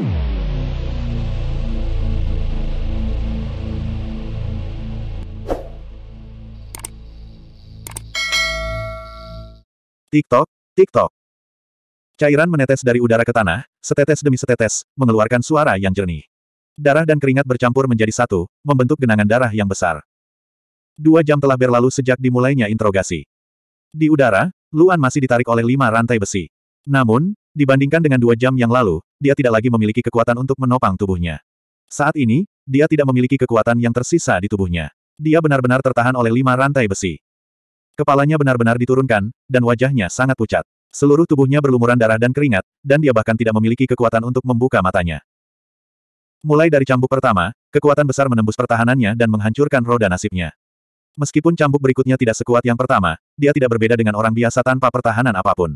Tiktok, tiktok. Cairan menetes dari udara ke tanah, setetes demi setetes, mengeluarkan suara yang jernih. Darah dan keringat bercampur menjadi satu, membentuk genangan darah yang besar. Dua jam telah berlalu sejak dimulainya interogasi. Di udara, Luan masih ditarik oleh lima rantai besi. Namun, Dibandingkan dengan dua jam yang lalu, dia tidak lagi memiliki kekuatan untuk menopang tubuhnya. Saat ini, dia tidak memiliki kekuatan yang tersisa di tubuhnya. Dia benar-benar tertahan oleh lima rantai besi. Kepalanya benar-benar diturunkan, dan wajahnya sangat pucat. Seluruh tubuhnya berlumuran darah dan keringat, dan dia bahkan tidak memiliki kekuatan untuk membuka matanya. Mulai dari cambuk pertama, kekuatan besar menembus pertahanannya dan menghancurkan roda nasibnya. Meskipun cambuk berikutnya tidak sekuat yang pertama, dia tidak berbeda dengan orang biasa tanpa pertahanan apapun.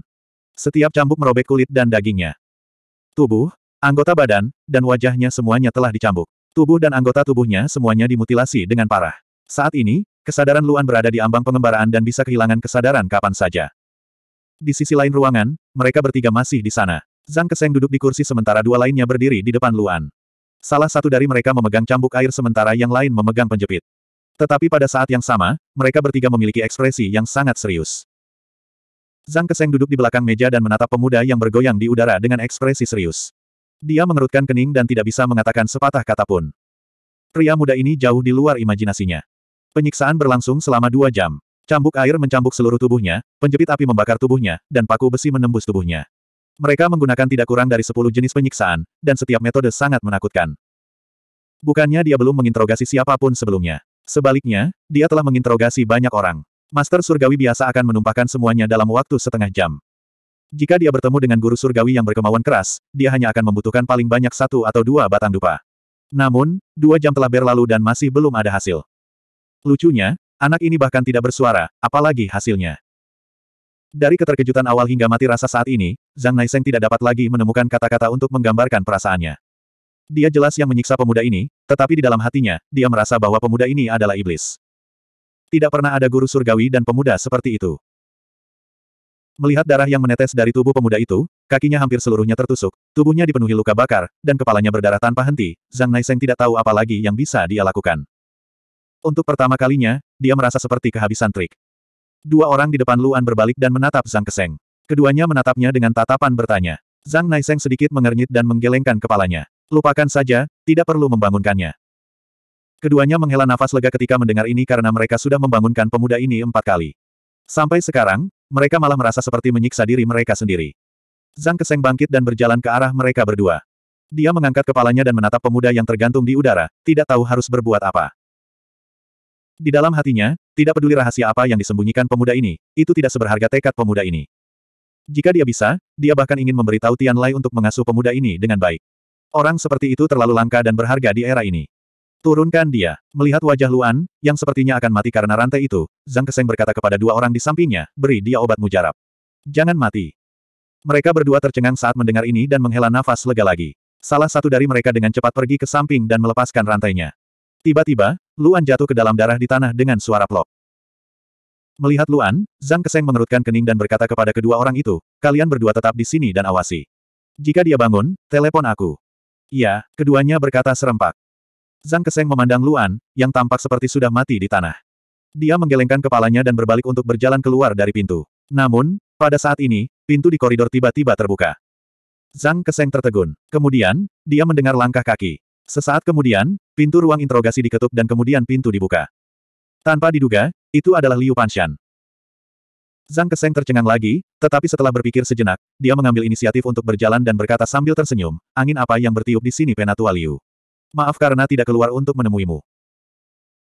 Setiap cambuk merobek kulit dan dagingnya. Tubuh, anggota badan, dan wajahnya semuanya telah dicambuk. Tubuh dan anggota tubuhnya semuanya dimutilasi dengan parah. Saat ini, kesadaran Luan berada di ambang pengembaraan dan bisa kehilangan kesadaran kapan saja. Di sisi lain ruangan, mereka bertiga masih di sana. Zhang Keseng duduk di kursi sementara dua lainnya berdiri di depan Luan. Salah satu dari mereka memegang cambuk air sementara yang lain memegang penjepit. Tetapi pada saat yang sama, mereka bertiga memiliki ekspresi yang sangat serius. Zhang Keseng duduk di belakang meja dan menatap pemuda yang bergoyang di udara dengan ekspresi serius. Dia mengerutkan kening dan tidak bisa mengatakan sepatah kata pun. Pria muda ini jauh di luar imajinasinya. Penyiksaan berlangsung selama dua jam. Cambuk air mencambuk seluruh tubuhnya, penjepit api membakar tubuhnya, dan paku besi menembus tubuhnya. Mereka menggunakan tidak kurang dari sepuluh jenis penyiksaan, dan setiap metode sangat menakutkan. Bukannya dia belum menginterogasi siapapun sebelumnya. Sebaliknya, dia telah menginterogasi banyak orang. Master Surgawi biasa akan menumpahkan semuanya dalam waktu setengah jam. Jika dia bertemu dengan guru surgawi yang berkemauan keras, dia hanya akan membutuhkan paling banyak satu atau dua batang dupa. Namun, dua jam telah berlalu dan masih belum ada hasil. Lucunya, anak ini bahkan tidak bersuara, apalagi hasilnya. Dari keterkejutan awal hingga mati rasa saat ini, Zhang Naiseng tidak dapat lagi menemukan kata-kata untuk menggambarkan perasaannya. Dia jelas yang menyiksa pemuda ini, tetapi di dalam hatinya, dia merasa bahwa pemuda ini adalah iblis. Tidak pernah ada guru surgawi dan pemuda seperti itu. Melihat darah yang menetes dari tubuh pemuda itu, kakinya hampir seluruhnya tertusuk, tubuhnya dipenuhi luka bakar, dan kepalanya berdarah tanpa henti, Zhang Naiseng tidak tahu apa lagi yang bisa dia lakukan. Untuk pertama kalinya, dia merasa seperti kehabisan trik. Dua orang di depan Luan berbalik dan menatap Zhang Keseng. Keduanya menatapnya dengan tatapan bertanya. Zhang Naiseng sedikit mengernyit dan menggelengkan kepalanya. Lupakan saja, tidak perlu membangunkannya. Keduanya menghela nafas lega ketika mendengar ini karena mereka sudah membangunkan pemuda ini empat kali. Sampai sekarang, mereka malah merasa seperti menyiksa diri mereka sendiri. Zhang Keseng bangkit dan berjalan ke arah mereka berdua. Dia mengangkat kepalanya dan menatap pemuda yang tergantung di udara, tidak tahu harus berbuat apa. Di dalam hatinya, tidak peduli rahasia apa yang disembunyikan pemuda ini, itu tidak seberharga tekad pemuda ini. Jika dia bisa, dia bahkan ingin memberitahu Tian Lai untuk mengasuh pemuda ini dengan baik. Orang seperti itu terlalu langka dan berharga di era ini. Turunkan dia. Melihat wajah Luan, yang sepertinya akan mati karena rantai itu, Zhang Keseng berkata kepada dua orang di sampingnya, beri dia obat mujarab. Jangan mati. Mereka berdua tercengang saat mendengar ini dan menghela nafas lega lagi. Salah satu dari mereka dengan cepat pergi ke samping dan melepaskan rantainya. Tiba-tiba, Luan jatuh ke dalam darah di tanah dengan suara plok. Melihat Luan, Zhang Keseng mengerutkan kening dan berkata kepada kedua orang itu, kalian berdua tetap di sini dan awasi. Jika dia bangun, telepon aku. Iya, keduanya berkata serempak. Zhang Keseng memandang Luan, yang tampak seperti sudah mati di tanah. Dia menggelengkan kepalanya dan berbalik untuk berjalan keluar dari pintu. Namun, pada saat ini, pintu di koridor tiba-tiba terbuka. Zhang Keseng tertegun. Kemudian, dia mendengar langkah kaki. Sesaat kemudian, pintu ruang interogasi diketuk dan kemudian pintu dibuka. Tanpa diduga, itu adalah Liu Panshan. Zhang Keseng tercengang lagi, tetapi setelah berpikir sejenak, dia mengambil inisiatif untuk berjalan dan berkata sambil tersenyum, angin apa yang bertiup di sini Penatua Liu. Maaf karena tidak keluar untuk menemuimu.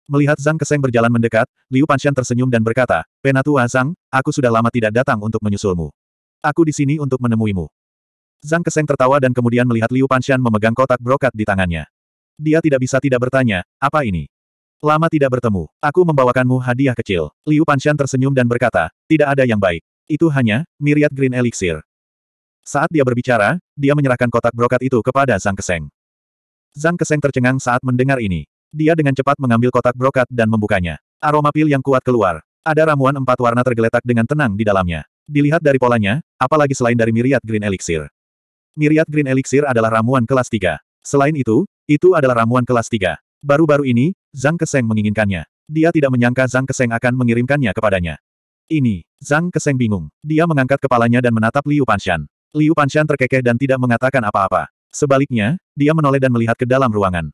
Melihat Zhang Keseng berjalan mendekat, Liu Panshan tersenyum dan berkata, Penatua Zhang, aku sudah lama tidak datang untuk menyusulmu. Aku di sini untuk menemuimu. Zhang Keseng tertawa dan kemudian melihat Liu Panshan memegang kotak brokat di tangannya. Dia tidak bisa tidak bertanya, apa ini? Lama tidak bertemu, aku membawakanmu hadiah kecil. Liu Panshan tersenyum dan berkata, tidak ada yang baik. Itu hanya, miriat green elixir. Saat dia berbicara, dia menyerahkan kotak brokat itu kepada Zhang Keseng. Zhang Keseng tercengang saat mendengar ini. Dia dengan cepat mengambil kotak brokat dan membukanya. Aroma pil yang kuat keluar. Ada ramuan empat warna tergeletak dengan tenang di dalamnya. Dilihat dari polanya, apalagi selain dari Miriat Green Elixir. Miriat Green Elixir adalah ramuan kelas tiga. Selain itu, itu adalah ramuan kelas tiga. Baru-baru ini, Zhang Keseng menginginkannya. Dia tidak menyangka Zhang Keseng akan mengirimkannya kepadanya. Ini, Zhang Keseng bingung. Dia mengangkat kepalanya dan menatap Liu Panshan. Liu Panshan terkekeh dan tidak mengatakan apa-apa. Sebaliknya, dia menoleh dan melihat ke dalam ruangan.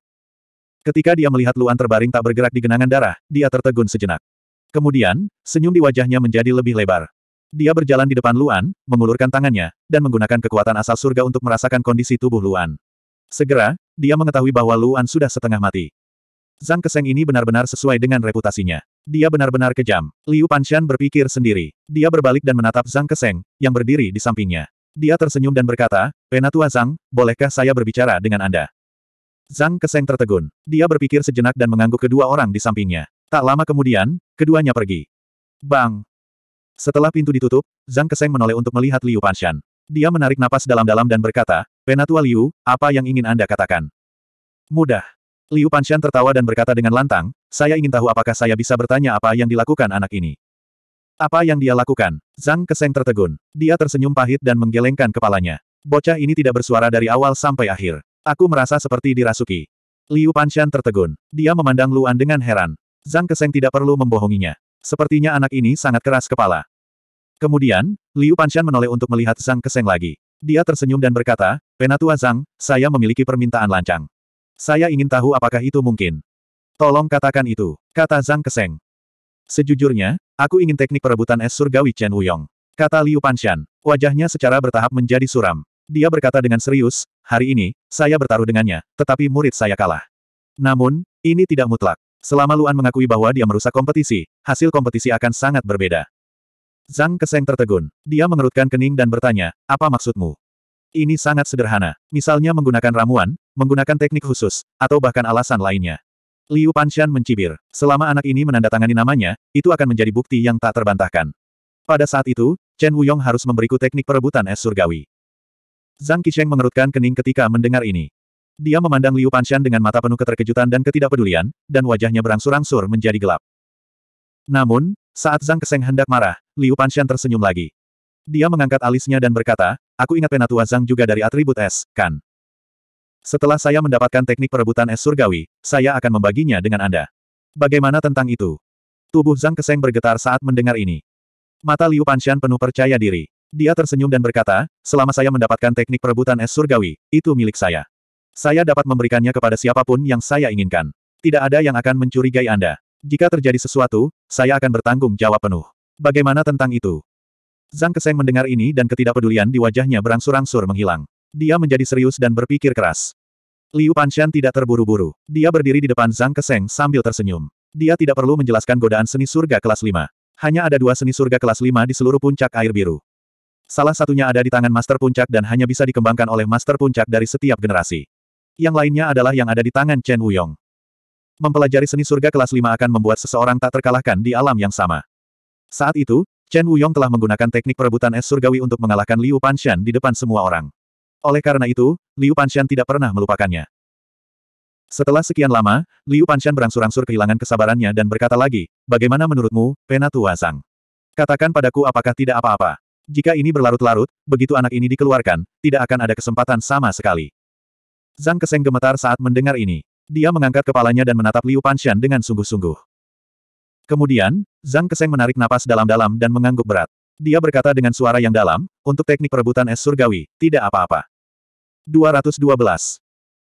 Ketika dia melihat Luan terbaring tak bergerak di genangan darah, dia tertegun sejenak. Kemudian, senyum di wajahnya menjadi lebih lebar. Dia berjalan di depan Luan, mengulurkan tangannya, dan menggunakan kekuatan asal surga untuk merasakan kondisi tubuh Luan. Segera, dia mengetahui bahwa Luan sudah setengah mati. Zhang Keseng ini benar-benar sesuai dengan reputasinya. Dia benar-benar kejam. Liu Panshan berpikir sendiri. Dia berbalik dan menatap Zhang Keseng, yang berdiri di sampingnya. Dia tersenyum dan berkata, Penatua Zhang, bolehkah saya berbicara dengan Anda? Zhang Keseng tertegun. Dia berpikir sejenak dan mengangguk kedua orang di sampingnya. Tak lama kemudian, keduanya pergi. Bang! Setelah pintu ditutup, Zhang Keseng menoleh untuk melihat Liu Panshan. Dia menarik napas dalam-dalam dan berkata, Penatua Liu, apa yang ingin Anda katakan? Mudah. Liu Panshan tertawa dan berkata dengan lantang, saya ingin tahu apakah saya bisa bertanya apa yang dilakukan anak ini. Apa yang dia lakukan? Zhang Keseng tertegun. Dia tersenyum pahit dan menggelengkan kepalanya. Bocah ini tidak bersuara dari awal sampai akhir. Aku merasa seperti dirasuki. Liu Panshan tertegun. Dia memandang Luan dengan heran. Zhang Keseng tidak perlu membohonginya. Sepertinya anak ini sangat keras kepala. Kemudian, Liu Panshan menoleh untuk melihat Zhang Keseng lagi. Dia tersenyum dan berkata, Penatua Zhang, saya memiliki permintaan lancang. Saya ingin tahu apakah itu mungkin. Tolong katakan itu, kata Zhang Keseng. Sejujurnya, Aku ingin teknik perebutan es surgawi Chen Wuyong. Kata Liu Panshan. Wajahnya secara bertahap menjadi suram. Dia berkata dengan serius, hari ini, saya bertaruh dengannya, tetapi murid saya kalah. Namun, ini tidak mutlak. Selama Luan mengakui bahwa dia merusak kompetisi, hasil kompetisi akan sangat berbeda. Zhang Keseng tertegun. Dia mengerutkan kening dan bertanya, apa maksudmu? Ini sangat sederhana. Misalnya menggunakan ramuan, menggunakan teknik khusus, atau bahkan alasan lainnya. Liu Panshan mencibir. Selama anak ini menandatangani namanya, itu akan menjadi bukti yang tak terbantahkan. Pada saat itu, Chen Wuyong harus memberiku teknik perebutan es surgawi. Zhang Qisheng mengerutkan kening ketika mendengar ini. Dia memandang Liu Panshan dengan mata penuh keterkejutan dan ketidakpedulian, dan wajahnya berangsur-angsur menjadi gelap. Namun, saat Zhang Keseng hendak marah, Liu Panshan tersenyum lagi. Dia mengangkat alisnya dan berkata, aku ingat penatua Zhang juga dari atribut es, kan? Setelah saya mendapatkan teknik perebutan es surgawi, saya akan membaginya dengan Anda. Bagaimana tentang itu? Tubuh Zhang Keseng bergetar saat mendengar ini. Mata Liu Panshan penuh percaya diri. Dia tersenyum dan berkata, selama saya mendapatkan teknik perebutan es surgawi, itu milik saya. Saya dapat memberikannya kepada siapapun yang saya inginkan. Tidak ada yang akan mencurigai Anda. Jika terjadi sesuatu, saya akan bertanggung jawab penuh. Bagaimana tentang itu? Zhang Keseng mendengar ini dan ketidakpedulian di wajahnya berangsur-angsur menghilang. Dia menjadi serius dan berpikir keras. Liu Panshan tidak terburu-buru. Dia berdiri di depan Zhang Keseng sambil tersenyum. Dia tidak perlu menjelaskan godaan seni surga kelas 5. Hanya ada dua seni surga kelas 5 di seluruh puncak air biru. Salah satunya ada di tangan Master Puncak dan hanya bisa dikembangkan oleh Master Puncak dari setiap generasi. Yang lainnya adalah yang ada di tangan Chen Wuyong. Mempelajari seni surga kelas 5 akan membuat seseorang tak terkalahkan di alam yang sama. Saat itu, Chen Wuyong telah menggunakan teknik perebutan es surgawi untuk mengalahkan Liu Panshan di depan semua orang. Oleh karena itu, Liu Panshan tidak pernah melupakannya. Setelah sekian lama, Liu Panshan berangsur-angsur kehilangan kesabarannya dan berkata lagi, Bagaimana menurutmu, Penatua Zhang? Katakan padaku apakah tidak apa-apa. Jika ini berlarut-larut, begitu anak ini dikeluarkan, tidak akan ada kesempatan sama sekali. Zhang Keseng gemetar saat mendengar ini. Dia mengangkat kepalanya dan menatap Liu Panshan dengan sungguh-sungguh. Kemudian, Zhang Keseng menarik napas dalam-dalam dan mengangguk berat. Dia berkata dengan suara yang dalam, untuk teknik perebutan es surgawi, tidak apa-apa. 212.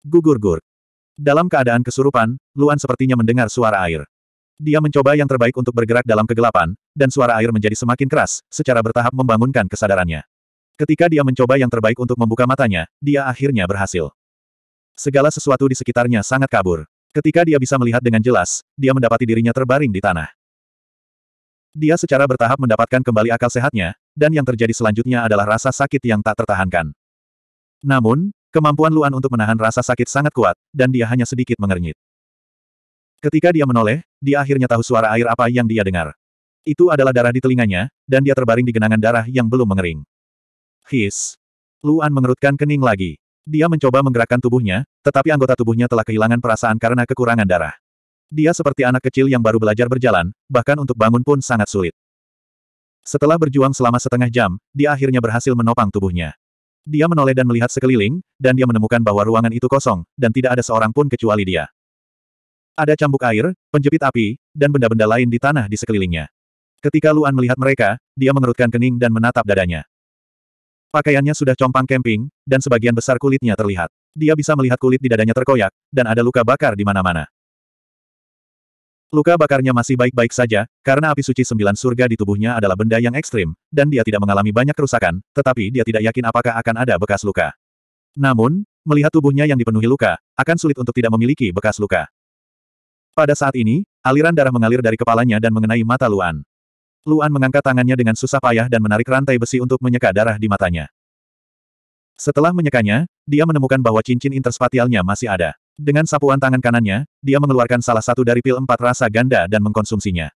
Gugur-gur. Dalam keadaan kesurupan, Luan sepertinya mendengar suara air. Dia mencoba yang terbaik untuk bergerak dalam kegelapan, dan suara air menjadi semakin keras, secara bertahap membangunkan kesadarannya. Ketika dia mencoba yang terbaik untuk membuka matanya, dia akhirnya berhasil. Segala sesuatu di sekitarnya sangat kabur. Ketika dia bisa melihat dengan jelas, dia mendapati dirinya terbaring di tanah. Dia secara bertahap mendapatkan kembali akal sehatnya, dan yang terjadi selanjutnya adalah rasa sakit yang tak tertahankan. Namun, kemampuan Luan untuk menahan rasa sakit sangat kuat, dan dia hanya sedikit mengernyit. Ketika dia menoleh, dia akhirnya tahu suara air apa yang dia dengar. Itu adalah darah di telinganya, dan dia terbaring di genangan darah yang belum mengering. His. Luan mengerutkan kening lagi. Dia mencoba menggerakkan tubuhnya, tetapi anggota tubuhnya telah kehilangan perasaan karena kekurangan darah. Dia seperti anak kecil yang baru belajar berjalan, bahkan untuk bangun pun sangat sulit. Setelah berjuang selama setengah jam, dia akhirnya berhasil menopang tubuhnya. Dia menoleh dan melihat sekeliling, dan dia menemukan bahwa ruangan itu kosong, dan tidak ada seorang pun kecuali dia. Ada cambuk air, penjepit api, dan benda-benda lain di tanah di sekelilingnya. Ketika Luan melihat mereka, dia mengerutkan kening dan menatap dadanya. Pakaiannya sudah compang camping, dan sebagian besar kulitnya terlihat. Dia bisa melihat kulit di dadanya terkoyak, dan ada luka bakar di mana-mana. Luka bakarnya masih baik-baik saja, karena api suci sembilan surga di tubuhnya adalah benda yang ekstrim, dan dia tidak mengalami banyak kerusakan, tetapi dia tidak yakin apakah akan ada bekas luka. Namun, melihat tubuhnya yang dipenuhi luka, akan sulit untuk tidak memiliki bekas luka. Pada saat ini, aliran darah mengalir dari kepalanya dan mengenai mata Luan. Luan mengangkat tangannya dengan susah payah dan menarik rantai besi untuk menyeka darah di matanya. Setelah menyekanya, dia menemukan bahwa cincin interspatialnya masih ada. Dengan sapuan tangan kanannya, dia mengeluarkan salah satu dari pil empat rasa ganda dan mengkonsumsinya.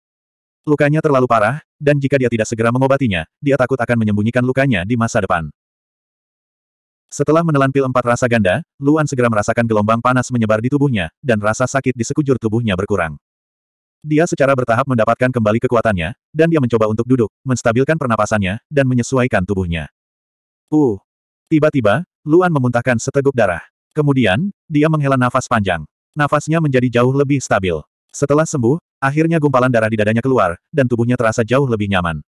Lukanya terlalu parah, dan jika dia tidak segera mengobatinya, dia takut akan menyembunyikan lukanya di masa depan. Setelah menelan pil empat rasa ganda, Luan segera merasakan gelombang panas menyebar di tubuhnya, dan rasa sakit di sekujur tubuhnya berkurang. Dia secara bertahap mendapatkan kembali kekuatannya, dan dia mencoba untuk duduk, menstabilkan pernapasannya, dan menyesuaikan tubuhnya. Uh! Tiba-tiba, Luan memuntahkan seteguk darah. Kemudian, dia menghela nafas panjang. Nafasnya menjadi jauh lebih stabil. Setelah sembuh, akhirnya gumpalan darah di dadanya keluar, dan tubuhnya terasa jauh lebih nyaman.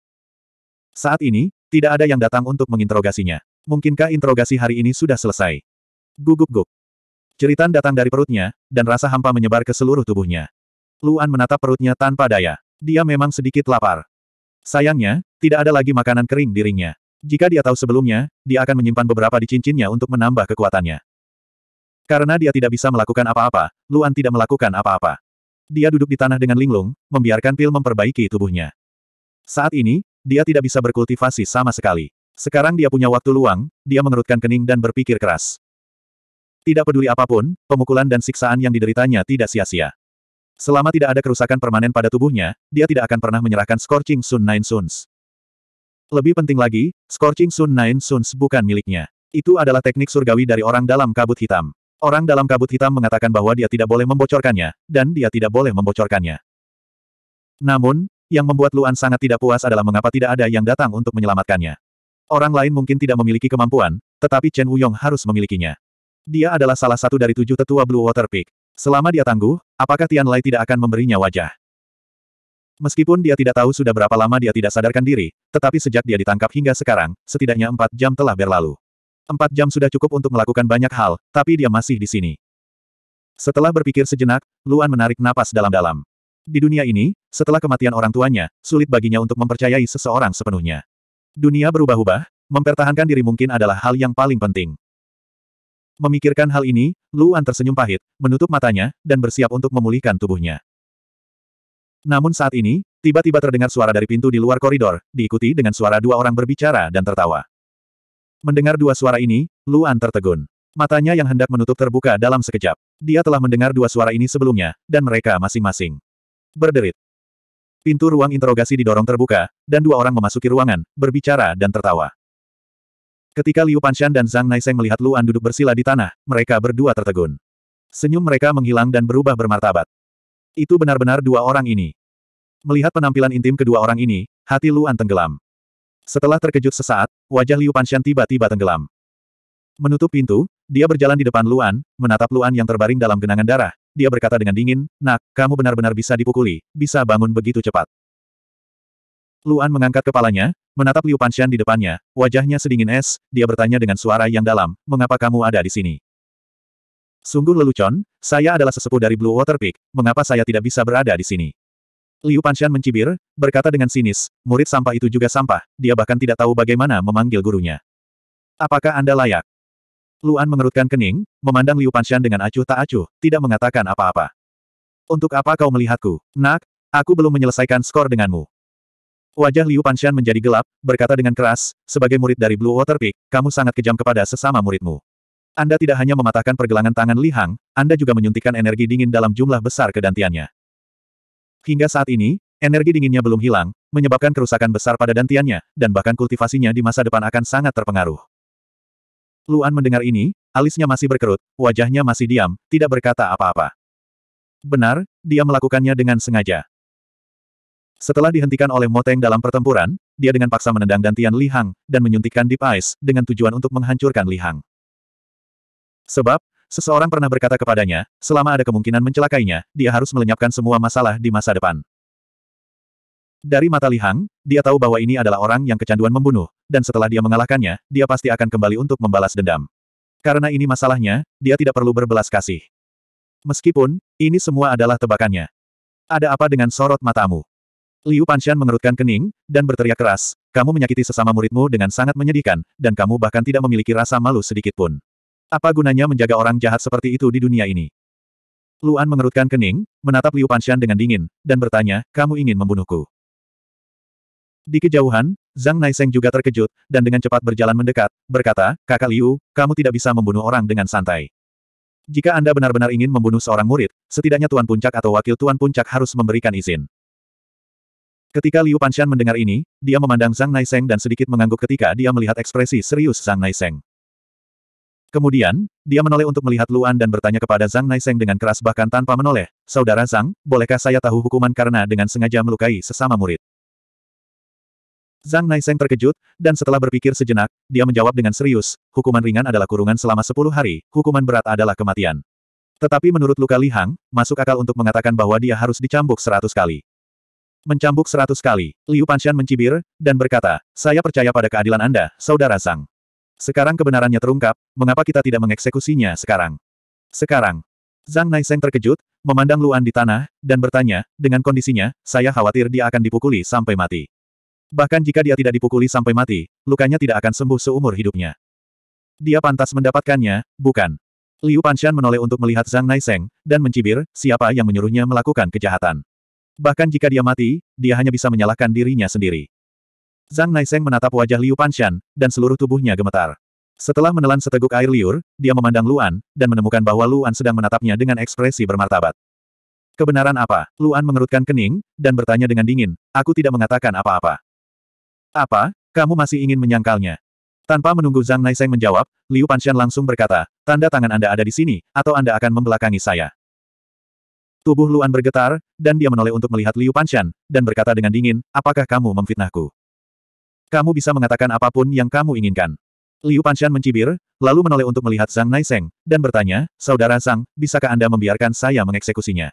Saat ini, tidak ada yang datang untuk menginterogasinya. Mungkinkah interogasi hari ini sudah selesai? Gugup-gup. Ceritan datang dari perutnya, dan rasa hampa menyebar ke seluruh tubuhnya. Luan menatap perutnya tanpa daya. Dia memang sedikit lapar. Sayangnya, tidak ada lagi makanan kering di ringnya. Jika dia tahu sebelumnya, dia akan menyimpan beberapa di cincinnya untuk menambah kekuatannya. Karena dia tidak bisa melakukan apa-apa, Luan tidak melakukan apa-apa. Dia duduk di tanah dengan linglung, membiarkan pil memperbaiki tubuhnya. Saat ini, dia tidak bisa berkultivasi sama sekali. Sekarang dia punya waktu luang, dia mengerutkan kening dan berpikir keras. Tidak peduli apapun, pemukulan dan siksaan yang dideritanya tidak sia-sia. Selama tidak ada kerusakan permanen pada tubuhnya, dia tidak akan pernah menyerahkan Scorching Sun Nine Suns. Lebih penting lagi, Scorching Sun Nine Suns bukan miliknya. Itu adalah teknik surgawi dari orang dalam kabut hitam. Orang dalam kabut hitam mengatakan bahwa dia tidak boleh membocorkannya, dan dia tidak boleh membocorkannya. Namun, yang membuat Luan sangat tidak puas adalah mengapa tidak ada yang datang untuk menyelamatkannya. Orang lain mungkin tidak memiliki kemampuan, tetapi Chen Wuyong harus memilikinya. Dia adalah salah satu dari tujuh tetua Blue Water Peak. Selama dia tangguh, apakah Tian Lai tidak akan memberinya wajah? Meskipun dia tidak tahu sudah berapa lama dia tidak sadarkan diri, tetapi sejak dia ditangkap hingga sekarang, setidaknya empat jam telah berlalu. Empat jam sudah cukup untuk melakukan banyak hal, tapi dia masih di sini. Setelah berpikir sejenak, Luan menarik napas dalam-dalam. Di dunia ini, setelah kematian orang tuanya, sulit baginya untuk mempercayai seseorang sepenuhnya. Dunia berubah-ubah, mempertahankan diri mungkin adalah hal yang paling penting. Memikirkan hal ini, Luan tersenyum pahit, menutup matanya, dan bersiap untuk memulihkan tubuhnya. Namun saat ini, tiba-tiba terdengar suara dari pintu di luar koridor, diikuti dengan suara dua orang berbicara dan tertawa. Mendengar dua suara ini, Luan tertegun. Matanya yang hendak menutup terbuka dalam sekejap. Dia telah mendengar dua suara ini sebelumnya, dan mereka masing-masing berderit. Pintu ruang interogasi didorong terbuka, dan dua orang memasuki ruangan, berbicara dan tertawa. Ketika Liu Panshan dan Zhang Naiseng melihat Luan duduk bersila di tanah, mereka berdua tertegun. Senyum mereka menghilang dan berubah bermartabat. Itu benar-benar dua orang ini. Melihat penampilan intim kedua orang ini, hati Luan tenggelam. Setelah terkejut sesaat, wajah Liu Panshan tiba-tiba tenggelam. Menutup pintu, dia berjalan di depan Luan, menatap Luan yang terbaring dalam genangan darah. Dia berkata dengan dingin, Nak, kamu benar-benar bisa dipukuli, bisa bangun begitu cepat. Luan mengangkat kepalanya, menatap Liu Panshan di depannya, wajahnya sedingin es, dia bertanya dengan suara yang dalam, mengapa kamu ada di sini? Sungguh lelucon, saya adalah sesepuh dari Blue Water Peak, mengapa saya tidak bisa berada di sini? Liu Panshan mencibir, berkata dengan sinis, murid sampah itu juga sampah, dia bahkan tidak tahu bagaimana memanggil gurunya. Apakah Anda layak? Luan mengerutkan kening, memandang Liu Panshan dengan acuh tak acuh, tidak mengatakan apa-apa. Untuk apa kau melihatku, nak? Aku belum menyelesaikan skor denganmu. Wajah Liu Panshan menjadi gelap, berkata dengan keras, sebagai murid dari Blue Water Peak, kamu sangat kejam kepada sesama muridmu. Anda tidak hanya mematahkan pergelangan tangan Li Hang, Anda juga menyuntikkan energi dingin dalam jumlah besar ke dantiannya. Hingga saat ini, energi dinginnya belum hilang, menyebabkan kerusakan besar pada dantiannya, dan bahkan kultivasinya di masa depan akan sangat terpengaruh. Luan mendengar ini, alisnya masih berkerut, wajahnya masih diam, tidak berkata apa-apa. Benar, dia melakukannya dengan sengaja. Setelah dihentikan oleh Moteng dalam pertempuran, dia dengan paksa menendang dantian Li Hang, dan menyuntikkan Deep Ice, dengan tujuan untuk menghancurkan Li Hang. Sebab, Seseorang pernah berkata kepadanya, selama ada kemungkinan mencelakainya, dia harus melenyapkan semua masalah di masa depan. Dari mata Lihang, dia tahu bahwa ini adalah orang yang kecanduan membunuh, dan setelah dia mengalahkannya, dia pasti akan kembali untuk membalas dendam. Karena ini masalahnya, dia tidak perlu berbelas kasih. Meskipun, ini semua adalah tebakannya. Ada apa dengan sorot matamu? Liu Panshan mengerutkan kening, dan berteriak keras, kamu menyakiti sesama muridmu dengan sangat menyedihkan, dan kamu bahkan tidak memiliki rasa malu sedikitpun. Apa gunanya menjaga orang jahat seperti itu di dunia ini? Luan mengerutkan kening, menatap Liu Panshan dengan dingin, dan bertanya, kamu ingin membunuhku? Di kejauhan, Zhang Naiseng juga terkejut, dan dengan cepat berjalan mendekat, berkata, kakak Liu, kamu tidak bisa membunuh orang dengan santai. Jika Anda benar-benar ingin membunuh seorang murid, setidaknya Tuan Puncak atau Wakil Tuan Puncak harus memberikan izin. Ketika Liu Panshan mendengar ini, dia memandang Zhang Naiseng dan sedikit mengangguk ketika dia melihat ekspresi serius Zhang Naiseng. Kemudian, dia menoleh untuk melihat Luan dan bertanya kepada Zhang Naiseng dengan keras bahkan tanpa menoleh, Saudara Zhang, bolehkah saya tahu hukuman karena dengan sengaja melukai sesama murid? Zhang Naiseng terkejut, dan setelah berpikir sejenak, dia menjawab dengan serius, hukuman ringan adalah kurungan selama 10 hari, hukuman berat adalah kematian. Tetapi menurut Luka Lihang, masuk akal untuk mengatakan bahwa dia harus dicambuk seratus kali. Mencambuk seratus kali, Liu Panshan mencibir, dan berkata, saya percaya pada keadilan Anda, Saudara Zhang. Sekarang kebenarannya terungkap, mengapa kita tidak mengeksekusinya sekarang? Sekarang. Zhang Naiseng terkejut, memandang Luan di tanah, dan bertanya, dengan kondisinya, saya khawatir dia akan dipukuli sampai mati. Bahkan jika dia tidak dipukuli sampai mati, lukanya tidak akan sembuh seumur hidupnya. Dia pantas mendapatkannya, bukan? Liu Panshan menoleh untuk melihat Zhang Naiseng, dan mencibir, siapa yang menyuruhnya melakukan kejahatan. Bahkan jika dia mati, dia hanya bisa menyalahkan dirinya sendiri. Zhang Naiseng menatap wajah Liu Panshan, dan seluruh tubuhnya gemetar. Setelah menelan seteguk air liur, dia memandang Luan, dan menemukan bahwa Luan sedang menatapnya dengan ekspresi bermartabat. Kebenaran apa? Luan mengerutkan kening, dan bertanya dengan dingin, aku tidak mengatakan apa-apa. Apa? Kamu masih ingin menyangkalnya? Tanpa menunggu Zhang Naiseng menjawab, Liu Panshan langsung berkata, tanda tangan Anda ada di sini, atau Anda akan membelakangi saya. Tubuh Luan bergetar, dan dia menoleh untuk melihat Liu Panshan, dan berkata dengan dingin, apakah kamu memfitnahku? Kamu bisa mengatakan apapun yang kamu inginkan. Liu Panshan mencibir, lalu menoleh untuk melihat Zhang Naiseng, dan bertanya, Saudara Zhang, bisakah Anda membiarkan saya mengeksekusinya?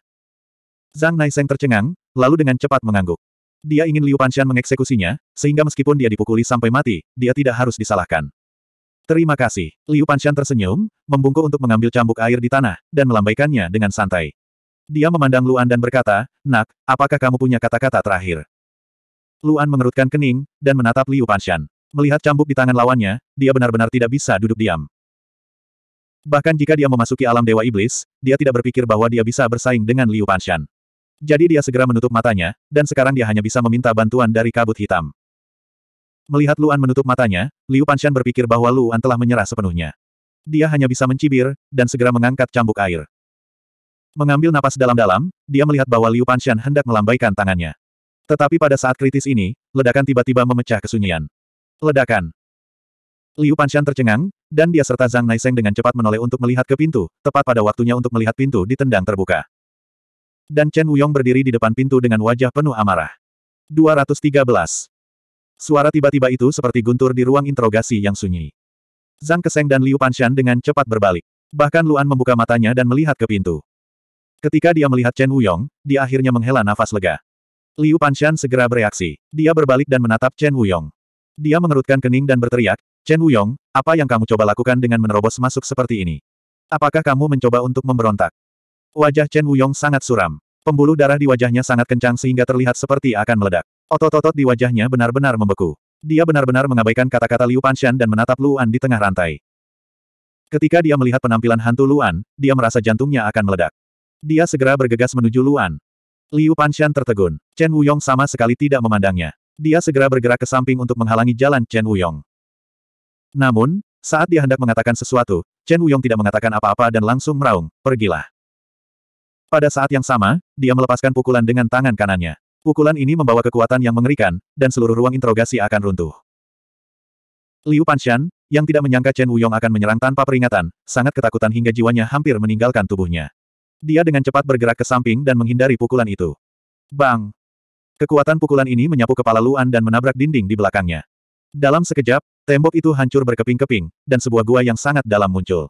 Zhang Naiseng tercengang, lalu dengan cepat mengangguk. Dia ingin Liu Panshan mengeksekusinya, sehingga meskipun dia dipukuli sampai mati, dia tidak harus disalahkan. Terima kasih. Liu Panshan tersenyum, membungkuk untuk mengambil cambuk air di tanah, dan melambaikannya dengan santai. Dia memandang Luan dan berkata, Nak, apakah kamu punya kata-kata terakhir? Luan mengerutkan kening, dan menatap Liu Panshan. Melihat cambuk di tangan lawannya, dia benar-benar tidak bisa duduk diam. Bahkan jika dia memasuki alam Dewa Iblis, dia tidak berpikir bahwa dia bisa bersaing dengan Liu Panshan. Jadi dia segera menutup matanya, dan sekarang dia hanya bisa meminta bantuan dari kabut hitam. Melihat Luan menutup matanya, Liu Panshan berpikir bahwa Luan telah menyerah sepenuhnya. Dia hanya bisa mencibir, dan segera mengangkat cambuk air. Mengambil napas dalam-dalam, dia melihat bahwa Liu Panshan hendak melambaikan tangannya. Tetapi pada saat kritis ini, ledakan tiba-tiba memecah kesunyian. Ledakan. Liu Panshan tercengang, dan dia serta Zhang Naiseng dengan cepat menoleh untuk melihat ke pintu, tepat pada waktunya untuk melihat pintu ditendang terbuka. Dan Chen Wuyong berdiri di depan pintu dengan wajah penuh amarah. 213. Suara tiba-tiba itu seperti guntur di ruang interogasi yang sunyi. Zhang Keseng dan Liu Panshan dengan cepat berbalik. Bahkan Luan membuka matanya dan melihat ke pintu. Ketika dia melihat Chen Wuyong, dia akhirnya menghela nafas lega. Liu Panshan segera bereaksi. Dia berbalik dan menatap Chen Wuyong. Dia mengerutkan kening dan berteriak, Chen Wuyong, apa yang kamu coba lakukan dengan menerobos masuk seperti ini? Apakah kamu mencoba untuk memberontak? Wajah Chen Wuyong sangat suram. Pembuluh darah di wajahnya sangat kencang sehingga terlihat seperti akan meledak. Otot-otot di wajahnya benar-benar membeku. Dia benar-benar mengabaikan kata-kata Liu Panshan dan menatap Luan di tengah rantai. Ketika dia melihat penampilan hantu Luan, dia merasa jantungnya akan meledak. Dia segera bergegas menuju Luan. Liu Panshan tertegun. Chen Wuyong sama sekali tidak memandangnya. Dia segera bergerak ke samping untuk menghalangi jalan Chen Wuyong. Namun, saat dia hendak mengatakan sesuatu, Chen Wuyong tidak mengatakan apa-apa dan langsung meraung, pergilah. Pada saat yang sama, dia melepaskan pukulan dengan tangan kanannya. Pukulan ini membawa kekuatan yang mengerikan, dan seluruh ruang interogasi akan runtuh. Liu Panshan, yang tidak menyangka Chen Wuyong akan menyerang tanpa peringatan, sangat ketakutan hingga jiwanya hampir meninggalkan tubuhnya. Dia dengan cepat bergerak ke samping dan menghindari pukulan itu. Bang! Kekuatan pukulan ini menyapu kepala Luan dan menabrak dinding di belakangnya. Dalam sekejap, tembok itu hancur berkeping-keping, dan sebuah gua yang sangat dalam muncul.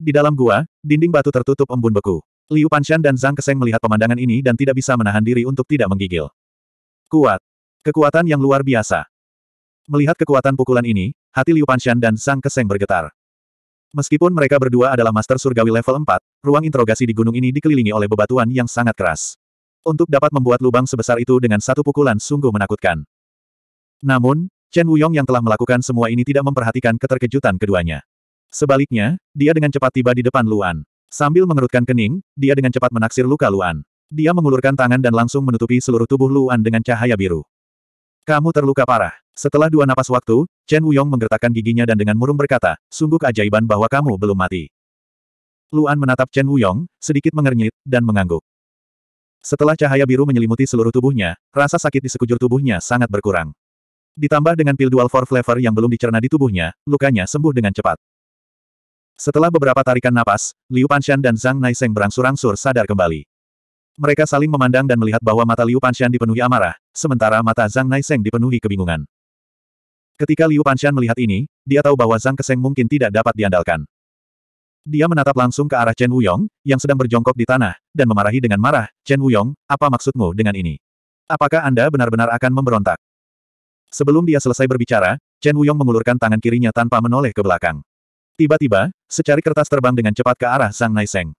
Di dalam gua, dinding batu tertutup embun beku. Liu Panshan dan Zhang Keseng melihat pemandangan ini dan tidak bisa menahan diri untuk tidak menggigil. Kuat. Kekuatan yang luar biasa. Melihat kekuatan pukulan ini, hati Liu Panshan dan Zhang Keseng bergetar. Meskipun mereka berdua adalah Master Surgawi level 4, ruang interogasi di gunung ini dikelilingi oleh bebatuan yang sangat keras. Untuk dapat membuat lubang sebesar itu dengan satu pukulan sungguh menakutkan. Namun, Chen Wuyong yang telah melakukan semua ini tidak memperhatikan keterkejutan keduanya. Sebaliknya, dia dengan cepat tiba di depan Luan. Sambil mengerutkan kening, dia dengan cepat menaksir luka Luan. Dia mengulurkan tangan dan langsung menutupi seluruh tubuh Luan dengan cahaya biru. Kamu terluka parah. Setelah dua napas waktu, Chen Wuyong menggertakkan giginya dan dengan murung berkata, sungguh keajaiban bahwa kamu belum mati. Luan menatap Chen Wuyong, sedikit mengernyit, dan mengangguk. Setelah cahaya biru menyelimuti seluruh tubuhnya, rasa sakit di sekujur tubuhnya sangat berkurang. Ditambah dengan pil dual four flavor yang belum dicerna di tubuhnya, lukanya sembuh dengan cepat. Setelah beberapa tarikan napas, Liu Panshan dan Zhang Naiseng berangsur-angsur sadar kembali. Mereka saling memandang dan melihat bahwa mata Liu Panshan dipenuhi amarah, sementara mata Zhang Naiseng dipenuhi kebingungan. Ketika Liu Panshan melihat ini, dia tahu bahwa Zhang Keseng mungkin tidak dapat diandalkan. Dia menatap langsung ke arah Chen Wuyong, yang sedang berjongkok di tanah, dan memarahi dengan marah, Chen Wuyong, apa maksudmu dengan ini? Apakah Anda benar-benar akan memberontak? Sebelum dia selesai berbicara, Chen Wuyong mengulurkan tangan kirinya tanpa menoleh ke belakang. Tiba-tiba, secari kertas terbang dengan cepat ke arah Zhang Naiseng.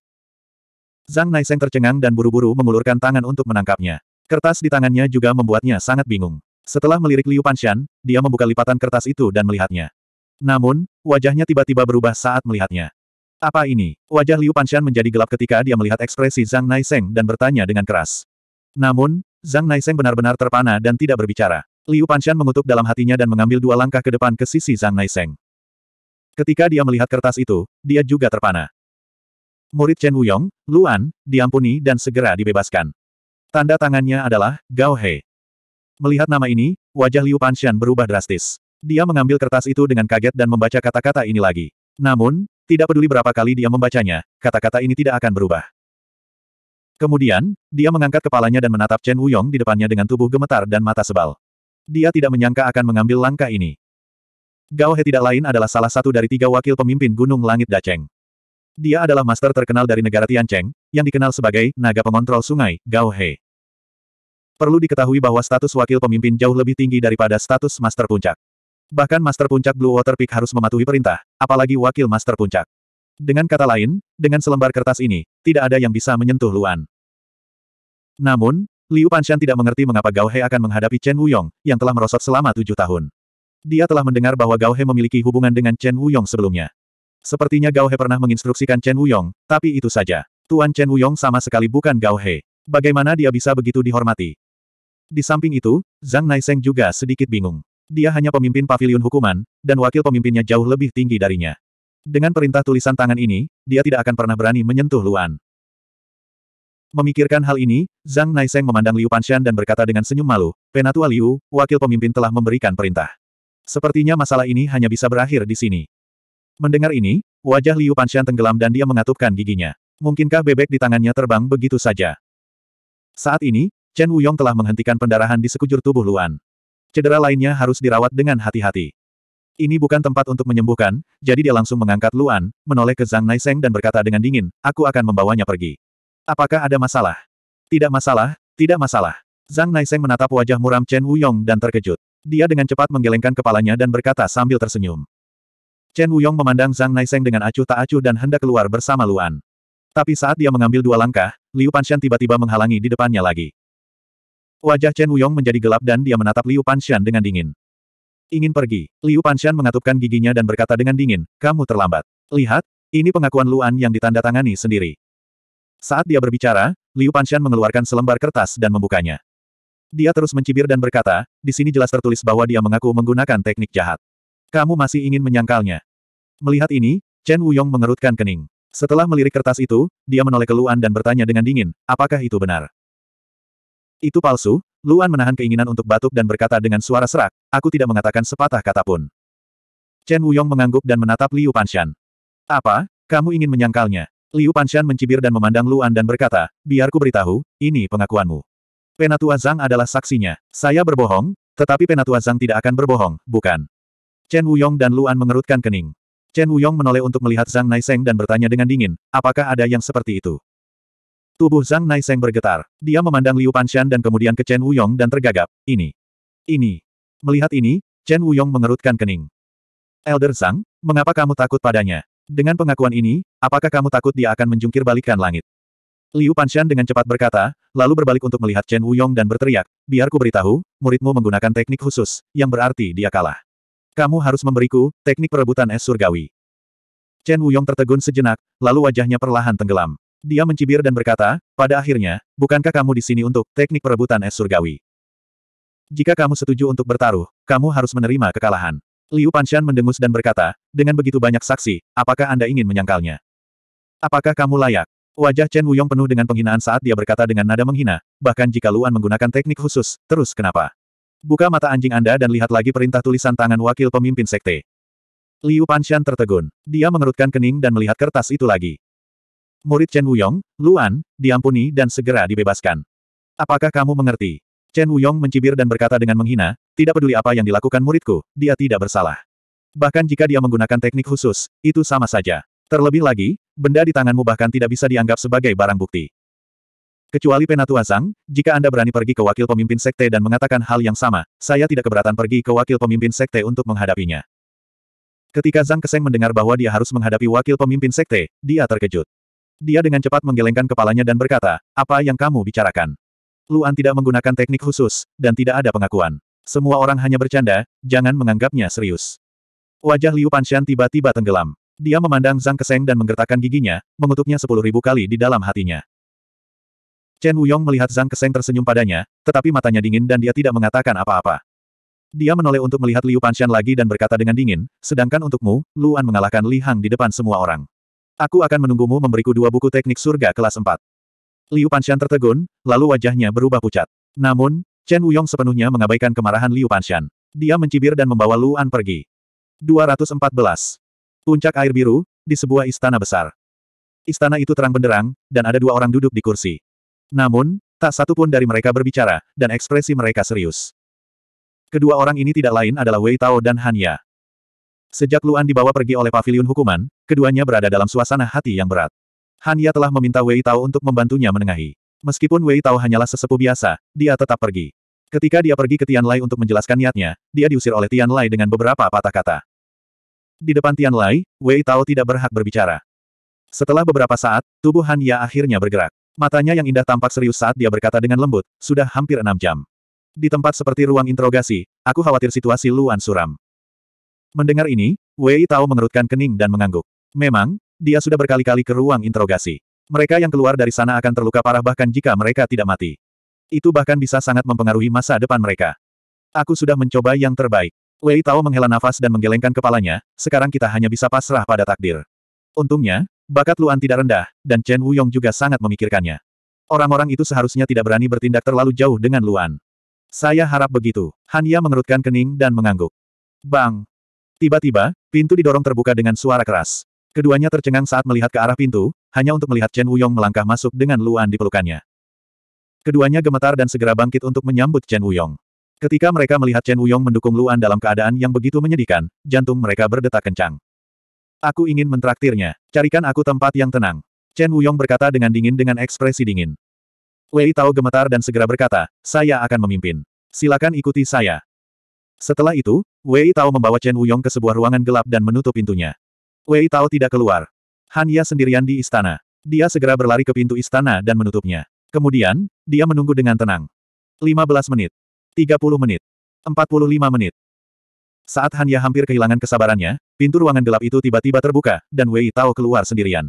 Zhang Naiseng tercengang dan buru-buru mengulurkan tangan untuk menangkapnya. Kertas di tangannya juga membuatnya sangat bingung. Setelah melirik Liu Panshan, dia membuka lipatan kertas itu dan melihatnya. Namun, wajahnya tiba-tiba berubah saat melihatnya. Apa ini? Wajah Liu Panshan menjadi gelap ketika dia melihat ekspresi Zhang Naiseng dan bertanya dengan keras. Namun, Zhang Naiseng benar-benar terpana dan tidak berbicara. Liu Panshan mengutuk dalam hatinya dan mengambil dua langkah ke depan ke sisi Zhang Naiseng. Ketika dia melihat kertas itu, dia juga terpana. Murid Chen Wuyong, Luan, diampuni dan segera dibebaskan. Tanda tangannya adalah Gao He. Melihat nama ini, wajah Liu Panshan berubah drastis. Dia mengambil kertas itu dengan kaget dan membaca kata-kata ini lagi. Namun, tidak peduli berapa kali dia membacanya, kata-kata ini tidak akan berubah. Kemudian, dia mengangkat kepalanya dan menatap Chen Wuyong di depannya dengan tubuh gemetar dan mata sebal. Dia tidak menyangka akan mengambil langkah ini. Gao He tidak lain adalah salah satu dari tiga wakil pemimpin Gunung Langit Dacheng. Dia adalah master terkenal dari negara Tiancheng, yang dikenal sebagai naga pengontrol sungai, Gao He. Perlu diketahui bahwa status wakil pemimpin jauh lebih tinggi daripada status master puncak. Bahkan Master Puncak Blue Water Peak harus mematuhi perintah, apalagi wakil Master Puncak. Dengan kata lain, dengan selembar kertas ini, tidak ada yang bisa menyentuh Luan. Namun, Liu Panshan tidak mengerti mengapa Gao He akan menghadapi Chen Wuyong, yang telah merosot selama tujuh tahun. Dia telah mendengar bahwa Gao He memiliki hubungan dengan Chen Wuyong sebelumnya. Sepertinya Gao He pernah menginstruksikan Chen Wuyong, tapi itu saja. Tuan Chen Wuyong sama sekali bukan Gao He. Bagaimana dia bisa begitu dihormati? Di samping itu, Zhang Naiseng juga sedikit bingung. Dia hanya pemimpin pavilion hukuman, dan wakil pemimpinnya jauh lebih tinggi darinya. Dengan perintah tulisan tangan ini, dia tidak akan pernah berani menyentuh Luan. Memikirkan hal ini, Zhang Naiseng memandang Liu Panshan dan berkata dengan senyum malu, Penatua Liu, wakil pemimpin telah memberikan perintah. Sepertinya masalah ini hanya bisa berakhir di sini. Mendengar ini, wajah Liu Panshan tenggelam dan dia mengatupkan giginya. Mungkinkah bebek di tangannya terbang begitu saja? Saat ini, Chen Wuyong telah menghentikan pendarahan di sekujur tubuh Luan cedera lainnya harus dirawat dengan hati-hati. Ini bukan tempat untuk menyembuhkan, jadi dia langsung mengangkat Luan, menoleh ke Zhang Naiseng dan berkata dengan dingin, aku akan membawanya pergi. Apakah ada masalah? Tidak masalah, tidak masalah. Zhang Naiseng menatap wajah muram Chen Wuyong dan terkejut. Dia dengan cepat menggelengkan kepalanya dan berkata sambil tersenyum. Chen Wuyong memandang Zhang Naiseng dengan acuh tak acuh dan hendak keluar bersama Luan. Tapi saat dia mengambil dua langkah, Liu Panshan tiba-tiba menghalangi di depannya lagi. Wajah Chen Wuyong menjadi gelap dan dia menatap Liu Panshan dengan dingin. Ingin pergi, Liu Panshan mengatupkan giginya dan berkata dengan dingin, kamu terlambat. Lihat, ini pengakuan Luan yang ditandatangani sendiri. Saat dia berbicara, Liu Panshan mengeluarkan selembar kertas dan membukanya. Dia terus mencibir dan berkata, di sini jelas tertulis bahwa dia mengaku menggunakan teknik jahat. Kamu masih ingin menyangkalnya. Melihat ini, Chen Wuyong mengerutkan kening. Setelah melirik kertas itu, dia menoleh ke Luan dan bertanya dengan dingin, apakah itu benar? Itu palsu, Luan menahan keinginan untuk batuk dan berkata dengan suara serak, aku tidak mengatakan sepatah kata pun. Chen Wuyong mengangguk dan menatap Liu Panshan. Apa? Kamu ingin menyangkalnya? Liu Panshan mencibir dan memandang Luan dan berkata, biar ku beritahu, ini pengakuanmu. Penatua Zhang adalah saksinya. Saya berbohong, tetapi Penatua Zhang tidak akan berbohong, bukan? Chen Wuyong dan Luan mengerutkan kening. Chen Wuyong menoleh untuk melihat Zhang Naiseng dan bertanya dengan dingin, apakah ada yang seperti itu? Tubuh Zhang Naiseng bergetar. Dia memandang Liu Panshan dan kemudian ke Chen Wuyong dan tergagap. Ini. Ini. Melihat ini, Chen Wuyong mengerutkan kening. Elder Zhang, mengapa kamu takut padanya? Dengan pengakuan ini, apakah kamu takut dia akan menjungkir balikan langit? Liu Panshan dengan cepat berkata, lalu berbalik untuk melihat Chen Wuyong dan berteriak, biarku beritahu, muridmu menggunakan teknik khusus, yang berarti dia kalah. Kamu harus memberiku, teknik perebutan es surgawi. Chen Wuyong tertegun sejenak, lalu wajahnya perlahan tenggelam. Dia mencibir dan berkata, pada akhirnya, bukankah kamu di sini untuk teknik perebutan es surgawi? Jika kamu setuju untuk bertaruh, kamu harus menerima kekalahan. Liu Panshan mendengus dan berkata, dengan begitu banyak saksi, apakah Anda ingin menyangkalnya? Apakah kamu layak? Wajah Chen Wuyong penuh dengan penghinaan saat dia berkata dengan nada menghina, bahkan jika Luan menggunakan teknik khusus, terus kenapa? Buka mata anjing Anda dan lihat lagi perintah tulisan tangan wakil pemimpin sekte. Liu Panshan tertegun. Dia mengerutkan kening dan melihat kertas itu lagi murid Chen Wuyong, Luan, diampuni dan segera dibebaskan. Apakah kamu mengerti? Chen Wuyong mencibir dan berkata dengan menghina, tidak peduli apa yang dilakukan muridku, dia tidak bersalah. Bahkan jika dia menggunakan teknik khusus, itu sama saja. Terlebih lagi, benda di tanganmu bahkan tidak bisa dianggap sebagai barang bukti. Kecuali Penatua Zhang, jika Anda berani pergi ke wakil pemimpin sekte dan mengatakan hal yang sama, saya tidak keberatan pergi ke wakil pemimpin sekte untuk menghadapinya. Ketika Zhang Keseng mendengar bahwa dia harus menghadapi wakil pemimpin sekte, dia terkejut. Dia dengan cepat menggelengkan kepalanya dan berkata, apa yang kamu bicarakan? Luan tidak menggunakan teknik khusus, dan tidak ada pengakuan. Semua orang hanya bercanda, jangan menganggapnya serius. Wajah Liu Panshan tiba-tiba tenggelam. Dia memandang Zhang Keseng dan menggertakkan giginya, mengutuknya sepuluh ribu kali di dalam hatinya. Chen Wuyong melihat Zhang Keseng tersenyum padanya, tetapi matanya dingin dan dia tidak mengatakan apa-apa. Dia menoleh untuk melihat Liu Panshan lagi dan berkata dengan dingin, sedangkan untukmu, Luan mengalahkan Li Hang di depan semua orang. Aku akan menunggumu memberiku dua buku teknik surga kelas 4. Liu Panshan tertegun, lalu wajahnya berubah pucat. Namun, Chen Wuyong sepenuhnya mengabaikan kemarahan Liu Panshan. Dia mencibir dan membawa Luan pergi. 214. Puncak air biru, di sebuah istana besar. Istana itu terang benderang, dan ada dua orang duduk di kursi. Namun, tak satu pun dari mereka berbicara, dan ekspresi mereka serius. Kedua orang ini tidak lain adalah Wei Tao dan Han Ya. Sejak Luan dibawa pergi oleh pavilion hukuman, keduanya berada dalam suasana hati yang berat. Han Ya telah meminta Wei Tao untuk membantunya menengahi. Meskipun Wei Tao hanyalah sesepuh biasa, dia tetap pergi. Ketika dia pergi ke Tian Lai untuk menjelaskan niatnya, dia diusir oleh Tian Lai dengan beberapa patah kata. Di depan Tian Lai, Wei Tao tidak berhak berbicara. Setelah beberapa saat, tubuh Han Ya akhirnya bergerak. Matanya yang indah tampak serius saat dia berkata dengan lembut, sudah hampir enam jam. Di tempat seperti ruang interogasi, aku khawatir situasi Luan suram. Mendengar ini, Wei Tao mengerutkan kening dan mengangguk. Memang, dia sudah berkali-kali ke ruang interogasi. Mereka yang keluar dari sana akan terluka parah bahkan jika mereka tidak mati. Itu bahkan bisa sangat mempengaruhi masa depan mereka. Aku sudah mencoba yang terbaik. Wei Tao menghela nafas dan menggelengkan kepalanya, sekarang kita hanya bisa pasrah pada takdir. Untungnya, bakat Luan tidak rendah, dan Chen Wuyong juga sangat memikirkannya. Orang-orang itu seharusnya tidak berani bertindak terlalu jauh dengan Luan. Saya harap begitu. Hanya mengerutkan kening dan mengangguk. Bang, Tiba-tiba, pintu didorong terbuka dengan suara keras. Keduanya tercengang saat melihat ke arah pintu, hanya untuk melihat Chen Wuyong melangkah masuk dengan Luan di pelukannya. Keduanya gemetar dan segera bangkit untuk menyambut Chen Wuyong. Ketika mereka melihat Chen Wuyong mendukung Luan dalam keadaan yang begitu menyedihkan, jantung mereka berdetak kencang. Aku ingin mentraktirnya, carikan aku tempat yang tenang. Chen Wuyong berkata dengan dingin dengan ekspresi dingin. Wei Tao gemetar dan segera berkata, saya akan memimpin. Silakan ikuti saya. Setelah itu, Wei Tao membawa Chen Wuyong ke sebuah ruangan gelap dan menutup pintunya. Wei Tao tidak keluar. Han Ya sendirian di istana. Dia segera berlari ke pintu istana dan menutupnya. Kemudian, dia menunggu dengan tenang. 15 menit. 30 menit. 45 menit. Saat Han Ya hampir kehilangan kesabarannya, pintu ruangan gelap itu tiba-tiba terbuka, dan Wei Tao keluar sendirian.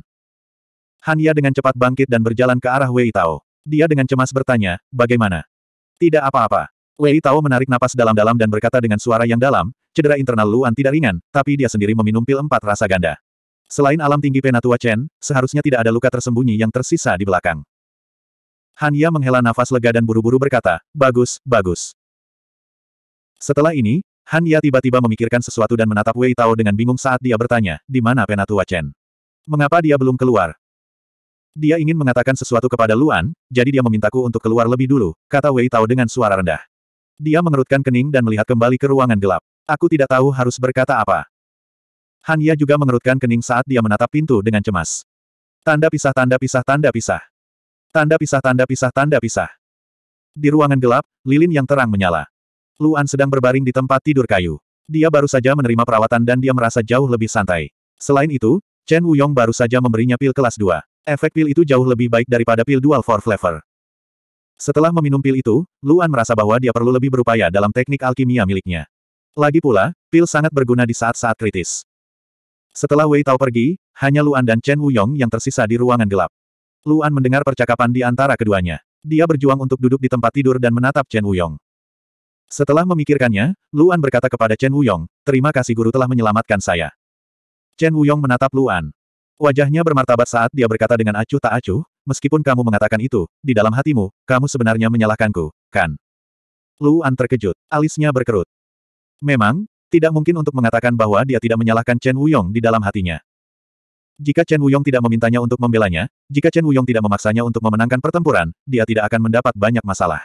Han Ya dengan cepat bangkit dan berjalan ke arah Wei Tao. Dia dengan cemas bertanya, bagaimana? Tidak apa-apa. Wei Tao menarik napas dalam-dalam dan berkata dengan suara yang dalam, cedera internal Luan tidak ringan, tapi dia sendiri meminum pil empat rasa ganda. Selain alam tinggi Penatua Chen, seharusnya tidak ada luka tersembunyi yang tersisa di belakang. Han Ya menghela nafas lega dan buru-buru berkata, bagus, bagus. Setelah ini, Han Ya tiba-tiba memikirkan sesuatu dan menatap Wei Tao dengan bingung saat dia bertanya, di mana Penatua Chen? Mengapa dia belum keluar? Dia ingin mengatakan sesuatu kepada Luan, jadi dia memintaku untuk keluar lebih dulu, kata Wei Tao dengan suara rendah. Dia mengerutkan kening dan melihat kembali ke ruangan gelap. Aku tidak tahu harus berkata apa. Hanya juga mengerutkan kening saat dia menatap pintu dengan cemas. Tanda pisah tanda pisah tanda pisah. Tanda pisah tanda pisah tanda pisah. Di ruangan gelap, lilin yang terang menyala. Luan sedang berbaring di tempat tidur kayu. Dia baru saja menerima perawatan dan dia merasa jauh lebih santai. Selain itu, Chen Wuyong baru saja memberinya pil kelas 2. Efek pil itu jauh lebih baik daripada pil dual for flavor. Setelah meminum pil itu, Luan merasa bahwa dia perlu lebih berupaya dalam teknik alkimia miliknya. Lagi pula, pil sangat berguna di saat-saat kritis. Setelah Wei Tao pergi, hanya Luan dan Chen Wuyong yang tersisa di ruangan gelap. Luan mendengar percakapan di antara keduanya. Dia berjuang untuk duduk di tempat tidur dan menatap Chen Wuyong. Setelah memikirkannya, Luan berkata kepada Chen Wuyong, terima kasih guru telah menyelamatkan saya. Chen Wuyong menatap Luan. Wajahnya bermartabat saat dia berkata dengan acuh tak acuh, meskipun kamu mengatakan itu, di dalam hatimu, kamu sebenarnya menyalahkanku, kan? Luan terkejut, alisnya berkerut. Memang, tidak mungkin untuk mengatakan bahwa dia tidak menyalahkan Chen Wuyong di dalam hatinya. Jika Chen Wuyong tidak memintanya untuk membelanya, jika Chen Wuyong tidak memaksanya untuk memenangkan pertempuran, dia tidak akan mendapat banyak masalah.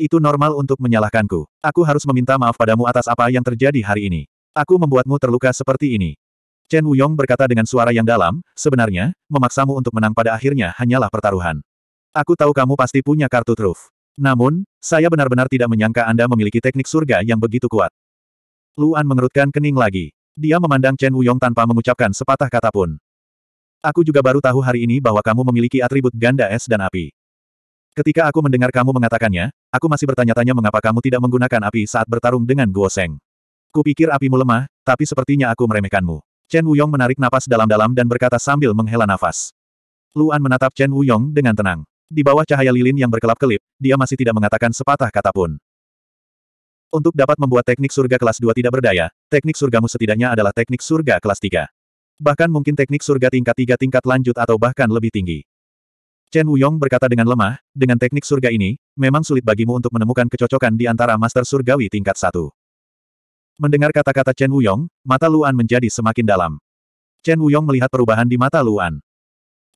Itu normal untuk menyalahkanku. Aku harus meminta maaf padamu atas apa yang terjadi hari ini. Aku membuatmu terluka seperti ini. Chen Wuyong berkata dengan suara yang dalam, sebenarnya, memaksamu untuk menang pada akhirnya hanyalah pertaruhan. Aku tahu kamu pasti punya kartu truf. Namun, saya benar-benar tidak menyangka Anda memiliki teknik surga yang begitu kuat. Luan mengerutkan kening lagi. Dia memandang Chen Wuyong tanpa mengucapkan sepatah kata pun. Aku juga baru tahu hari ini bahwa kamu memiliki atribut ganda es dan api. Ketika aku mendengar kamu mengatakannya, aku masih bertanya-tanya mengapa kamu tidak menggunakan api saat bertarung dengan Guo Seng. Kupikir apimu lemah, tapi sepertinya aku meremehkanmu. Chen Wuyong menarik napas dalam-dalam dan berkata sambil menghela nafas. Luan menatap Chen Wuyong dengan tenang. Di bawah cahaya lilin yang berkelap-kelip, dia masih tidak mengatakan sepatah kata pun. Untuk dapat membuat teknik surga kelas 2 tidak berdaya, teknik surgamu setidaknya adalah teknik surga kelas 3. Bahkan mungkin teknik surga tingkat 3 tingkat lanjut atau bahkan lebih tinggi. Chen Wuyong berkata dengan lemah, dengan teknik surga ini, memang sulit bagimu untuk menemukan kecocokan di antara master surgawi tingkat 1. Mendengar kata-kata Chen Wuyong, mata Luan menjadi semakin dalam. Chen Wuyong melihat perubahan di mata Luan.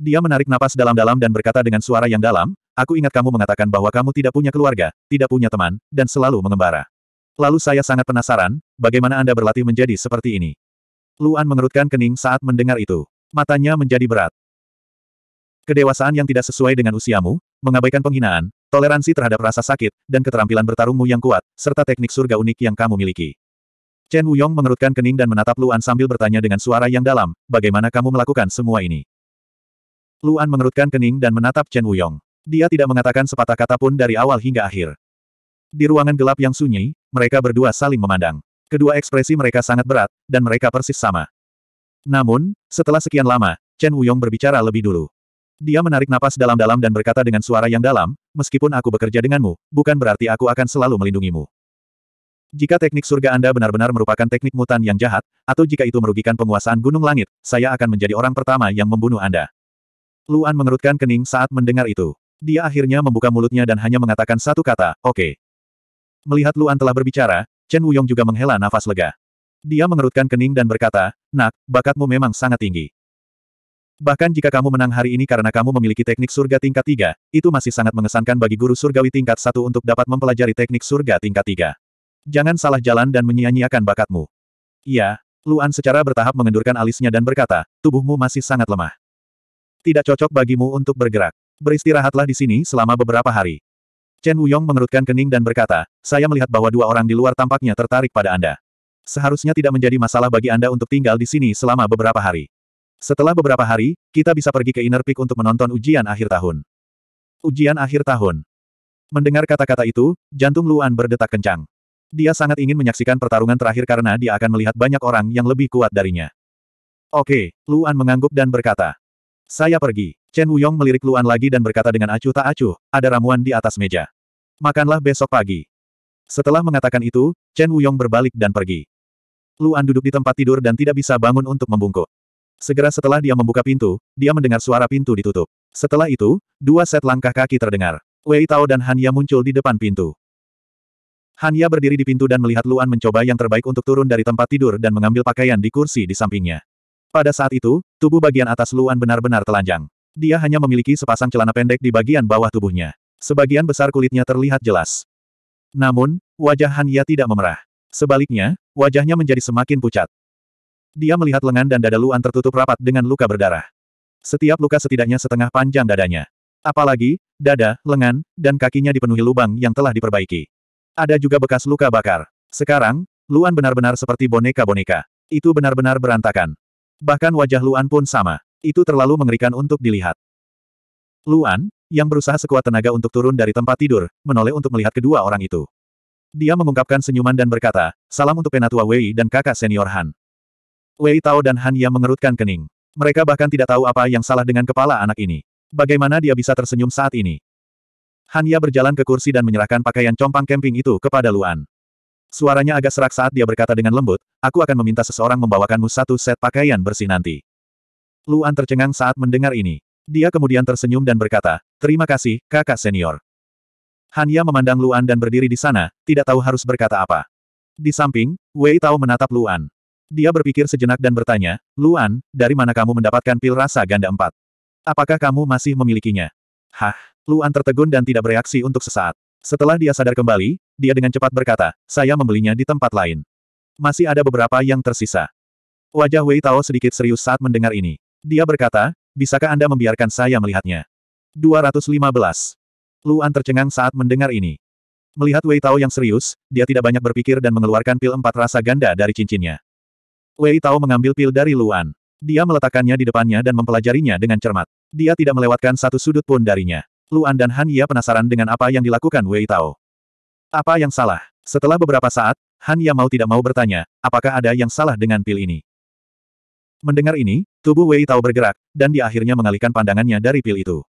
Dia menarik napas dalam-dalam dan berkata dengan suara yang dalam, aku ingat kamu mengatakan bahwa kamu tidak punya keluarga, tidak punya teman, dan selalu mengembara. Lalu saya sangat penasaran, bagaimana Anda berlatih menjadi seperti ini. Luan mengerutkan kening saat mendengar itu. Matanya menjadi berat. Kedewasaan yang tidak sesuai dengan usiamu, mengabaikan penghinaan, toleransi terhadap rasa sakit, dan keterampilan bertarungmu yang kuat, serta teknik surga unik yang kamu miliki. Chen Wuyong mengerutkan kening dan menatap Luan sambil bertanya dengan suara yang dalam, bagaimana kamu melakukan semua ini? Luan mengerutkan kening dan menatap Chen Wuyong. Dia tidak mengatakan sepatah kata pun dari awal hingga akhir. Di ruangan gelap yang sunyi, mereka berdua saling memandang. Kedua ekspresi mereka sangat berat, dan mereka persis sama. Namun, setelah sekian lama, Chen Wuyong berbicara lebih dulu. Dia menarik napas dalam-dalam dan berkata dengan suara yang dalam, meskipun aku bekerja denganmu, bukan berarti aku akan selalu melindungimu. Jika teknik surga Anda benar-benar merupakan teknik mutan yang jahat, atau jika itu merugikan penguasaan gunung langit, saya akan menjadi orang pertama yang membunuh Anda. Luan mengerutkan kening saat mendengar itu. Dia akhirnya membuka mulutnya dan hanya mengatakan satu kata, oke. Okay. Melihat Luan telah berbicara, Chen Wuyong juga menghela nafas lega. Dia mengerutkan kening dan berkata, Nak, bakatmu memang sangat tinggi. Bahkan jika kamu menang hari ini karena kamu memiliki teknik surga tingkat tiga, itu masih sangat mengesankan bagi guru surgawi tingkat satu untuk dapat mempelajari teknik surga tingkat tiga. Jangan salah jalan dan menyia-nyiakan bakatmu. Iya, Luan secara bertahap mengendurkan alisnya dan berkata, tubuhmu masih sangat lemah. Tidak cocok bagimu untuk bergerak. Beristirahatlah di sini selama beberapa hari. Chen Wuyong mengerutkan kening dan berkata, saya melihat bahwa dua orang di luar tampaknya tertarik pada Anda. Seharusnya tidak menjadi masalah bagi Anda untuk tinggal di sini selama beberapa hari. Setelah beberapa hari, kita bisa pergi ke Inner Peak untuk menonton ujian akhir tahun. Ujian akhir tahun. Mendengar kata-kata itu, jantung Luan berdetak kencang. Dia sangat ingin menyaksikan pertarungan terakhir karena dia akan melihat banyak orang yang lebih kuat darinya. Oke, Luan mengangguk dan berkata. Saya pergi. Chen Wuyong melirik Luan lagi dan berkata dengan acuh tak acuh, ada ramuan di atas meja. Makanlah besok pagi. Setelah mengatakan itu, Chen Wuyong berbalik dan pergi. Luan duduk di tempat tidur dan tidak bisa bangun untuk membungkuk. Segera setelah dia membuka pintu, dia mendengar suara pintu ditutup. Setelah itu, dua set langkah kaki terdengar. Wei Tao dan Han Ya muncul di depan pintu. Hanya berdiri di pintu dan melihat Luan mencoba yang terbaik untuk turun dari tempat tidur dan mengambil pakaian di kursi di sampingnya. Pada saat itu, tubuh bagian atas Luan benar-benar telanjang. Dia hanya memiliki sepasang celana pendek di bagian bawah tubuhnya. Sebagian besar kulitnya terlihat jelas. Namun, wajah Han tidak memerah. Sebaliknya, wajahnya menjadi semakin pucat. Dia melihat lengan dan dada Luan tertutup rapat dengan luka berdarah. Setiap luka setidaknya setengah panjang dadanya. Apalagi, dada, lengan, dan kakinya dipenuhi lubang yang telah diperbaiki. Ada juga bekas luka bakar. Sekarang, Luan benar-benar seperti boneka-boneka. Itu benar-benar berantakan. Bahkan wajah Luan pun sama. Itu terlalu mengerikan untuk dilihat. Luan, yang berusaha sekuat tenaga untuk turun dari tempat tidur, menoleh untuk melihat kedua orang itu. Dia mengungkapkan senyuman dan berkata, salam untuk Penatua Wei dan kakak senior Han. Wei Tao dan Han yang mengerutkan kening. Mereka bahkan tidak tahu apa yang salah dengan kepala anak ini. Bagaimana dia bisa tersenyum saat ini? Hanya berjalan ke kursi dan menyerahkan pakaian compang camping itu kepada Luan. Suaranya agak serak saat dia berkata dengan lembut, aku akan meminta seseorang membawakanmu satu set pakaian bersih nanti. Luan tercengang saat mendengar ini. Dia kemudian tersenyum dan berkata, terima kasih, kakak senior. Hanya memandang Luan dan berdiri di sana, tidak tahu harus berkata apa. Di samping, Wei Tao menatap Luan. Dia berpikir sejenak dan bertanya, Luan, dari mana kamu mendapatkan pil rasa ganda empat? Apakah kamu masih memilikinya? Hah? Luan tertegun dan tidak bereaksi untuk sesaat. Setelah dia sadar kembali, dia dengan cepat berkata, saya membelinya di tempat lain. Masih ada beberapa yang tersisa. Wajah Wei Tao sedikit serius saat mendengar ini. Dia berkata, bisakah Anda membiarkan saya melihatnya? 215. Luan tercengang saat mendengar ini. Melihat Wei Tao yang serius, dia tidak banyak berpikir dan mengeluarkan pil empat rasa ganda dari cincinnya. Wei Tao mengambil pil dari Luan. Dia meletakkannya di depannya dan mempelajarinya dengan cermat. Dia tidak melewatkan satu sudut pun darinya. Luan dan Han Ya penasaran dengan apa yang dilakukan Wei Tao. Apa yang salah? Setelah beberapa saat, Han Ya mau tidak mau bertanya, apakah ada yang salah dengan pil ini? Mendengar ini, tubuh Wei Tao bergerak, dan dia akhirnya mengalihkan pandangannya dari pil itu.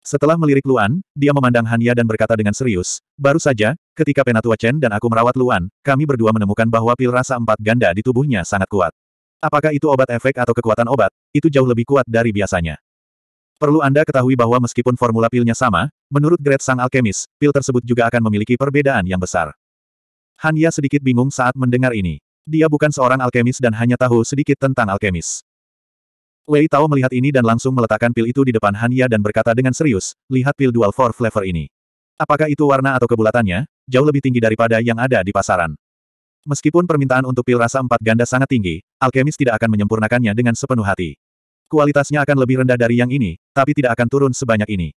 Setelah melirik Luan, dia memandang Han Ya dan berkata dengan serius, baru saja, ketika Penatua Chen dan aku merawat Luan, kami berdua menemukan bahwa pil rasa empat ganda di tubuhnya sangat kuat. Apakah itu obat efek atau kekuatan obat, itu jauh lebih kuat dari biasanya. Perlu Anda ketahui bahwa meskipun formula pilnya sama, menurut Great sang alkemis, pil tersebut juga akan memiliki perbedaan yang besar. Hanya sedikit bingung saat mendengar ini. Dia bukan seorang alkemis dan hanya tahu sedikit tentang alkemis. Wei Tao melihat ini dan langsung meletakkan pil itu di depan Hania dan berkata dengan serius, lihat pil dual four flavor ini. Apakah itu warna atau kebulatannya, jauh lebih tinggi daripada yang ada di pasaran. Meskipun permintaan untuk pil rasa empat ganda sangat tinggi, alkemis tidak akan menyempurnakannya dengan sepenuh hati. Kualitasnya akan lebih rendah dari yang ini, tapi tidak akan turun sebanyak ini.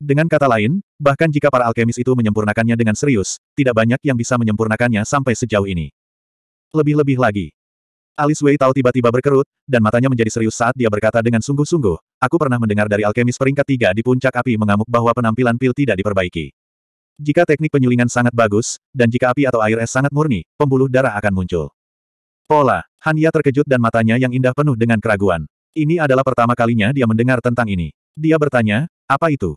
Dengan kata lain, bahkan jika para alkemis itu menyempurnakannya dengan serius, tidak banyak yang bisa menyempurnakannya sampai sejauh ini. Lebih-lebih lagi. Alis Wei Tao tiba-tiba berkerut, dan matanya menjadi serius saat dia berkata dengan sungguh-sungguh, aku pernah mendengar dari alkemis peringkat tiga di puncak api mengamuk bahwa penampilan pil tidak diperbaiki. Jika teknik penyulingan sangat bagus, dan jika api atau air es sangat murni, pembuluh darah akan muncul. Pola, Hania terkejut dan matanya yang indah penuh dengan keraguan. Ini adalah pertama kalinya dia mendengar tentang ini. Dia bertanya, apa itu?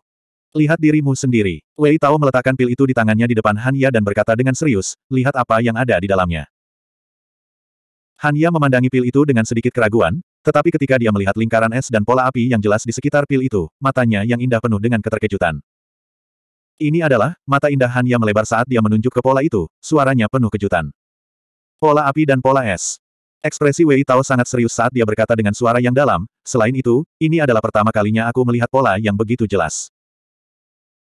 Lihat dirimu sendiri. Wei Tao meletakkan pil itu di tangannya di depan Hanya dan berkata dengan serius, lihat apa yang ada di dalamnya. Hanya memandangi pil itu dengan sedikit keraguan, tetapi ketika dia melihat lingkaran es dan pola api yang jelas di sekitar pil itu, matanya yang indah penuh dengan keterkejutan. Ini adalah, mata indah Hanya melebar saat dia menunjuk ke pola itu, suaranya penuh kejutan. Pola api dan pola es. Ekspresi Wei Tao sangat serius saat dia berkata dengan suara yang dalam, selain itu, ini adalah pertama kalinya aku melihat pola yang begitu jelas.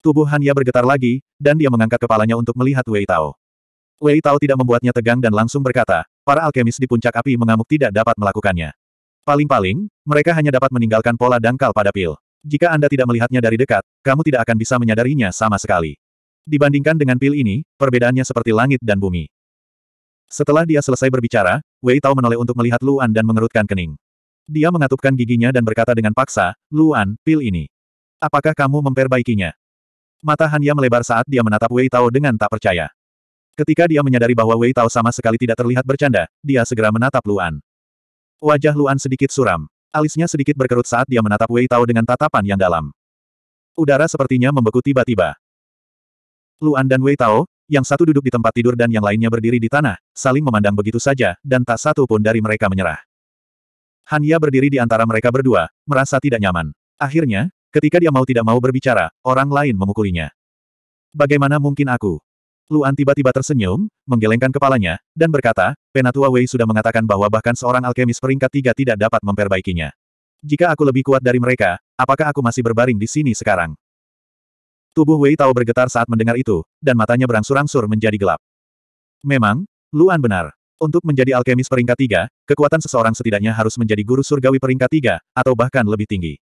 Tubuh Hanya bergetar lagi, dan dia mengangkat kepalanya untuk melihat Wei Tao. Wei Tao tidak membuatnya tegang dan langsung berkata, para alkemis di puncak api mengamuk tidak dapat melakukannya. Paling-paling, mereka hanya dapat meninggalkan pola dangkal pada pil. Jika Anda tidak melihatnya dari dekat, kamu tidak akan bisa menyadarinya sama sekali. Dibandingkan dengan pil ini, perbedaannya seperti langit dan bumi. Setelah dia selesai berbicara, Wei Tao menoleh untuk melihat Luan dan mengerutkan kening. Dia mengatupkan giginya dan berkata dengan paksa, Luan, pil ini. Apakah kamu memperbaikinya? Mata Hanya melebar saat dia menatap Wei Tao dengan tak percaya. Ketika dia menyadari bahwa Wei Tao sama sekali tidak terlihat bercanda, dia segera menatap Luan. Wajah Luan sedikit suram. Alisnya sedikit berkerut saat dia menatap Wei Tao dengan tatapan yang dalam. Udara sepertinya membeku tiba-tiba. Luan dan Wei Tao, yang satu duduk di tempat tidur dan yang lainnya berdiri di tanah, saling memandang begitu saja, dan tak satu pun dari mereka menyerah. Hanya berdiri di antara mereka berdua, merasa tidak nyaman. Akhirnya, ketika dia mau tidak mau berbicara, orang lain memukulinya. Bagaimana mungkin aku? Luan tiba-tiba tersenyum, menggelengkan kepalanya, dan berkata, Penatua Wei sudah mengatakan bahwa bahkan seorang alkemis peringkat tiga tidak dapat memperbaikinya. Jika aku lebih kuat dari mereka, apakah aku masih berbaring di sini sekarang? Tubuh Wei Tao bergetar saat mendengar itu, dan matanya berangsur-angsur menjadi gelap. Memang, Luan benar. Untuk menjadi alkemis peringkat tiga, kekuatan seseorang setidaknya harus menjadi guru surgawi peringkat tiga, atau bahkan lebih tinggi.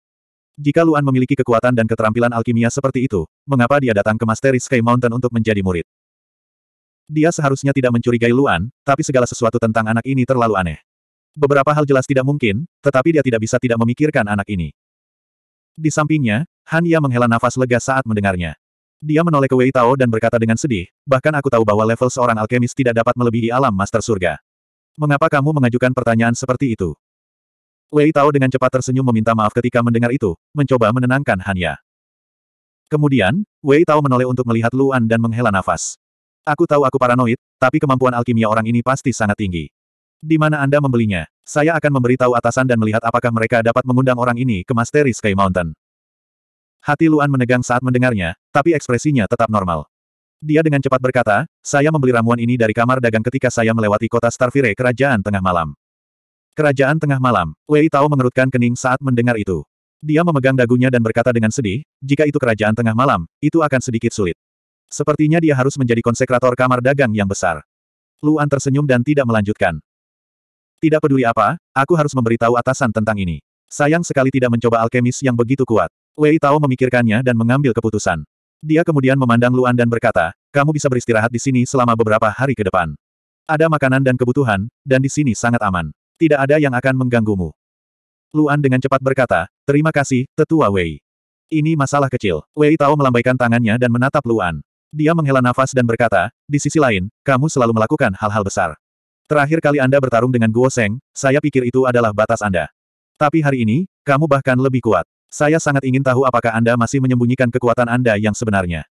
Jika Luan memiliki kekuatan dan keterampilan alkimia seperti itu, mengapa dia datang ke Mastery Sky Mountain untuk menjadi murid? Dia seharusnya tidak mencurigai Luan, tapi segala sesuatu tentang anak ini terlalu aneh. Beberapa hal jelas tidak mungkin, tetapi dia tidak bisa tidak memikirkan anak ini. Di sampingnya, Han Ya menghela nafas lega saat mendengarnya. Dia menoleh ke Wei Tao dan berkata dengan sedih, bahkan aku tahu bahwa level seorang alkemis tidak dapat melebihi alam master surga. Mengapa kamu mengajukan pertanyaan seperti itu? Wei Tao dengan cepat tersenyum meminta maaf ketika mendengar itu, mencoba menenangkan Han Ya. Kemudian, Wei Tao menoleh untuk melihat Luan dan menghela nafas. Aku tahu aku paranoid, tapi kemampuan alkimia orang ini pasti sangat tinggi. Di mana Anda membelinya? Saya akan memberitahu atasan dan melihat apakah mereka dapat mengundang orang ini ke Mastery Sky Mountain. Hati Luan menegang saat mendengarnya, tapi ekspresinya tetap normal. Dia dengan cepat berkata, saya membeli ramuan ini dari kamar dagang ketika saya melewati kota Starfire Kerajaan Tengah Malam. Kerajaan Tengah Malam, Wei Tao mengerutkan kening saat mendengar itu. Dia memegang dagunya dan berkata dengan sedih, jika itu Kerajaan Tengah Malam, itu akan sedikit sulit. Sepertinya dia harus menjadi konsekrator kamar dagang yang besar. Luan tersenyum dan tidak melanjutkan. Tidak peduli apa, aku harus memberitahu atasan tentang ini. Sayang sekali tidak mencoba alkemis yang begitu kuat. Wei Tao memikirkannya dan mengambil keputusan. Dia kemudian memandang Luan dan berkata, kamu bisa beristirahat di sini selama beberapa hari ke depan. Ada makanan dan kebutuhan, dan di sini sangat aman. Tidak ada yang akan mengganggumu. Luan dengan cepat berkata, terima kasih, tetua Wei. Ini masalah kecil. Wei Tao melambaikan tangannya dan menatap Luan. Dia menghela nafas dan berkata, di sisi lain, kamu selalu melakukan hal-hal besar. Terakhir kali Anda bertarung dengan Guo Seng, saya pikir itu adalah batas Anda. Tapi hari ini, kamu bahkan lebih kuat. Saya sangat ingin tahu apakah Anda masih menyembunyikan kekuatan Anda yang sebenarnya.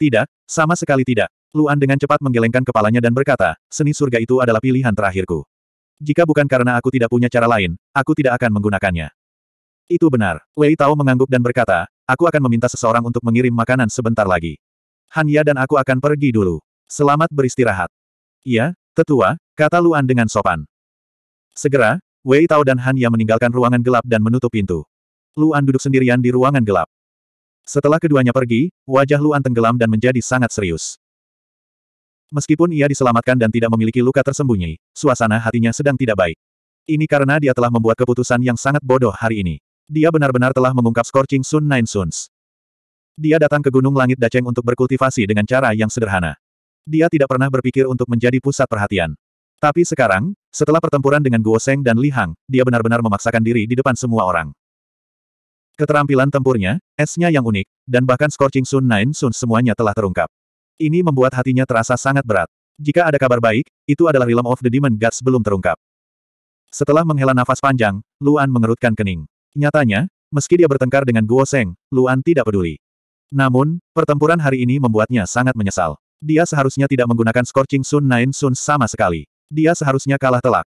Tidak, sama sekali tidak. Luan dengan cepat menggelengkan kepalanya dan berkata, seni surga itu adalah pilihan terakhirku. Jika bukan karena aku tidak punya cara lain, aku tidak akan menggunakannya. Itu benar. Wei Tao mengangguk dan berkata, aku akan meminta seseorang untuk mengirim makanan sebentar lagi. Hanya dan aku akan pergi dulu. Selamat beristirahat. Iya, Tetua, kata Luan dengan sopan. Segera, Wei Tao dan Han Ya meninggalkan ruangan gelap dan menutup pintu. Luan duduk sendirian di ruangan gelap. Setelah keduanya pergi, wajah Luan tenggelam dan menjadi sangat serius. Meskipun ia diselamatkan dan tidak memiliki luka tersembunyi, suasana hatinya sedang tidak baik. Ini karena dia telah membuat keputusan yang sangat bodoh hari ini. Dia benar-benar telah mengungkap scorching Sun Nine Suns. Dia datang ke Gunung Langit Daceng untuk berkultivasi dengan cara yang sederhana. Dia tidak pernah berpikir untuk menjadi pusat perhatian. Tapi sekarang, setelah pertempuran dengan Guo Seng dan Li Hang, dia benar-benar memaksakan diri di depan semua orang. Keterampilan tempurnya, esnya yang unik, dan bahkan scorching sun nine sun semuanya telah terungkap. Ini membuat hatinya terasa sangat berat. Jika ada kabar baik, itu adalah Realm of the Demon Gods belum terungkap. Setelah menghela nafas panjang, Luan mengerutkan kening. Nyatanya, meski dia bertengkar dengan Guo Seng, Luan tidak peduli. Namun, pertempuran hari ini membuatnya sangat menyesal. Dia seharusnya tidak menggunakan Scorching Sun Nine Sun sama sekali. Dia seharusnya kalah telak.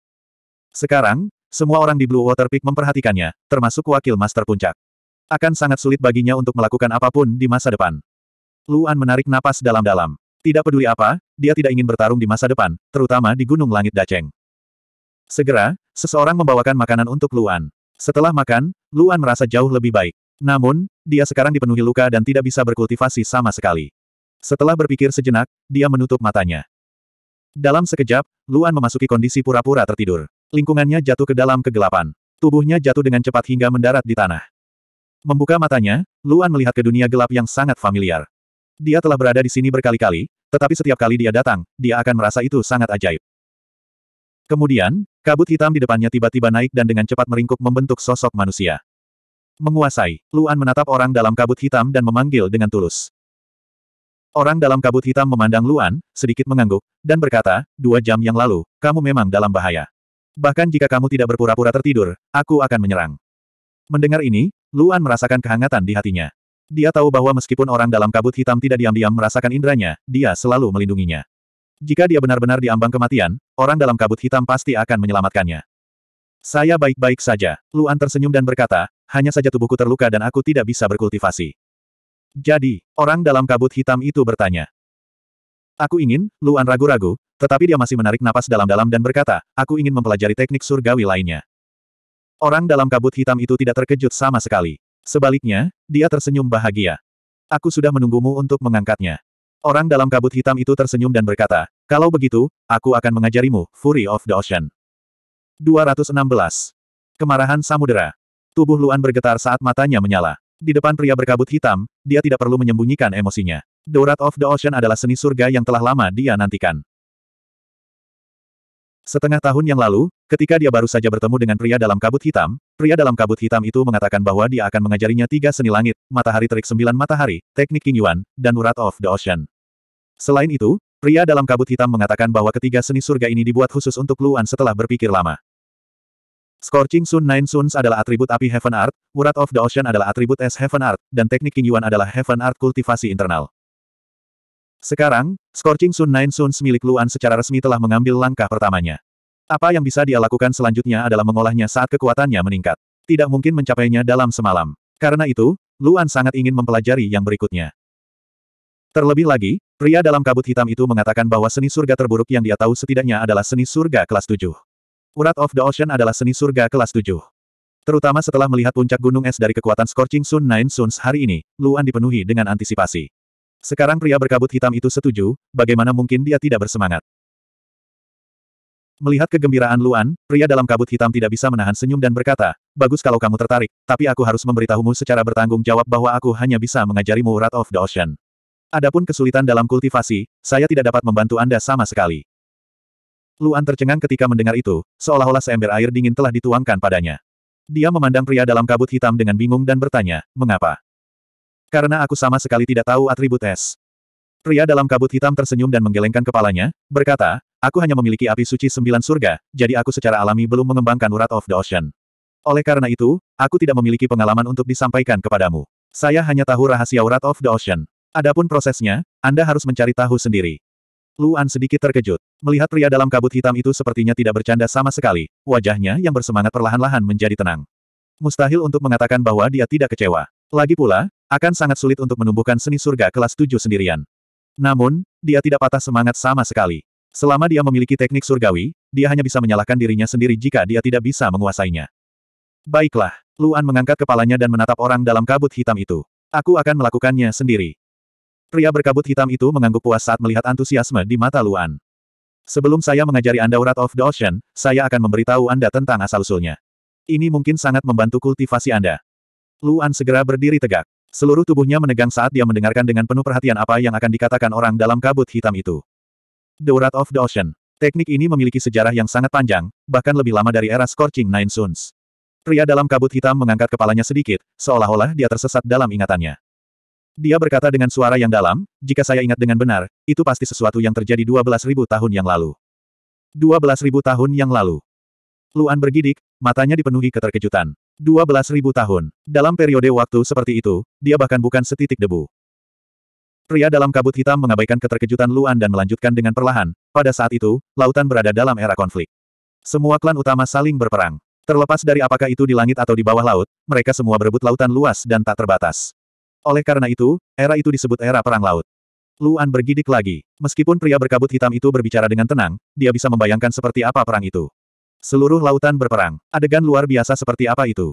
Sekarang, semua orang di Blue Water Peak memperhatikannya, termasuk wakil Master Puncak. Akan sangat sulit baginya untuk melakukan apapun di masa depan. Luan menarik napas dalam-dalam. Tidak peduli apa, dia tidak ingin bertarung di masa depan, terutama di Gunung Langit Daceng. Segera, seseorang membawakan makanan untuk Luan. Setelah makan, Luan merasa jauh lebih baik. Namun, dia sekarang dipenuhi luka dan tidak bisa berkultivasi sama sekali. Setelah berpikir sejenak, dia menutup matanya. Dalam sekejap, Luan memasuki kondisi pura-pura tertidur. Lingkungannya jatuh ke dalam kegelapan. Tubuhnya jatuh dengan cepat hingga mendarat di tanah. Membuka matanya, Luan melihat ke dunia gelap yang sangat familiar. Dia telah berada di sini berkali-kali, tetapi setiap kali dia datang, dia akan merasa itu sangat ajaib. Kemudian, kabut hitam di depannya tiba-tiba naik dan dengan cepat meringkuk membentuk sosok manusia. Menguasai, Luan menatap orang dalam kabut hitam dan memanggil dengan tulus. Orang dalam kabut hitam memandang Luan, sedikit mengangguk, dan berkata, dua jam yang lalu, kamu memang dalam bahaya. Bahkan jika kamu tidak berpura-pura tertidur, aku akan menyerang. Mendengar ini, Luan merasakan kehangatan di hatinya. Dia tahu bahwa meskipun orang dalam kabut hitam tidak diam-diam merasakan indranya, dia selalu melindunginya. Jika dia benar-benar diambang kematian, orang dalam kabut hitam pasti akan menyelamatkannya. Saya baik-baik saja. Luan tersenyum dan berkata, hanya saja tubuhku terluka dan aku tidak bisa berkultivasi. Jadi, orang dalam kabut hitam itu bertanya. Aku ingin, Luan ragu-ragu, tetapi dia masih menarik napas dalam-dalam dan berkata, aku ingin mempelajari teknik surgawi lainnya. Orang dalam kabut hitam itu tidak terkejut sama sekali. Sebaliknya, dia tersenyum bahagia. Aku sudah menunggumu untuk mengangkatnya. Orang dalam kabut hitam itu tersenyum dan berkata, kalau begitu, aku akan mengajarimu, Fury of the Ocean. 216. Kemarahan Samudera. Tubuh Luan bergetar saat matanya menyala. Di depan pria berkabut hitam, dia tidak perlu menyembunyikan emosinya. The Wrath of the Ocean adalah seni surga yang telah lama dia nantikan. Setengah tahun yang lalu, ketika dia baru saja bertemu dengan pria dalam kabut hitam, pria dalam kabut hitam itu mengatakan bahwa dia akan mengajarinya tiga seni langit, matahari terik sembilan matahari, teknik King Yuan, dan Wrath of the Ocean. Selain itu, pria dalam kabut hitam mengatakan bahwa ketiga seni surga ini dibuat khusus untuk Luan setelah berpikir lama. Scorching Sun Nine Suns adalah atribut api Heaven Art, Wrath of the Ocean adalah atribut es Heaven Art, dan teknik King Yuan adalah Heaven Art kultivasi internal. Sekarang, Scorching Sun Nine Suns milik Luan secara resmi telah mengambil langkah pertamanya. Apa yang bisa dia lakukan selanjutnya adalah mengolahnya saat kekuatannya meningkat. Tidak mungkin mencapainya dalam semalam. Karena itu, Luan sangat ingin mempelajari yang berikutnya. Terlebih lagi, pria dalam kabut hitam itu mengatakan bahwa seni surga terburuk yang dia tahu setidaknya adalah seni surga kelas 7. Urat of the Ocean adalah seni surga kelas 7. Terutama setelah melihat puncak gunung es dari kekuatan Scorching Sun Nine Suns hari ini, Luan dipenuhi dengan antisipasi. Sekarang pria berkabut hitam itu setuju, bagaimana mungkin dia tidak bersemangat. Melihat kegembiraan Luan, pria dalam kabut hitam tidak bisa menahan senyum dan berkata, Bagus kalau kamu tertarik, tapi aku harus memberitahumu secara bertanggung jawab bahwa aku hanya bisa mengajarimu Rat of the Ocean. Adapun kesulitan dalam kultivasi, saya tidak dapat membantu Anda sama sekali. Luan tercengang ketika mendengar itu, seolah-olah seember air dingin telah dituangkan padanya. Dia memandang pria dalam kabut hitam dengan bingung dan bertanya, mengapa? Karena aku sama sekali tidak tahu atribut es. Pria dalam kabut hitam tersenyum dan menggelengkan kepalanya, berkata, aku hanya memiliki api suci sembilan surga, jadi aku secara alami belum mengembangkan urat of the ocean. Oleh karena itu, aku tidak memiliki pengalaman untuk disampaikan kepadamu. Saya hanya tahu rahasia urat of the ocean. Adapun prosesnya, Anda harus mencari tahu sendiri. Luan sedikit terkejut. Melihat pria dalam kabut hitam itu sepertinya tidak bercanda sama sekali, wajahnya yang bersemangat perlahan-lahan menjadi tenang. Mustahil untuk mengatakan bahwa dia tidak kecewa. Lagi pula, akan sangat sulit untuk menumbuhkan seni surga kelas 7 sendirian. Namun, dia tidak patah semangat sama sekali. Selama dia memiliki teknik surgawi, dia hanya bisa menyalahkan dirinya sendiri jika dia tidak bisa menguasainya. Baiklah, Luan mengangkat kepalanya dan menatap orang dalam kabut hitam itu. Aku akan melakukannya sendiri. Pria berkabut hitam itu mengangguk puas saat melihat antusiasme di mata Luan. Sebelum saya mengajari Anda Urat of the Ocean, saya akan memberitahu Anda tentang asal-usulnya. Ini mungkin sangat membantu kultivasi Anda. Luan segera berdiri tegak. Seluruh tubuhnya menegang saat dia mendengarkan dengan penuh perhatian apa yang akan dikatakan orang dalam kabut hitam itu. The Urat of the Ocean. Teknik ini memiliki sejarah yang sangat panjang, bahkan lebih lama dari era Scorching Nine Suns. Pria dalam kabut hitam mengangkat kepalanya sedikit, seolah-olah dia tersesat dalam ingatannya. Dia berkata dengan suara yang dalam, jika saya ingat dengan benar, itu pasti sesuatu yang terjadi 12.000 tahun yang lalu. 12.000 tahun yang lalu. Luan bergidik, matanya dipenuhi keterkejutan. 12.000 tahun. Dalam periode waktu seperti itu, dia bahkan bukan setitik debu. Pria dalam kabut hitam mengabaikan keterkejutan Luan dan melanjutkan dengan perlahan, pada saat itu, lautan berada dalam era konflik. Semua klan utama saling berperang. Terlepas dari apakah itu di langit atau di bawah laut, mereka semua berebut lautan luas dan tak terbatas. Oleh karena itu, era itu disebut era Perang Laut. Luan bergidik lagi. Meskipun pria berkabut hitam itu berbicara dengan tenang, dia bisa membayangkan seperti apa perang itu. Seluruh lautan berperang. Adegan luar biasa seperti apa itu.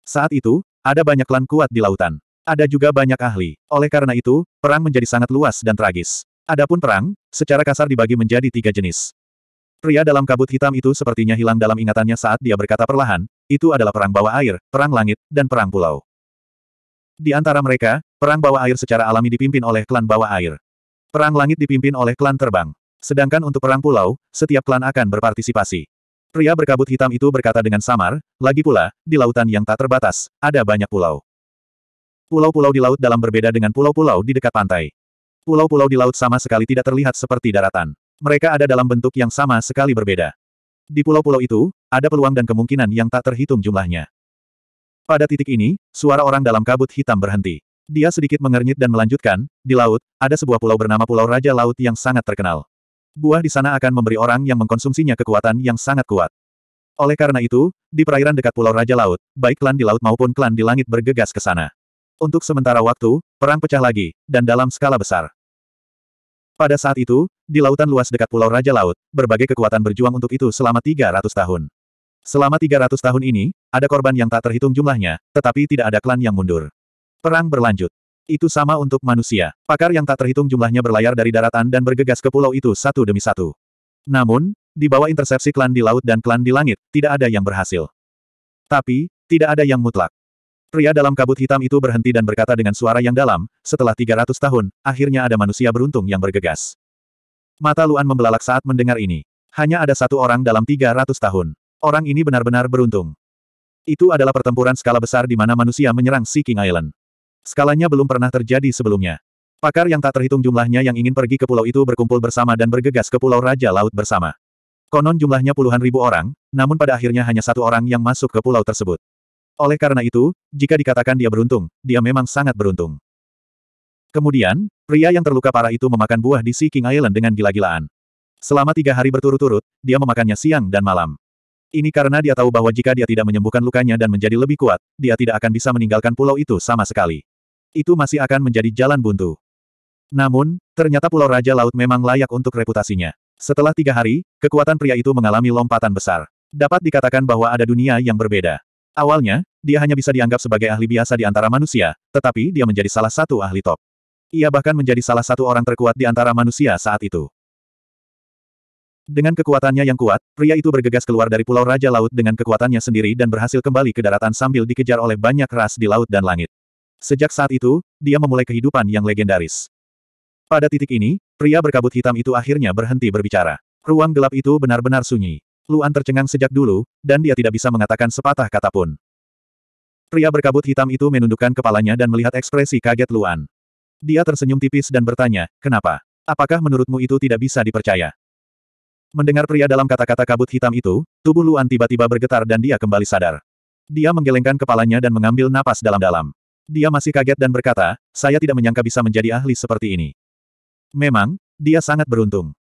Saat itu, ada banyak klan kuat di lautan. Ada juga banyak ahli. Oleh karena itu, perang menjadi sangat luas dan tragis. Adapun perang, secara kasar dibagi menjadi tiga jenis. Pria dalam kabut hitam itu sepertinya hilang dalam ingatannya saat dia berkata perlahan, itu adalah perang bawah air, perang langit, dan perang pulau. Di antara mereka, perang bawah air secara alami dipimpin oleh klan bawah air. Perang langit dipimpin oleh klan terbang. Sedangkan untuk perang pulau, setiap klan akan berpartisipasi. Pria berkabut hitam itu berkata dengan samar, lagi pula, di lautan yang tak terbatas, ada banyak pulau. Pulau-pulau di laut dalam berbeda dengan pulau-pulau di dekat pantai. Pulau-pulau di laut sama sekali tidak terlihat seperti daratan. Mereka ada dalam bentuk yang sama sekali berbeda. Di pulau-pulau itu, ada peluang dan kemungkinan yang tak terhitung jumlahnya. Pada titik ini, suara orang dalam kabut hitam berhenti. Dia sedikit mengernyit dan melanjutkan, di laut, ada sebuah pulau bernama Pulau Raja Laut yang sangat terkenal. Buah di sana akan memberi orang yang mengkonsumsinya kekuatan yang sangat kuat. Oleh karena itu, di perairan dekat Pulau Raja Laut, baik klan di laut maupun klan di langit bergegas ke sana. Untuk sementara waktu, perang pecah lagi, dan dalam skala besar. Pada saat itu, di lautan luas dekat Pulau Raja Laut, berbagai kekuatan berjuang untuk itu selama 300 tahun. Selama 300 tahun ini, ada korban yang tak terhitung jumlahnya, tetapi tidak ada klan yang mundur. Perang berlanjut. Itu sama untuk manusia. Pakar yang tak terhitung jumlahnya berlayar dari daratan dan bergegas ke pulau itu satu demi satu. Namun, di bawah intersepsi klan di laut dan klan di langit, tidak ada yang berhasil. Tapi, tidak ada yang mutlak. Pria dalam kabut hitam itu berhenti dan berkata dengan suara yang dalam, setelah 300 tahun, akhirnya ada manusia beruntung yang bergegas. Mata Luan membelalak saat mendengar ini. Hanya ada satu orang dalam 300 tahun. Orang ini benar-benar beruntung. Itu adalah pertempuran skala besar di mana manusia menyerang King Island. Skalanya belum pernah terjadi sebelumnya. Pakar yang tak terhitung jumlahnya yang ingin pergi ke pulau itu berkumpul bersama dan bergegas ke Pulau Raja Laut bersama. Konon jumlahnya puluhan ribu orang, namun pada akhirnya hanya satu orang yang masuk ke pulau tersebut. Oleh karena itu, jika dikatakan dia beruntung, dia memang sangat beruntung. Kemudian, pria yang terluka parah itu memakan buah di Sea King Island dengan gila-gilaan. Selama tiga hari berturut-turut, dia memakannya siang dan malam. Ini karena dia tahu bahwa jika dia tidak menyembuhkan lukanya dan menjadi lebih kuat, dia tidak akan bisa meninggalkan pulau itu sama sekali. Itu masih akan menjadi jalan buntu. Namun, ternyata Pulau Raja Laut memang layak untuk reputasinya. Setelah tiga hari, kekuatan pria itu mengalami lompatan besar. Dapat dikatakan bahwa ada dunia yang berbeda. Awalnya, dia hanya bisa dianggap sebagai ahli biasa di antara manusia, tetapi dia menjadi salah satu ahli top. Ia bahkan menjadi salah satu orang terkuat di antara manusia saat itu. Dengan kekuatannya yang kuat, pria itu bergegas keluar dari Pulau Raja Laut dengan kekuatannya sendiri dan berhasil kembali ke daratan sambil dikejar oleh banyak ras di laut dan langit. Sejak saat itu, dia memulai kehidupan yang legendaris. Pada titik ini, pria berkabut hitam itu akhirnya berhenti berbicara. Ruang gelap itu benar-benar sunyi. Luan tercengang sejak dulu, dan dia tidak bisa mengatakan sepatah kata pun. Pria berkabut hitam itu menundukkan kepalanya dan melihat ekspresi kaget Luan. Dia tersenyum tipis dan bertanya, kenapa? Apakah menurutmu itu tidak bisa dipercaya? Mendengar pria dalam kata-kata kabut hitam itu, tubuh Luan tiba-tiba bergetar dan dia kembali sadar. Dia menggelengkan kepalanya dan mengambil napas dalam-dalam. Dia masih kaget dan berkata, saya tidak menyangka bisa menjadi ahli seperti ini. Memang, dia sangat beruntung.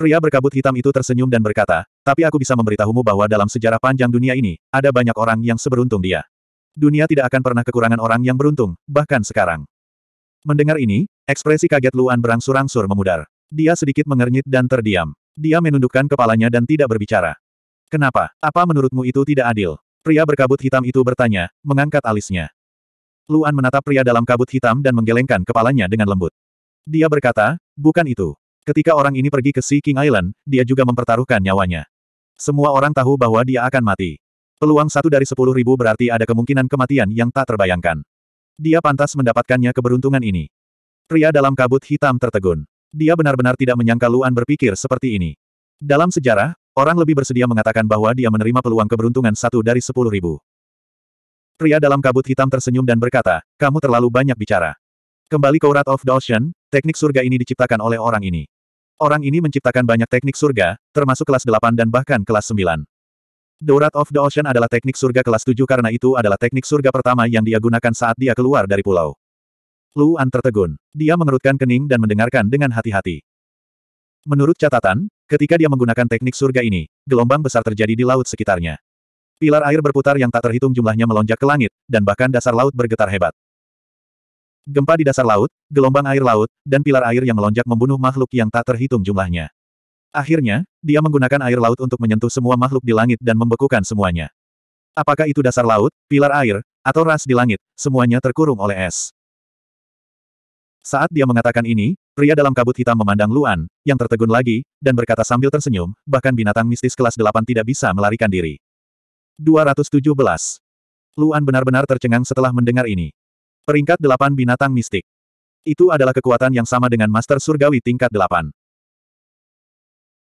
Pria berkabut hitam itu tersenyum dan berkata, tapi aku bisa memberitahumu bahwa dalam sejarah panjang dunia ini, ada banyak orang yang seberuntung dia. Dunia tidak akan pernah kekurangan orang yang beruntung, bahkan sekarang. Mendengar ini, ekspresi kaget Luan berangsur-angsur memudar. Dia sedikit mengernyit dan terdiam. Dia menundukkan kepalanya dan tidak berbicara. Kenapa? Apa menurutmu itu tidak adil? Pria berkabut hitam itu bertanya, mengangkat alisnya. Luan menatap pria dalam kabut hitam dan menggelengkan kepalanya dengan lembut. Dia berkata, bukan itu. Ketika orang ini pergi ke Sea King Island, dia juga mempertaruhkan nyawanya. Semua orang tahu bahwa dia akan mati. Peluang satu dari sepuluh ribu berarti ada kemungkinan kematian yang tak terbayangkan. Dia pantas mendapatkannya keberuntungan ini. Pria dalam kabut hitam tertegun. Dia benar-benar tidak menyangka Luan berpikir seperti ini. Dalam sejarah, orang lebih bersedia mengatakan bahwa dia menerima peluang keberuntungan satu dari sepuluh ribu. Pria dalam kabut hitam tersenyum dan berkata, kamu terlalu banyak bicara. Kembali ke Urat of the Ocean. teknik surga ini diciptakan oleh orang ini. Orang ini menciptakan banyak teknik surga, termasuk kelas 8 dan bahkan kelas 9. The Wrath of the Ocean adalah teknik surga kelas 7 karena itu adalah teknik surga pertama yang dia gunakan saat dia keluar dari pulau. Luan tertegun. Dia mengerutkan kening dan mendengarkan dengan hati-hati. Menurut catatan, ketika dia menggunakan teknik surga ini, gelombang besar terjadi di laut sekitarnya. Pilar air berputar yang tak terhitung jumlahnya melonjak ke langit, dan bahkan dasar laut bergetar hebat. Gempa di dasar laut, gelombang air laut, dan pilar air yang melonjak membunuh makhluk yang tak terhitung jumlahnya. Akhirnya, dia menggunakan air laut untuk menyentuh semua makhluk di langit dan membekukan semuanya. Apakah itu dasar laut, pilar air, atau ras di langit, semuanya terkurung oleh es. Saat dia mengatakan ini, pria dalam kabut hitam memandang Luan, yang tertegun lagi, dan berkata sambil tersenyum, bahkan binatang mistis kelas 8 tidak bisa melarikan diri. 217. Luan benar-benar tercengang setelah mendengar ini. Peringkat 8 binatang mistik. Itu adalah kekuatan yang sama dengan Master Surgawi tingkat 8.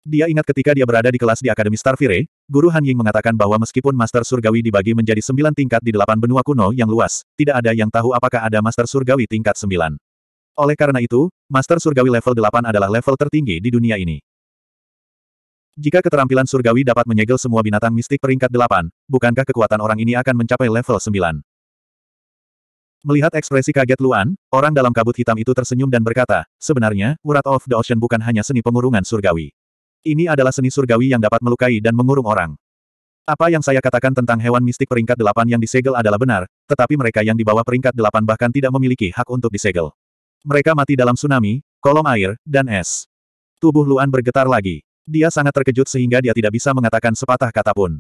Dia ingat ketika dia berada di kelas di Akademi Starfire, Guru Han Ying mengatakan bahwa meskipun Master Surgawi dibagi menjadi sembilan tingkat di delapan benua kuno yang luas, tidak ada yang tahu apakah ada Master Surgawi tingkat sembilan. Oleh karena itu, Master Surgawi level 8 adalah level tertinggi di dunia ini. Jika keterampilan surgawi dapat menyegel semua binatang mistik peringkat 8, bukankah kekuatan orang ini akan mencapai level 9? Melihat ekspresi kaget Luan, orang dalam kabut hitam itu tersenyum dan berkata, sebenarnya, Urat of the Ocean bukan hanya seni pengurungan surgawi. Ini adalah seni surgawi yang dapat melukai dan mengurung orang. Apa yang saya katakan tentang hewan mistik peringkat 8 yang disegel adalah benar, tetapi mereka yang di bawah peringkat 8 bahkan tidak memiliki hak untuk disegel. Mereka mati dalam tsunami, kolom air, dan es. Tubuh Luan bergetar lagi. Dia sangat terkejut sehingga dia tidak bisa mengatakan sepatah kata pun.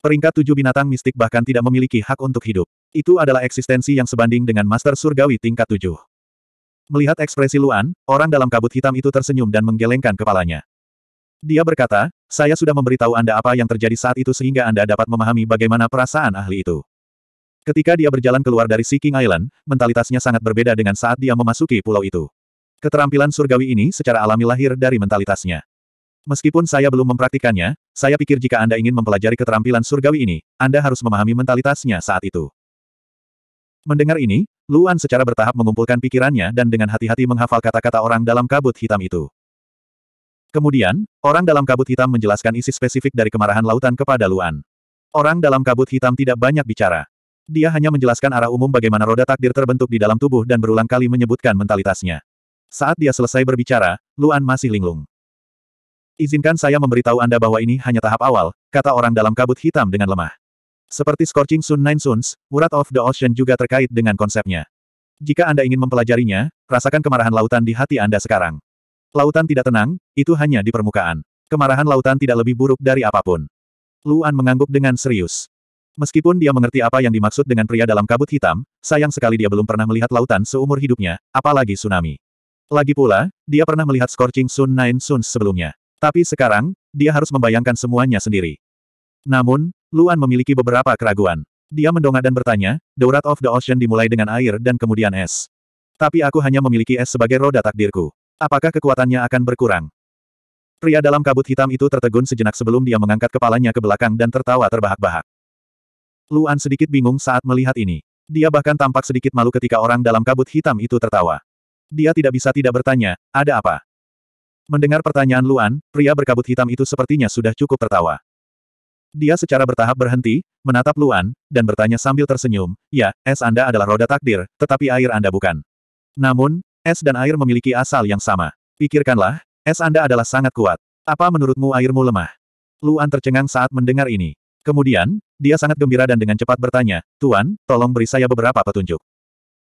Peringkat tujuh binatang mistik bahkan tidak memiliki hak untuk hidup. Itu adalah eksistensi yang sebanding dengan Master Surgawi tingkat tujuh. Melihat ekspresi Luan, orang dalam kabut hitam itu tersenyum dan menggelengkan kepalanya. Dia berkata, saya sudah memberitahu Anda apa yang terjadi saat itu sehingga Anda dapat memahami bagaimana perasaan ahli itu. Ketika dia berjalan keluar dari Seeking Island, mentalitasnya sangat berbeda dengan saat dia memasuki pulau itu. Keterampilan surgawi ini secara alami lahir dari mentalitasnya. Meskipun saya belum mempraktikannya, saya pikir jika Anda ingin mempelajari keterampilan surgawi ini, Anda harus memahami mentalitasnya saat itu. Mendengar ini, Luan secara bertahap mengumpulkan pikirannya dan dengan hati-hati menghafal kata-kata orang dalam kabut hitam itu. Kemudian, orang dalam kabut hitam menjelaskan isi spesifik dari kemarahan lautan kepada Luan. Orang dalam kabut hitam tidak banyak bicara. Dia hanya menjelaskan arah umum bagaimana roda takdir terbentuk di dalam tubuh dan berulang kali menyebutkan mentalitasnya. Saat dia selesai berbicara, Luan masih linglung. Izinkan saya memberitahu Anda bahwa ini hanya tahap awal, kata orang dalam kabut hitam dengan lemah. Seperti Scorching Sun Nine Suns, Urat of the Ocean juga terkait dengan konsepnya. Jika Anda ingin mempelajarinya, rasakan kemarahan lautan di hati Anda sekarang. Lautan tidak tenang, itu hanya di permukaan. Kemarahan lautan tidak lebih buruk dari apapun. Luan mengangguk dengan serius. Meskipun dia mengerti apa yang dimaksud dengan pria dalam kabut hitam, sayang sekali dia belum pernah melihat lautan seumur hidupnya, apalagi tsunami. Lagi pula, dia pernah melihat Scorching Sun Nine Suns sebelumnya. Tapi sekarang, dia harus membayangkan semuanya sendiri. Namun, Luan memiliki beberapa keraguan. Dia mendongak dan bertanya, The Wrath of the Ocean dimulai dengan air dan kemudian es. Tapi aku hanya memiliki es sebagai roda takdirku. Apakah kekuatannya akan berkurang? Pria dalam kabut hitam itu tertegun sejenak sebelum dia mengangkat kepalanya ke belakang dan tertawa terbahak-bahak. Luan sedikit bingung saat melihat ini. Dia bahkan tampak sedikit malu ketika orang dalam kabut hitam itu tertawa. Dia tidak bisa tidak bertanya, ada apa? Mendengar pertanyaan Luan, pria berkabut hitam itu sepertinya sudah cukup tertawa. Dia secara bertahap berhenti, menatap Luan, dan bertanya sambil tersenyum, ya, es Anda adalah roda takdir, tetapi air Anda bukan. Namun, es dan air memiliki asal yang sama. Pikirkanlah, es Anda adalah sangat kuat. Apa menurutmu airmu lemah? Luan tercengang saat mendengar ini. Kemudian, dia sangat gembira dan dengan cepat bertanya, Tuan, tolong beri saya beberapa petunjuk.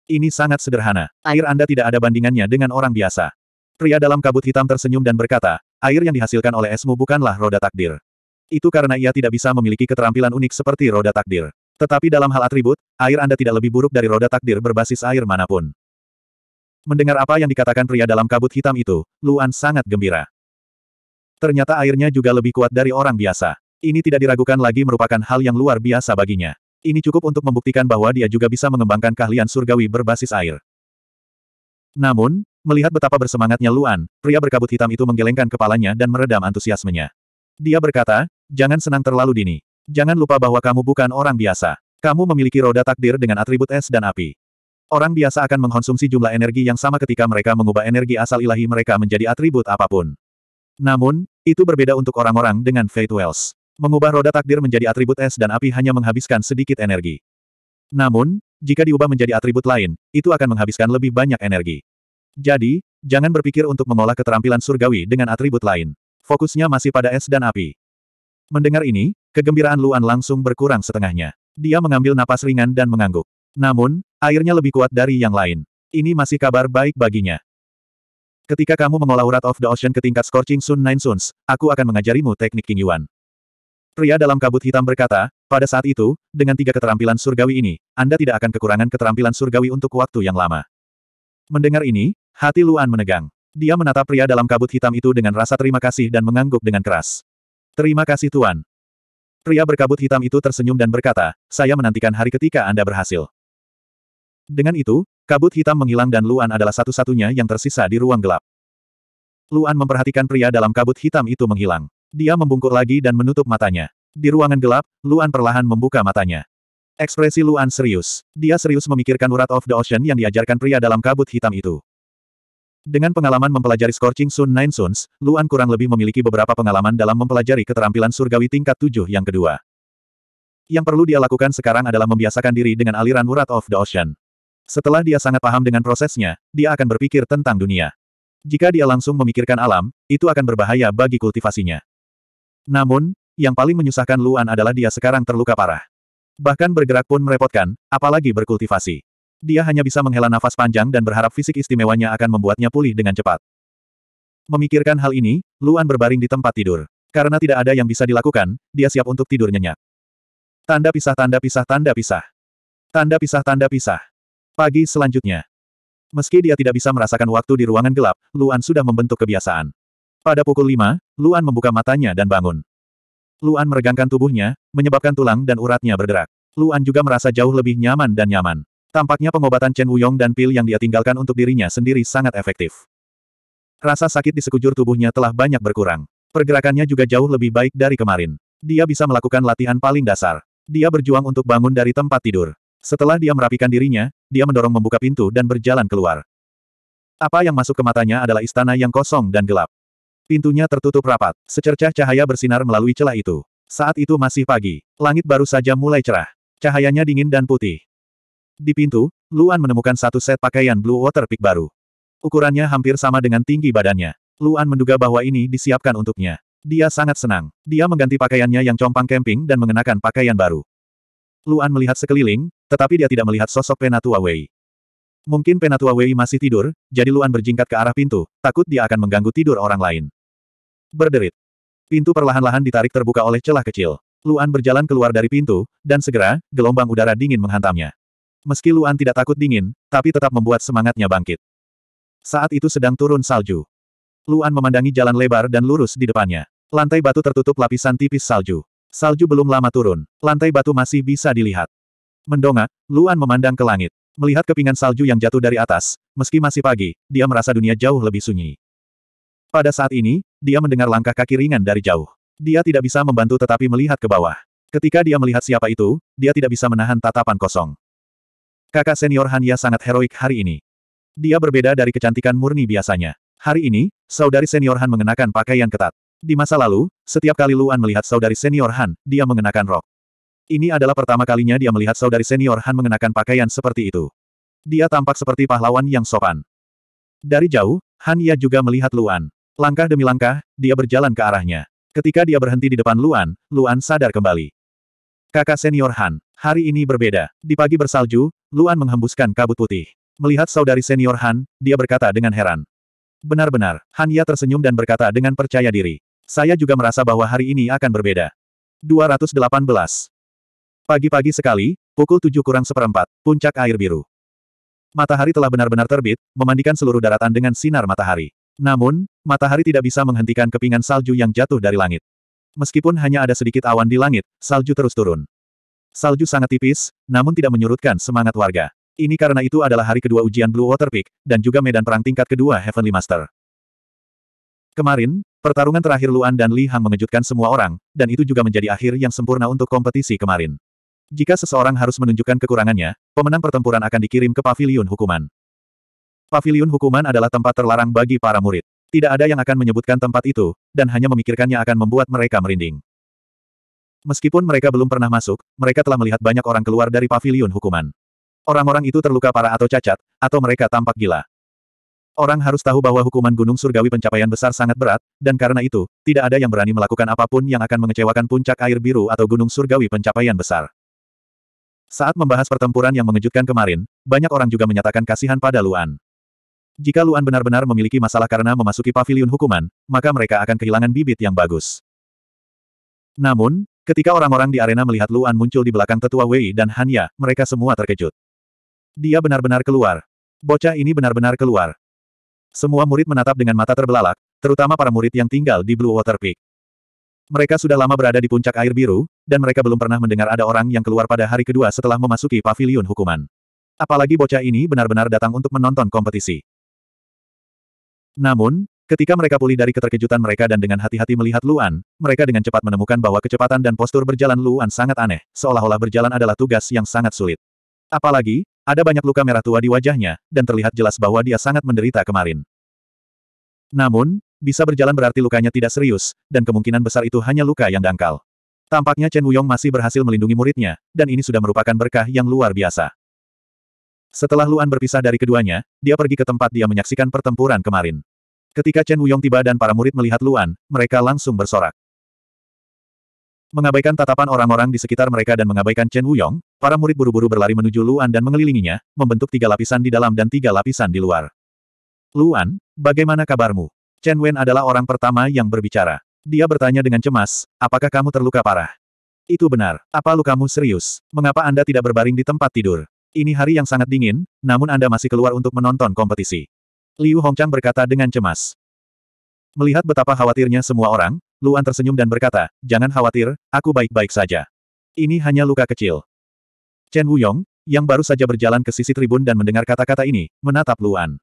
Ini sangat sederhana. Air Anda tidak ada bandingannya dengan orang biasa. Pria dalam kabut hitam tersenyum dan berkata, air yang dihasilkan oleh esmu bukanlah roda takdir. Itu karena ia tidak bisa memiliki keterampilan unik seperti roda takdir. Tetapi dalam hal atribut, air Anda tidak lebih buruk dari roda takdir berbasis air manapun. Mendengar apa yang dikatakan pria dalam kabut hitam itu, Luan sangat gembira. Ternyata airnya juga lebih kuat dari orang biasa. Ini tidak diragukan lagi merupakan hal yang luar biasa baginya. Ini cukup untuk membuktikan bahwa dia juga bisa mengembangkan keahlian surgawi berbasis air. Namun, melihat betapa bersemangatnya Luan, pria berkabut hitam itu menggelengkan kepalanya dan meredam antusiasmenya. Dia berkata, jangan senang terlalu dini. Jangan lupa bahwa kamu bukan orang biasa. Kamu memiliki roda takdir dengan atribut es dan api. Orang biasa akan mengkonsumsi jumlah energi yang sama ketika mereka mengubah energi asal ilahi mereka menjadi atribut apapun. Namun, itu berbeda untuk orang-orang dengan Fate Wells. Mengubah roda takdir menjadi atribut es dan api hanya menghabiskan sedikit energi. Namun, jika diubah menjadi atribut lain, itu akan menghabiskan lebih banyak energi. Jadi, jangan berpikir untuk mengolah keterampilan surgawi dengan atribut lain. Fokusnya masih pada es dan api. Mendengar ini, kegembiraan Luan langsung berkurang setengahnya. Dia mengambil napas ringan dan mengangguk. Namun, airnya lebih kuat dari yang lain. Ini masih kabar baik baginya. Ketika kamu mengolah urat of the ocean ke tingkat scorching sun nine suns, aku akan mengajarimu teknik King Yuan. Pria dalam kabut hitam berkata, pada saat itu, dengan tiga keterampilan surgawi ini, Anda tidak akan kekurangan keterampilan surgawi untuk waktu yang lama. Mendengar ini, hati Luan menegang. Dia menatap pria dalam kabut hitam itu dengan rasa terima kasih dan mengangguk dengan keras. Terima kasih Tuan. Pria berkabut hitam itu tersenyum dan berkata, saya menantikan hari ketika Anda berhasil. Dengan itu, kabut hitam menghilang dan Luan adalah satu-satunya yang tersisa di ruang gelap. Luan memperhatikan pria dalam kabut hitam itu menghilang. Dia membungkuk lagi dan menutup matanya. Di ruangan gelap, Luan perlahan membuka matanya. Ekspresi Luan serius. Dia serius memikirkan urat of the ocean yang diajarkan pria dalam kabut hitam itu. Dengan pengalaman mempelajari Scorching Sun Nine Suns, Luan kurang lebih memiliki beberapa pengalaman dalam mempelajari keterampilan surgawi tingkat tujuh yang kedua. Yang perlu dia lakukan sekarang adalah membiasakan diri dengan aliran urat of the ocean. Setelah dia sangat paham dengan prosesnya, dia akan berpikir tentang dunia. Jika dia langsung memikirkan alam, itu akan berbahaya bagi kultivasinya. Namun, yang paling menyusahkan Luan adalah dia sekarang terluka parah. Bahkan bergerak pun merepotkan, apalagi berkultivasi. Dia hanya bisa menghela nafas panjang dan berharap fisik istimewanya akan membuatnya pulih dengan cepat. Memikirkan hal ini, Luan berbaring di tempat tidur. Karena tidak ada yang bisa dilakukan, dia siap untuk tidur nyenyak. Tanda pisah tanda pisah tanda pisah. Tanda pisah tanda pisah. Pagi selanjutnya. Meski dia tidak bisa merasakan waktu di ruangan gelap, Luan sudah membentuk kebiasaan. Pada pukul 5, Luan membuka matanya dan bangun. Luan meregangkan tubuhnya, menyebabkan tulang dan uratnya bergerak. Luan juga merasa jauh lebih nyaman dan nyaman. Tampaknya pengobatan Chen Wuyong dan pil yang dia tinggalkan untuk dirinya sendiri sangat efektif. Rasa sakit di sekujur tubuhnya telah banyak berkurang. Pergerakannya juga jauh lebih baik dari kemarin. Dia bisa melakukan latihan paling dasar. Dia berjuang untuk bangun dari tempat tidur. Setelah dia merapikan dirinya, dia mendorong membuka pintu dan berjalan keluar. Apa yang masuk ke matanya adalah istana yang kosong dan gelap. Pintunya tertutup rapat. Secercah cahaya bersinar melalui celah itu. Saat itu masih pagi. Langit baru saja mulai cerah. Cahayanya dingin dan putih. Di pintu, Luan menemukan satu set pakaian Blue Water Peak baru. Ukurannya hampir sama dengan tinggi badannya. Luan menduga bahwa ini disiapkan untuknya. Dia sangat senang. Dia mengganti pakaiannya yang compang camping dan mengenakan pakaian baru. Luan melihat sekeliling, tetapi dia tidak melihat sosok Penatua Wei. Mungkin Penatua Wei masih tidur, jadi Luan berjingkat ke arah pintu, takut dia akan mengganggu tidur orang lain. Berderit. Pintu perlahan-lahan ditarik terbuka oleh celah kecil. Luan berjalan keluar dari pintu, dan segera, gelombang udara dingin menghantamnya. Meski Luan tidak takut dingin, tapi tetap membuat semangatnya bangkit. Saat itu sedang turun salju. Luan memandangi jalan lebar dan lurus di depannya. Lantai batu tertutup lapisan tipis salju. Salju belum lama turun, lantai batu masih bisa dilihat. Mendongak, Luan memandang ke langit. Melihat kepingan salju yang jatuh dari atas, meski masih pagi, dia merasa dunia jauh lebih sunyi. Pada saat ini, dia mendengar langkah kaki ringan dari jauh. Dia tidak bisa membantu tetapi melihat ke bawah. Ketika dia melihat siapa itu, dia tidak bisa menahan tatapan kosong. Kakak senior Hanya sangat heroik hari ini. Dia berbeda dari kecantikan murni biasanya. Hari ini, saudari senior Han mengenakan pakaian ketat. Di masa lalu, setiap kali Luan melihat saudari senior Han, dia mengenakan rok. Ini adalah pertama kalinya dia melihat saudari senior Han mengenakan pakaian seperti itu. Dia tampak seperti pahlawan yang sopan. Dari jauh, Han Ya juga melihat Luan. Langkah demi langkah, dia berjalan ke arahnya. Ketika dia berhenti di depan Luan, Luan sadar kembali. Kakak senior Han, hari ini berbeda. Di pagi bersalju, Luan menghembuskan kabut putih. Melihat saudari senior Han, dia berkata dengan heran. Benar-benar, Han Ya tersenyum dan berkata dengan percaya diri. Saya juga merasa bahwa hari ini akan berbeda. 218. Pagi-pagi sekali, pukul tujuh kurang seperempat, puncak air biru. Matahari telah benar-benar terbit, memandikan seluruh daratan dengan sinar matahari. Namun, matahari tidak bisa menghentikan kepingan salju yang jatuh dari langit. Meskipun hanya ada sedikit awan di langit, salju terus turun. Salju sangat tipis, namun tidak menyurutkan semangat warga. Ini karena itu adalah hari kedua ujian Blue Water Peak, dan juga medan perang tingkat kedua Heavenly Master. Kemarin, pertarungan terakhir Luan dan Li Hang mengejutkan semua orang, dan itu juga menjadi akhir yang sempurna untuk kompetisi kemarin. Jika seseorang harus menunjukkan kekurangannya, pemenang pertempuran akan dikirim ke pavilion hukuman. Pavilion hukuman adalah tempat terlarang bagi para murid. Tidak ada yang akan menyebutkan tempat itu, dan hanya memikirkannya akan membuat mereka merinding. Meskipun mereka belum pernah masuk, mereka telah melihat banyak orang keluar dari pavilion hukuman. Orang-orang itu terluka parah atau cacat, atau mereka tampak gila. Orang harus tahu bahwa hukuman Gunung Surgawi pencapaian besar sangat berat, dan karena itu, tidak ada yang berani melakukan apapun yang akan mengecewakan puncak air biru atau Gunung Surgawi pencapaian besar. Saat membahas pertempuran yang mengejutkan kemarin, banyak orang juga menyatakan kasihan pada Luan. Jika Luan benar-benar memiliki masalah karena memasuki pavilion hukuman, maka mereka akan kehilangan bibit yang bagus. Namun, ketika orang-orang di arena melihat Luan muncul di belakang tetua Wei dan Hanya, mereka semua terkejut. Dia benar-benar keluar. Bocah ini benar-benar keluar. Semua murid menatap dengan mata terbelalak, terutama para murid yang tinggal di Blue Water Peak. Mereka sudah lama berada di puncak air biru, dan mereka belum pernah mendengar ada orang yang keluar pada hari kedua setelah memasuki paviliun hukuman. Apalagi bocah ini benar-benar datang untuk menonton kompetisi. Namun, ketika mereka pulih dari keterkejutan mereka dan dengan hati-hati melihat Luan, mereka dengan cepat menemukan bahwa kecepatan dan postur berjalan Luan sangat aneh, seolah-olah berjalan adalah tugas yang sangat sulit. Apalagi, ada banyak luka merah tua di wajahnya, dan terlihat jelas bahwa dia sangat menderita kemarin. Namun, bisa berjalan berarti lukanya tidak serius, dan kemungkinan besar itu hanya luka yang dangkal. Tampaknya Chen Wuyong masih berhasil melindungi muridnya, dan ini sudah merupakan berkah yang luar biasa. Setelah Luan berpisah dari keduanya, dia pergi ke tempat dia menyaksikan pertempuran kemarin. Ketika Chen Wuyong tiba dan para murid melihat Luan, mereka langsung bersorak. Mengabaikan tatapan orang-orang di sekitar mereka dan mengabaikan Chen Wuyong, para murid buru-buru berlari menuju Luan dan mengelilinginya, membentuk tiga lapisan di dalam dan tiga lapisan di luar. Luan, bagaimana kabarmu? Chen Wen adalah orang pertama yang berbicara. Dia bertanya dengan cemas, apakah kamu terluka parah? Itu benar. Apa lukamu serius? Mengapa Anda tidak berbaring di tempat tidur? Ini hari yang sangat dingin, namun Anda masih keluar untuk menonton kompetisi. Liu Hongchang berkata dengan cemas. Melihat betapa khawatirnya semua orang, Luan tersenyum dan berkata, jangan khawatir, aku baik-baik saja. Ini hanya luka kecil. Chen Wuyong, yang baru saja berjalan ke sisi tribun dan mendengar kata-kata ini, menatap Luan.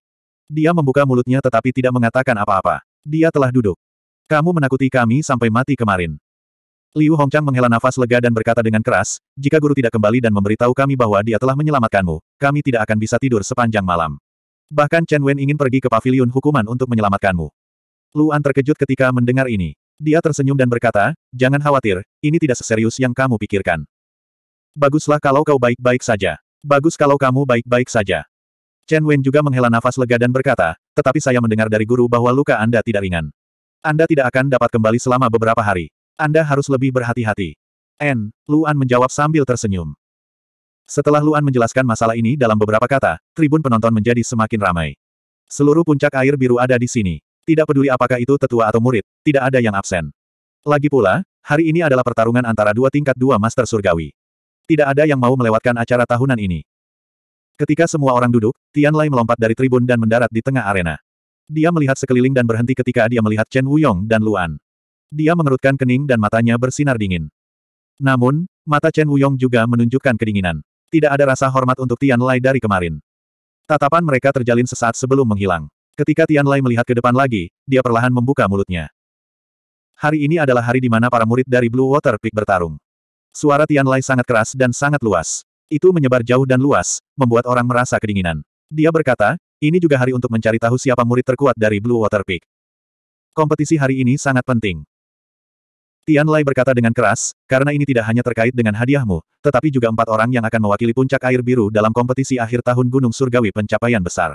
Dia membuka mulutnya tetapi tidak mengatakan apa-apa. Dia telah duduk. Kamu menakuti kami sampai mati kemarin. Liu Hongchang menghela nafas lega dan berkata dengan keras, jika guru tidak kembali dan memberitahu kami bahwa dia telah menyelamatkanmu, kami tidak akan bisa tidur sepanjang malam. Bahkan Chen Wen ingin pergi ke pavilion hukuman untuk menyelamatkanmu. Luan terkejut ketika mendengar ini. Dia tersenyum dan berkata, jangan khawatir, ini tidak seserius yang kamu pikirkan. Baguslah kalau kau baik-baik saja. Bagus kalau kamu baik-baik saja. Chen Wen juga menghela nafas lega dan berkata, tetapi saya mendengar dari guru bahwa luka Anda tidak ringan. Anda tidak akan dapat kembali selama beberapa hari. Anda harus lebih berhati-hati. N. Luan menjawab sambil tersenyum. Setelah Luan menjelaskan masalah ini dalam beberapa kata, tribun penonton menjadi semakin ramai. Seluruh puncak air biru ada di sini. Tidak peduli apakah itu tetua atau murid, tidak ada yang absen. Lagi pula, hari ini adalah pertarungan antara dua tingkat dua master surgawi. Tidak ada yang mau melewatkan acara tahunan ini. Ketika semua orang duduk, Tian Lai melompat dari tribun dan mendarat di tengah arena. Dia melihat sekeliling dan berhenti ketika dia melihat Chen Wuyong dan Luan. Dia mengerutkan kening dan matanya bersinar dingin. Namun, mata Chen Wuyong juga menunjukkan kedinginan. Tidak ada rasa hormat untuk Tian Lai dari kemarin. Tatapan mereka terjalin sesaat sebelum menghilang. Ketika Tian Lai melihat ke depan lagi, dia perlahan membuka mulutnya. Hari ini adalah hari di mana para murid dari Blue Water Peak bertarung. Suara Tian Lai sangat keras dan sangat luas. Itu menyebar jauh dan luas, membuat orang merasa kedinginan. Dia berkata, ini juga hari untuk mencari tahu siapa murid terkuat dari Blue Water Peak. Kompetisi hari ini sangat penting. Tian Lai berkata dengan keras, karena ini tidak hanya terkait dengan hadiahmu, tetapi juga empat orang yang akan mewakili puncak air biru dalam kompetisi akhir tahun Gunung Surgawi pencapaian besar.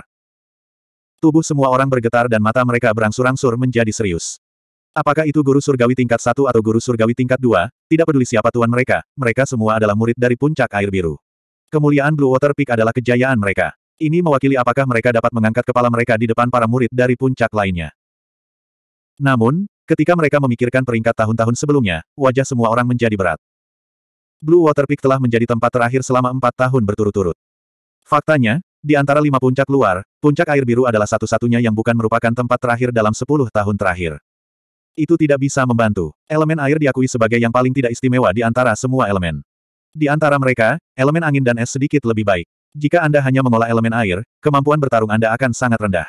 Tubuh semua orang bergetar dan mata mereka berangsur-angsur menjadi serius. Apakah itu guru surgawi tingkat satu atau guru surgawi tingkat dua? tidak peduli siapa tuan mereka, mereka semua adalah murid dari puncak air biru. Kemuliaan Blue Water Peak adalah kejayaan mereka. Ini mewakili apakah mereka dapat mengangkat kepala mereka di depan para murid dari puncak lainnya. Namun, ketika mereka memikirkan peringkat tahun-tahun sebelumnya, wajah semua orang menjadi berat. Blue Water Peak telah menjadi tempat terakhir selama empat tahun berturut-turut. Faktanya, di antara lima puncak luar, puncak air biru adalah satu-satunya yang bukan merupakan tempat terakhir dalam sepuluh tahun terakhir. Itu tidak bisa membantu. Elemen air diakui sebagai yang paling tidak istimewa di antara semua elemen. Di antara mereka, elemen angin dan es sedikit lebih baik. Jika Anda hanya mengolah elemen air, kemampuan bertarung Anda akan sangat rendah.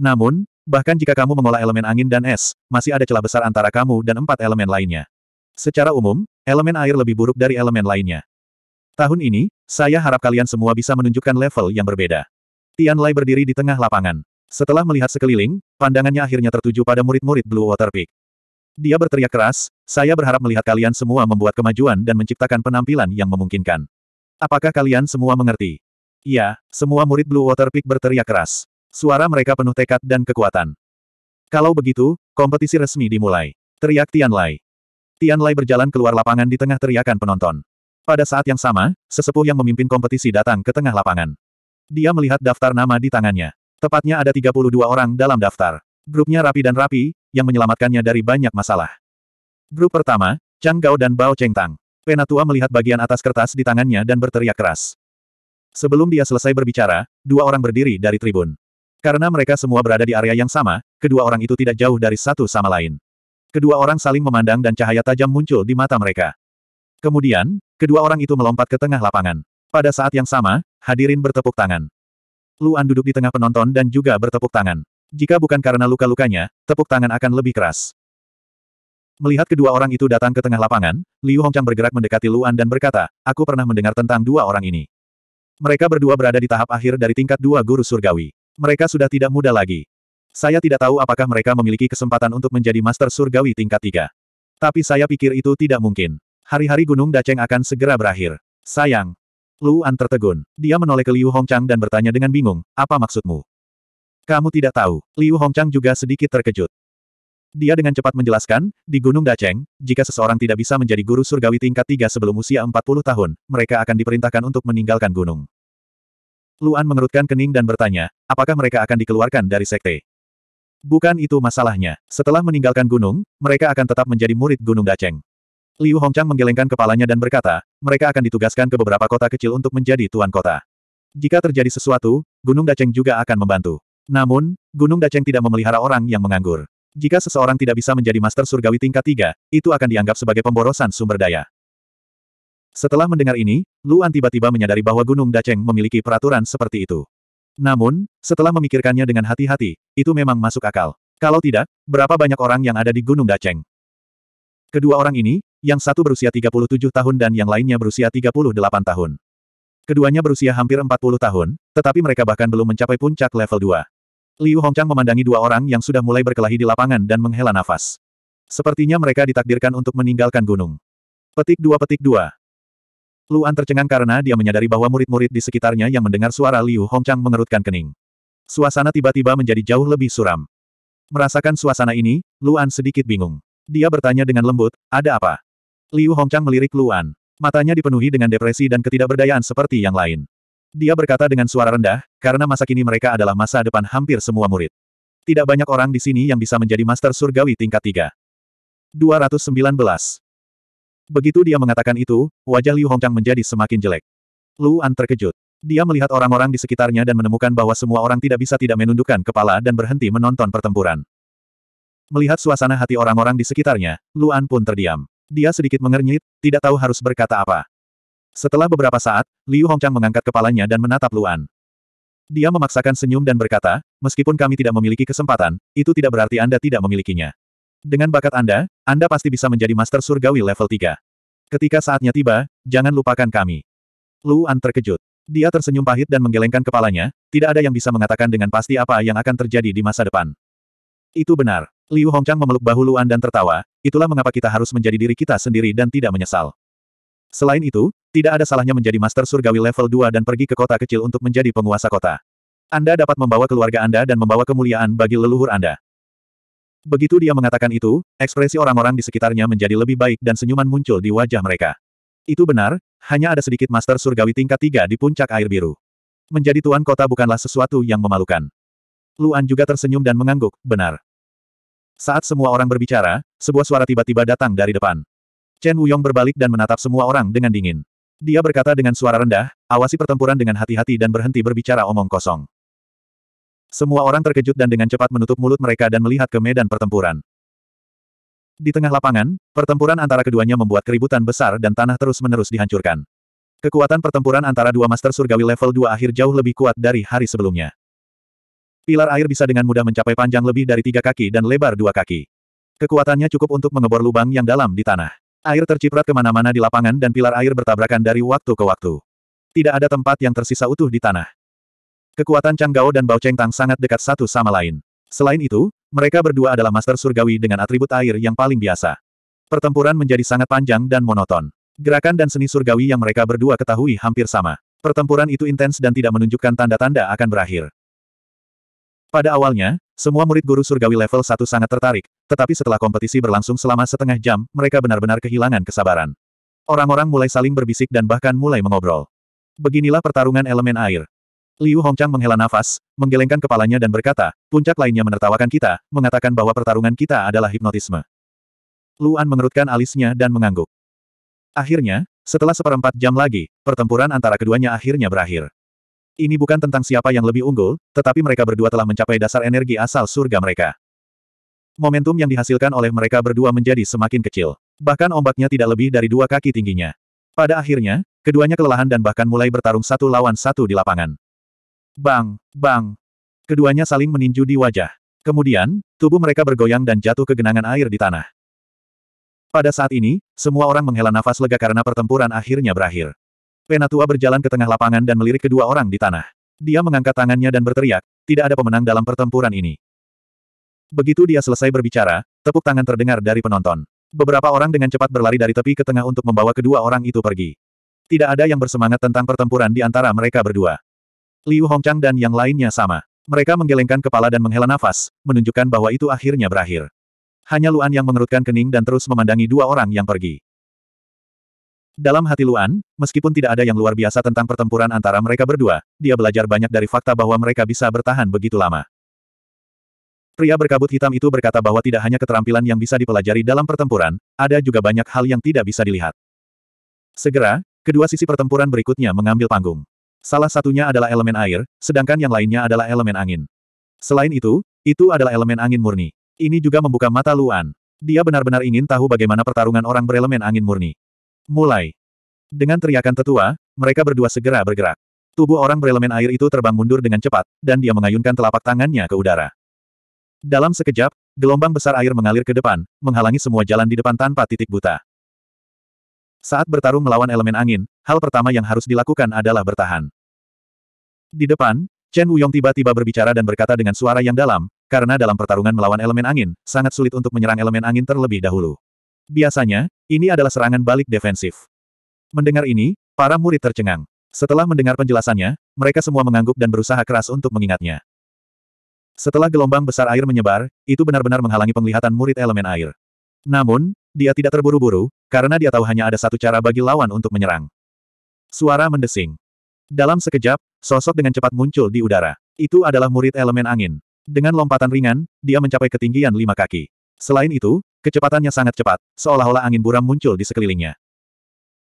Namun, bahkan jika kamu mengolah elemen angin dan es, masih ada celah besar antara kamu dan empat elemen lainnya. Secara umum, elemen air lebih buruk dari elemen lainnya. Tahun ini, saya harap kalian semua bisa menunjukkan level yang berbeda. Tian Lai berdiri di tengah lapangan. Setelah melihat sekeliling, pandangannya akhirnya tertuju pada murid-murid Blue Water Peak. Dia berteriak keras, saya berharap melihat kalian semua membuat kemajuan dan menciptakan penampilan yang memungkinkan. Apakah kalian semua mengerti? Iya, semua murid Blue Water Peak berteriak keras. Suara mereka penuh tekad dan kekuatan. Kalau begitu, kompetisi resmi dimulai. Teriak Tian Lai. Tian Lai berjalan keluar lapangan di tengah teriakan penonton. Pada saat yang sama, sesepuh yang memimpin kompetisi datang ke tengah lapangan. Dia melihat daftar nama di tangannya. Tepatnya ada 32 orang dalam daftar. Grupnya rapi dan rapi, yang menyelamatkannya dari banyak masalah. Grup pertama, Chang Gao dan Bao Chengtang. Penatua melihat bagian atas kertas di tangannya dan berteriak keras. Sebelum dia selesai berbicara, dua orang berdiri dari tribun. Karena mereka semua berada di area yang sama, kedua orang itu tidak jauh dari satu sama lain. Kedua orang saling memandang dan cahaya tajam muncul di mata mereka. Kemudian, kedua orang itu melompat ke tengah lapangan. Pada saat yang sama, hadirin bertepuk tangan. Luan duduk di tengah penonton dan juga bertepuk tangan. Jika bukan karena luka-lukanya, tepuk tangan akan lebih keras. Melihat kedua orang itu datang ke tengah lapangan, Liu Hongchang bergerak mendekati Luan dan berkata, aku pernah mendengar tentang dua orang ini. Mereka berdua berada di tahap akhir dari tingkat dua guru surgawi. Mereka sudah tidak muda lagi. Saya tidak tahu apakah mereka memiliki kesempatan untuk menjadi master surgawi tingkat tiga. Tapi saya pikir itu tidak mungkin. Hari-hari Gunung Daceng akan segera berakhir. Sayang. Luan tertegun. Dia menoleh ke Liu Hongchang dan bertanya dengan bingung, apa maksudmu? Kamu tidak tahu, Liu Hongchang juga sedikit terkejut. Dia dengan cepat menjelaskan, di Gunung Daceng, jika seseorang tidak bisa menjadi guru surgawi tingkat 3 sebelum usia 40 tahun, mereka akan diperintahkan untuk meninggalkan gunung. Luan mengerutkan kening dan bertanya, apakah mereka akan dikeluarkan dari sekte? Bukan itu masalahnya. Setelah meninggalkan gunung, mereka akan tetap menjadi murid Gunung Daceng. Liu Hongchang menggelengkan kepalanya dan berkata, mereka akan ditugaskan ke beberapa kota kecil untuk menjadi tuan kota. Jika terjadi sesuatu, Gunung Daceng juga akan membantu. Namun, Gunung Daceng tidak memelihara orang yang menganggur. Jika seseorang tidak bisa menjadi master surgawi tingkat 3, itu akan dianggap sebagai pemborosan sumber daya. Setelah mendengar ini, Luan tiba-tiba menyadari bahwa Gunung Daceng memiliki peraturan seperti itu. Namun, setelah memikirkannya dengan hati-hati, itu memang masuk akal. Kalau tidak, berapa banyak orang yang ada di Gunung Daceng? Kedua orang ini, yang satu berusia 37 tahun dan yang lainnya berusia 38 tahun. Keduanya berusia hampir 40 tahun, tetapi mereka bahkan belum mencapai puncak level 2. Liu Hongchang memandangi dua orang yang sudah mulai berkelahi di lapangan dan menghela nafas. Sepertinya mereka ditakdirkan untuk meninggalkan gunung. Petik dua petik dua. Luan tercengang karena dia menyadari bahwa murid-murid di sekitarnya yang mendengar suara Liu Hongchang mengerutkan kening. Suasana tiba-tiba menjadi jauh lebih suram. Merasakan suasana ini, Luan sedikit bingung. Dia bertanya dengan lembut, ada apa? Liu Hongchang melirik Luan. Matanya dipenuhi dengan depresi dan ketidakberdayaan seperti yang lain. Dia berkata dengan suara rendah, karena masa kini mereka adalah masa depan hampir semua murid. Tidak banyak orang di sini yang bisa menjadi master surgawi tingkat 3. 219. Begitu dia mengatakan itu, wajah Liu Hongchang menjadi semakin jelek. Luan terkejut. Dia melihat orang-orang di sekitarnya dan menemukan bahwa semua orang tidak bisa tidak menundukkan kepala dan berhenti menonton pertempuran. Melihat suasana hati orang-orang di sekitarnya, Luan pun terdiam. Dia sedikit mengernyit, tidak tahu harus berkata apa. Setelah beberapa saat, Liu Hongchang mengangkat kepalanya dan menatap Luan. Dia memaksakan senyum dan berkata, meskipun kami tidak memiliki kesempatan, itu tidak berarti Anda tidak memilikinya. Dengan bakat Anda, Anda pasti bisa menjadi Master Surgawi level 3. Ketika saatnya tiba, jangan lupakan kami. Luan terkejut. Dia tersenyum pahit dan menggelengkan kepalanya, tidak ada yang bisa mengatakan dengan pasti apa yang akan terjadi di masa depan. Itu benar. Liu Hongchang memeluk bahu Luan dan tertawa, itulah mengapa kita harus menjadi diri kita sendiri dan tidak menyesal. Selain itu, tidak ada salahnya menjadi Master Surgawi level 2 dan pergi ke kota kecil untuk menjadi penguasa kota. Anda dapat membawa keluarga Anda dan membawa kemuliaan bagi leluhur Anda. Begitu dia mengatakan itu, ekspresi orang-orang di sekitarnya menjadi lebih baik dan senyuman muncul di wajah mereka. Itu benar, hanya ada sedikit Master Surgawi tingkat 3 di puncak air biru. Menjadi tuan kota bukanlah sesuatu yang memalukan. Luan juga tersenyum dan mengangguk, benar. Saat semua orang berbicara, sebuah suara tiba-tiba datang dari depan. Chen Wuyong berbalik dan menatap semua orang dengan dingin. Dia berkata dengan suara rendah, awasi pertempuran dengan hati-hati dan berhenti berbicara omong kosong. Semua orang terkejut dan dengan cepat menutup mulut mereka dan melihat ke medan pertempuran. Di tengah lapangan, pertempuran antara keduanya membuat keributan besar dan tanah terus-menerus dihancurkan. Kekuatan pertempuran antara dua master surgawi level 2 akhir jauh lebih kuat dari hari sebelumnya. Pilar air bisa dengan mudah mencapai panjang lebih dari tiga kaki dan lebar dua kaki. Kekuatannya cukup untuk mengebor lubang yang dalam di tanah. Air terciprat kemana-mana di lapangan dan pilar air bertabrakan dari waktu ke waktu. Tidak ada tempat yang tersisa utuh di tanah. Kekuatan Chang Gao dan Bao Cheng Tang sangat dekat satu sama lain. Selain itu, mereka berdua adalah master surgawi dengan atribut air yang paling biasa. Pertempuran menjadi sangat panjang dan monoton. Gerakan dan seni surgawi yang mereka berdua ketahui hampir sama. Pertempuran itu intens dan tidak menunjukkan tanda-tanda akan berakhir. Pada awalnya, semua murid guru surgawi level 1 sangat tertarik, tetapi setelah kompetisi berlangsung selama setengah jam, mereka benar-benar kehilangan kesabaran. Orang-orang mulai saling berbisik dan bahkan mulai mengobrol. Beginilah pertarungan elemen air. Liu Hongchang menghela nafas, menggelengkan kepalanya dan berkata, puncak lainnya menertawakan kita, mengatakan bahwa pertarungan kita adalah hipnotisme. Luan mengerutkan alisnya dan mengangguk. Akhirnya, setelah seperempat jam lagi, pertempuran antara keduanya akhirnya berakhir. Ini bukan tentang siapa yang lebih unggul, tetapi mereka berdua telah mencapai dasar energi asal surga mereka. Momentum yang dihasilkan oleh mereka berdua menjadi semakin kecil. Bahkan ombaknya tidak lebih dari dua kaki tingginya. Pada akhirnya, keduanya kelelahan dan bahkan mulai bertarung satu lawan satu di lapangan. Bang, bang. Keduanya saling meninju di wajah. Kemudian, tubuh mereka bergoyang dan jatuh ke genangan air di tanah. Pada saat ini, semua orang menghela nafas lega karena pertempuran akhirnya berakhir. Penatua berjalan ke tengah lapangan dan melirik kedua orang di tanah. Dia mengangkat tangannya dan berteriak, tidak ada pemenang dalam pertempuran ini. Begitu dia selesai berbicara, tepuk tangan terdengar dari penonton. Beberapa orang dengan cepat berlari dari tepi ke tengah untuk membawa kedua orang itu pergi. Tidak ada yang bersemangat tentang pertempuran di antara mereka berdua. Liu Hongchang dan yang lainnya sama. Mereka menggelengkan kepala dan menghela nafas, menunjukkan bahwa itu akhirnya berakhir. Hanya Luan yang mengerutkan kening dan terus memandangi dua orang yang pergi. Dalam hati Luan, meskipun tidak ada yang luar biasa tentang pertempuran antara mereka berdua, dia belajar banyak dari fakta bahwa mereka bisa bertahan begitu lama. Pria berkabut hitam itu berkata bahwa tidak hanya keterampilan yang bisa dipelajari dalam pertempuran, ada juga banyak hal yang tidak bisa dilihat. Segera, kedua sisi pertempuran berikutnya mengambil panggung. Salah satunya adalah elemen air, sedangkan yang lainnya adalah elemen angin. Selain itu, itu adalah elemen angin murni. Ini juga membuka mata Luan. Dia benar-benar ingin tahu bagaimana pertarungan orang berelemen angin murni. Mulai. Dengan teriakan tetua, mereka berdua segera bergerak. Tubuh orang berelemen air itu terbang mundur dengan cepat, dan dia mengayunkan telapak tangannya ke udara. Dalam sekejap, gelombang besar air mengalir ke depan, menghalangi semua jalan di depan tanpa titik buta. Saat bertarung melawan elemen angin, hal pertama yang harus dilakukan adalah bertahan. Di depan, Chen Wuyong tiba-tiba berbicara dan berkata dengan suara yang dalam, karena dalam pertarungan melawan elemen angin, sangat sulit untuk menyerang elemen angin terlebih dahulu. Biasanya, ini adalah serangan balik defensif. Mendengar ini, para murid tercengang. Setelah mendengar penjelasannya, mereka semua mengangguk dan berusaha keras untuk mengingatnya. Setelah gelombang besar air menyebar, itu benar-benar menghalangi penglihatan murid elemen air. Namun, dia tidak terburu-buru, karena dia tahu hanya ada satu cara bagi lawan untuk menyerang. Suara mendesing. Dalam sekejap, sosok dengan cepat muncul di udara. Itu adalah murid elemen angin. Dengan lompatan ringan, dia mencapai ketinggian lima kaki. Selain itu, Kecepatannya sangat cepat, seolah-olah angin buram muncul di sekelilingnya.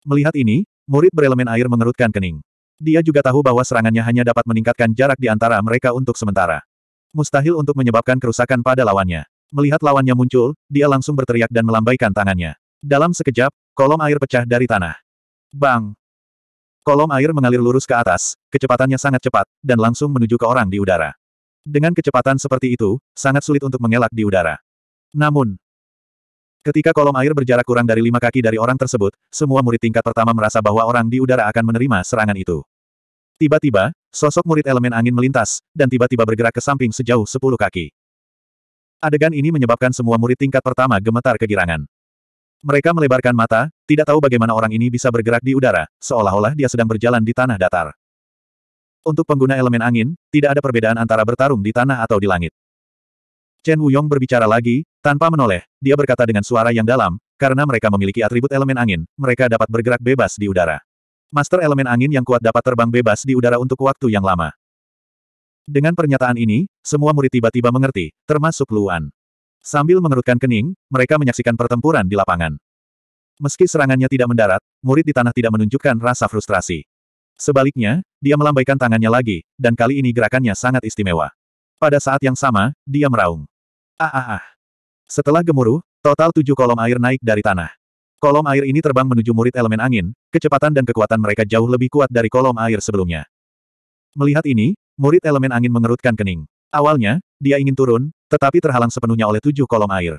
Melihat ini, murid berelemen air mengerutkan kening. Dia juga tahu bahwa serangannya hanya dapat meningkatkan jarak di antara mereka untuk sementara. Mustahil untuk menyebabkan kerusakan pada lawannya. Melihat lawannya muncul, dia langsung berteriak dan melambaikan tangannya. Dalam sekejap, kolom air pecah dari tanah. Bang! Kolom air mengalir lurus ke atas, kecepatannya sangat cepat, dan langsung menuju ke orang di udara. Dengan kecepatan seperti itu, sangat sulit untuk mengelak di udara. Namun, Ketika kolom air berjarak kurang dari lima kaki dari orang tersebut, semua murid tingkat pertama merasa bahwa orang di udara akan menerima serangan itu. Tiba-tiba, sosok murid elemen angin melintas, dan tiba-tiba bergerak ke samping sejauh sepuluh kaki. Adegan ini menyebabkan semua murid tingkat pertama gemetar kegirangan. Mereka melebarkan mata, tidak tahu bagaimana orang ini bisa bergerak di udara, seolah-olah dia sedang berjalan di tanah datar. Untuk pengguna elemen angin, tidak ada perbedaan antara bertarung di tanah atau di langit. Chen Wuyong berbicara lagi, tanpa menoleh, dia berkata dengan suara yang dalam, karena mereka memiliki atribut elemen angin, mereka dapat bergerak bebas di udara. Master elemen angin yang kuat dapat terbang bebas di udara untuk waktu yang lama. Dengan pernyataan ini, semua murid tiba-tiba mengerti, termasuk Luan. Sambil mengerutkan kening, mereka menyaksikan pertempuran di lapangan. Meski serangannya tidak mendarat, murid di tanah tidak menunjukkan rasa frustrasi. Sebaliknya, dia melambaikan tangannya lagi, dan kali ini gerakannya sangat istimewa. Pada saat yang sama, dia meraung. Ah, Setelah gemuruh, total tujuh kolom air naik dari tanah. Kolom air ini terbang menuju murid elemen angin, kecepatan dan kekuatan mereka jauh lebih kuat dari kolom air sebelumnya. Melihat ini, murid elemen angin mengerutkan kening. Awalnya, dia ingin turun, tetapi terhalang sepenuhnya oleh tujuh kolom air.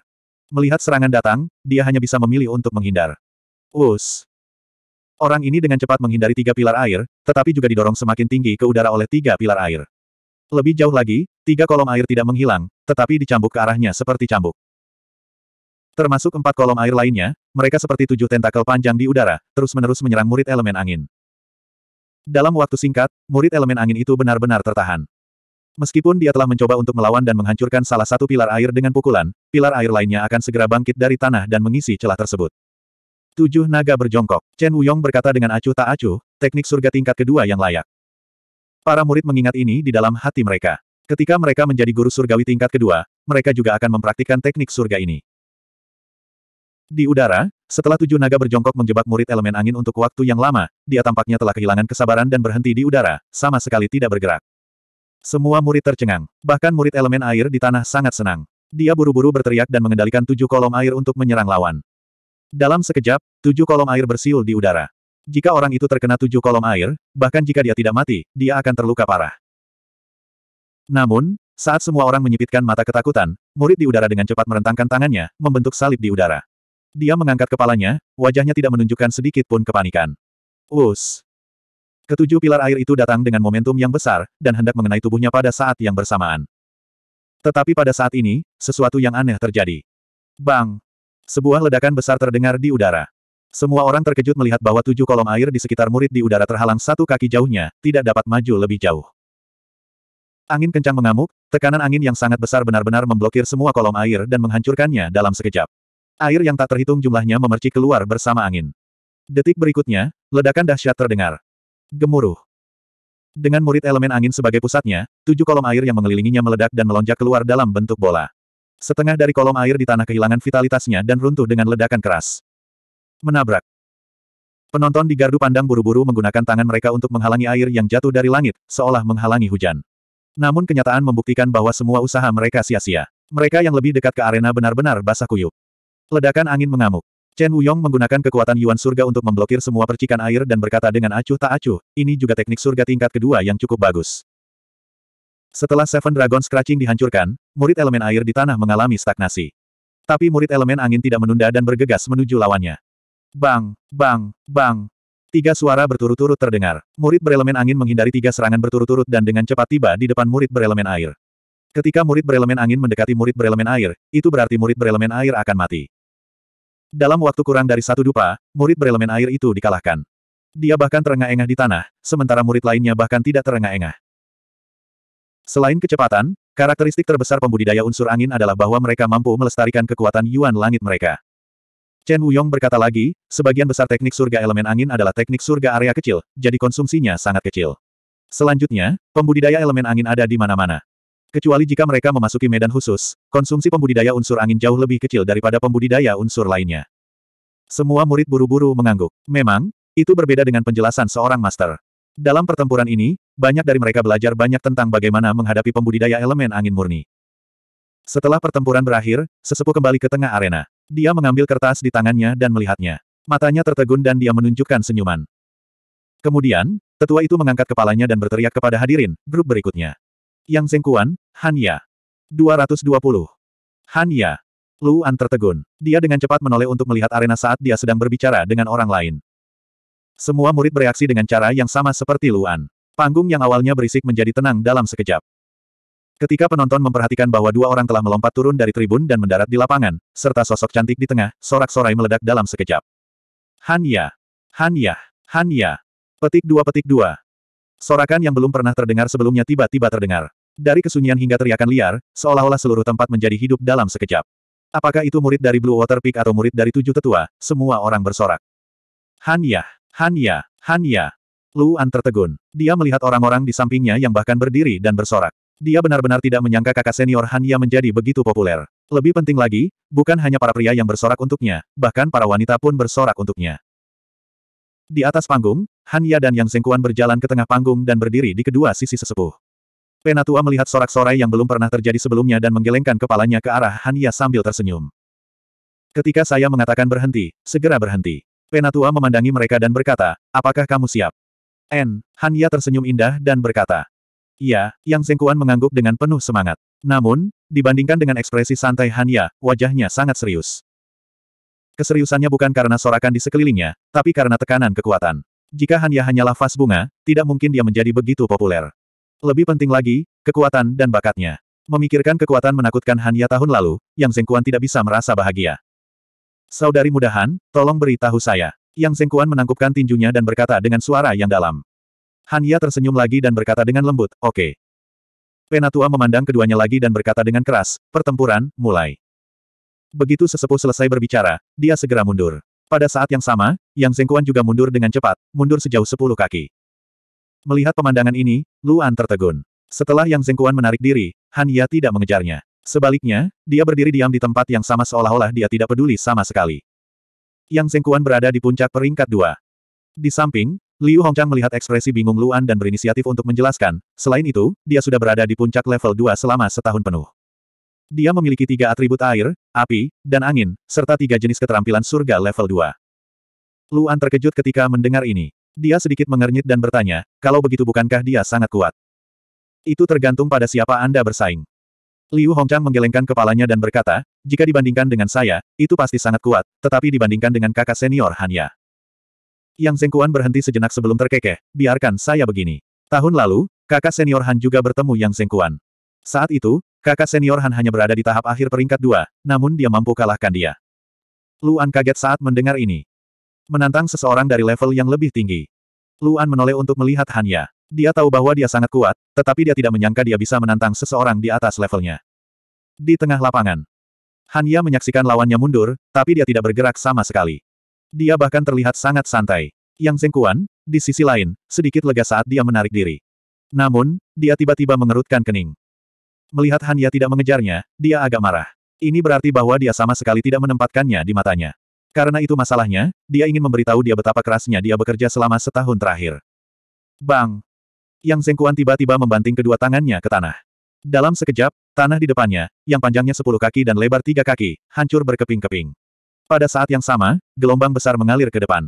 Melihat serangan datang, dia hanya bisa memilih untuk menghindar. Us. Orang ini dengan cepat menghindari tiga pilar air, tetapi juga didorong semakin tinggi ke udara oleh tiga pilar air. Lebih jauh lagi, tiga kolom air tidak menghilang, tetapi dicambuk ke arahnya seperti cambuk. Termasuk empat kolom air lainnya, mereka seperti tujuh tentakel panjang di udara, terus-menerus menyerang murid elemen angin. Dalam waktu singkat, murid elemen angin itu benar-benar tertahan. Meskipun dia telah mencoba untuk melawan dan menghancurkan salah satu pilar air dengan pukulan, pilar air lainnya akan segera bangkit dari tanah dan mengisi celah tersebut. Tujuh naga berjongkok, Chen Wuyong berkata dengan acuh tak acuh, teknik surga tingkat kedua yang layak. Para murid mengingat ini di dalam hati mereka. Ketika mereka menjadi guru surgawi tingkat kedua, mereka juga akan mempraktikkan teknik surga ini. Di udara, setelah tujuh naga berjongkok menjebak murid elemen angin untuk waktu yang lama, dia tampaknya telah kehilangan kesabaran dan berhenti di udara, sama sekali tidak bergerak. Semua murid tercengang, bahkan murid elemen air di tanah sangat senang. Dia buru-buru berteriak dan mengendalikan tujuh kolom air untuk menyerang lawan. Dalam sekejap, tujuh kolom air bersiul di udara. Jika orang itu terkena tujuh kolom air, bahkan jika dia tidak mati, dia akan terluka parah. Namun, saat semua orang menyipitkan mata ketakutan, murid di udara dengan cepat merentangkan tangannya, membentuk salib di udara. Dia mengangkat kepalanya, wajahnya tidak menunjukkan sedikit pun kepanikan. Us. Ketujuh pilar air itu datang dengan momentum yang besar, dan hendak mengenai tubuhnya pada saat yang bersamaan. Tetapi pada saat ini, sesuatu yang aneh terjadi. Bang! Sebuah ledakan besar terdengar di udara. Semua orang terkejut melihat bahwa tujuh kolom air di sekitar murid di udara terhalang satu kaki jauhnya, tidak dapat maju lebih jauh. Angin kencang mengamuk, tekanan angin yang sangat besar benar-benar memblokir semua kolom air dan menghancurkannya dalam sekejap. Air yang tak terhitung jumlahnya memercik keluar bersama angin. Detik berikutnya, ledakan dahsyat terdengar. Gemuruh. Dengan murid elemen angin sebagai pusatnya, tujuh kolom air yang mengelilinginya meledak dan melonjak keluar dalam bentuk bola. Setengah dari kolom air di tanah kehilangan vitalitasnya dan runtuh dengan ledakan keras. Menabrak. Penonton di gardu pandang buru-buru menggunakan tangan mereka untuk menghalangi air yang jatuh dari langit, seolah menghalangi hujan. Namun kenyataan membuktikan bahwa semua usaha mereka sia-sia. Mereka yang lebih dekat ke arena benar-benar basah kuyup. Ledakan angin mengamuk. Chen Wuyong menggunakan kekuatan Yuan Surga untuk memblokir semua percikan air dan berkata dengan acuh tak acuh, ini juga teknik surga tingkat kedua yang cukup bagus. Setelah Seven Dragon Scratching dihancurkan, murid elemen air di tanah mengalami stagnasi. Tapi murid elemen angin tidak menunda dan bergegas menuju lawannya. Bang, bang, bang, Tiga suara berturut-turut terdengar. Murid berelemen angin menghindari tiga serangan berturut-turut dan dengan cepat tiba di depan murid berelemen air. Ketika murid berelemen angin mendekati murid berelemen air, itu berarti murid berelemen air akan mati. Dalam waktu kurang dari satu dupa, murid berelemen air itu dikalahkan. Dia bahkan terengah-engah di tanah, sementara murid lainnya bahkan tidak terengah-engah. Selain kecepatan, karakteristik terbesar pembudidaya unsur angin adalah bahwa mereka mampu melestarikan kekuatan Yuan langit mereka. Chen Wuyong berkata lagi, sebagian besar teknik surga elemen angin adalah teknik surga area kecil, jadi konsumsinya sangat kecil. Selanjutnya, pembudidaya elemen angin ada di mana-mana. Kecuali jika mereka memasuki medan khusus, konsumsi pembudidaya unsur angin jauh lebih kecil daripada pembudidaya unsur lainnya. Semua murid buru-buru mengangguk. Memang, itu berbeda dengan penjelasan seorang master. Dalam pertempuran ini, banyak dari mereka belajar banyak tentang bagaimana menghadapi pembudidaya elemen angin murni. Setelah pertempuran berakhir, sesepuh kembali ke tengah arena. Dia mengambil kertas di tangannya dan melihatnya. Matanya tertegun dan dia menunjukkan senyuman. Kemudian, tetua itu mengangkat kepalanya dan berteriak kepada hadirin, grup berikutnya. Yang Zengkuan, Han Ya. 220. Han Ya. Luan tertegun. Dia dengan cepat menoleh untuk melihat arena saat dia sedang berbicara dengan orang lain. Semua murid bereaksi dengan cara yang sama seperti Luan. Panggung yang awalnya berisik menjadi tenang dalam sekejap. Ketika penonton memperhatikan bahwa dua orang telah melompat turun dari tribun dan mendarat di lapangan, serta sosok cantik di tengah, sorak-sorai meledak dalam sekejap. Hanya, hanya, hanya. Petik dua petik dua. Sorakan yang belum pernah terdengar sebelumnya tiba-tiba terdengar. Dari kesunyian hingga teriakan liar, seolah-olah seluruh tempat menjadi hidup dalam sekejap. Apakah itu murid dari Blue Water Peak atau murid dari tujuh tetua, semua orang bersorak. Hanya, hanya, hanya. Luan tertegun. Dia melihat orang-orang di sampingnya yang bahkan berdiri dan bersorak. Dia benar-benar tidak menyangka kakak senior Han Ya menjadi begitu populer. Lebih penting lagi, bukan hanya para pria yang bersorak untuknya, bahkan para wanita pun bersorak untuknya. Di atas panggung, Han Ya dan Yang Sengkuan berjalan ke tengah panggung dan berdiri di kedua sisi sesepuh. Penatua melihat sorak-sorai yang belum pernah terjadi sebelumnya dan menggelengkan kepalanya ke arah Han Ya sambil tersenyum. Ketika saya mengatakan berhenti, segera berhenti. Penatua memandangi mereka dan berkata, apakah kamu siap? N. Ya tersenyum indah dan berkata, Iya, Yang Zengkuan mengangguk dengan penuh semangat. Namun, dibandingkan dengan ekspresi santai Hanya, wajahnya sangat serius. Keseriusannya bukan karena sorakan di sekelilingnya, tapi karena tekanan kekuatan. Jika Hanya hanyalah vas bunga, tidak mungkin dia menjadi begitu populer. Lebih penting lagi, kekuatan dan bakatnya. Memikirkan kekuatan menakutkan Hanya tahun lalu, Yang Zengkuan tidak bisa merasa bahagia. Saudari mudahan, tolong beritahu saya. Yang Zengkuan menangkupkan tinjunya dan berkata dengan suara yang dalam. Hanya tersenyum lagi dan berkata dengan lembut, oke. Okay. Penatua memandang keduanya lagi dan berkata dengan keras, pertempuran, mulai. Begitu sesepuh selesai berbicara, dia segera mundur. Pada saat yang sama, Yang Zengkuan juga mundur dengan cepat, mundur sejauh sepuluh kaki. Melihat pemandangan ini, Luan tertegun. Setelah Yang Zengkuan menarik diri, Han tidak mengejarnya. Sebaliknya, dia berdiri diam di tempat yang sama seolah-olah dia tidak peduli sama sekali. Yang Zengkuan berada di puncak peringkat dua. Di samping, Liu Hongchang melihat ekspresi bingung Luan dan berinisiatif untuk menjelaskan, selain itu, dia sudah berada di puncak level 2 selama setahun penuh. Dia memiliki tiga atribut air, api, dan angin, serta tiga jenis keterampilan surga level 2. Luan terkejut ketika mendengar ini. Dia sedikit mengernyit dan bertanya, kalau begitu bukankah dia sangat kuat? Itu tergantung pada siapa Anda bersaing. Liu Hongchang menggelengkan kepalanya dan berkata, jika dibandingkan dengan saya, itu pasti sangat kuat, tetapi dibandingkan dengan kakak senior Hanya. Yang Zengkuan berhenti sejenak sebelum terkekeh, biarkan saya begini. Tahun lalu, kakak senior Han juga bertemu Yang Zengkuan. Saat itu, kakak senior Han hanya berada di tahap akhir peringkat dua, namun dia mampu kalahkan dia. Luan kaget saat mendengar ini. Menantang seseorang dari level yang lebih tinggi. Luan menoleh untuk melihat Hanya. Dia tahu bahwa dia sangat kuat, tetapi dia tidak menyangka dia bisa menantang seseorang di atas levelnya. Di tengah lapangan, Hanya menyaksikan lawannya mundur, tapi dia tidak bergerak sama sekali. Dia bahkan terlihat sangat santai. Yang Zengkuan, di sisi lain, sedikit lega saat dia menarik diri. Namun, dia tiba-tiba mengerutkan kening. Melihat Hanya tidak mengejarnya, dia agak marah. Ini berarti bahwa dia sama sekali tidak menempatkannya di matanya. Karena itu masalahnya, dia ingin memberitahu dia betapa kerasnya dia bekerja selama setahun terakhir. Bang! Yang Zengkuan tiba-tiba membanting kedua tangannya ke tanah. Dalam sekejap, tanah di depannya, yang panjangnya 10 kaki dan lebar tiga kaki, hancur berkeping-keping. Pada saat yang sama, gelombang besar mengalir ke depan.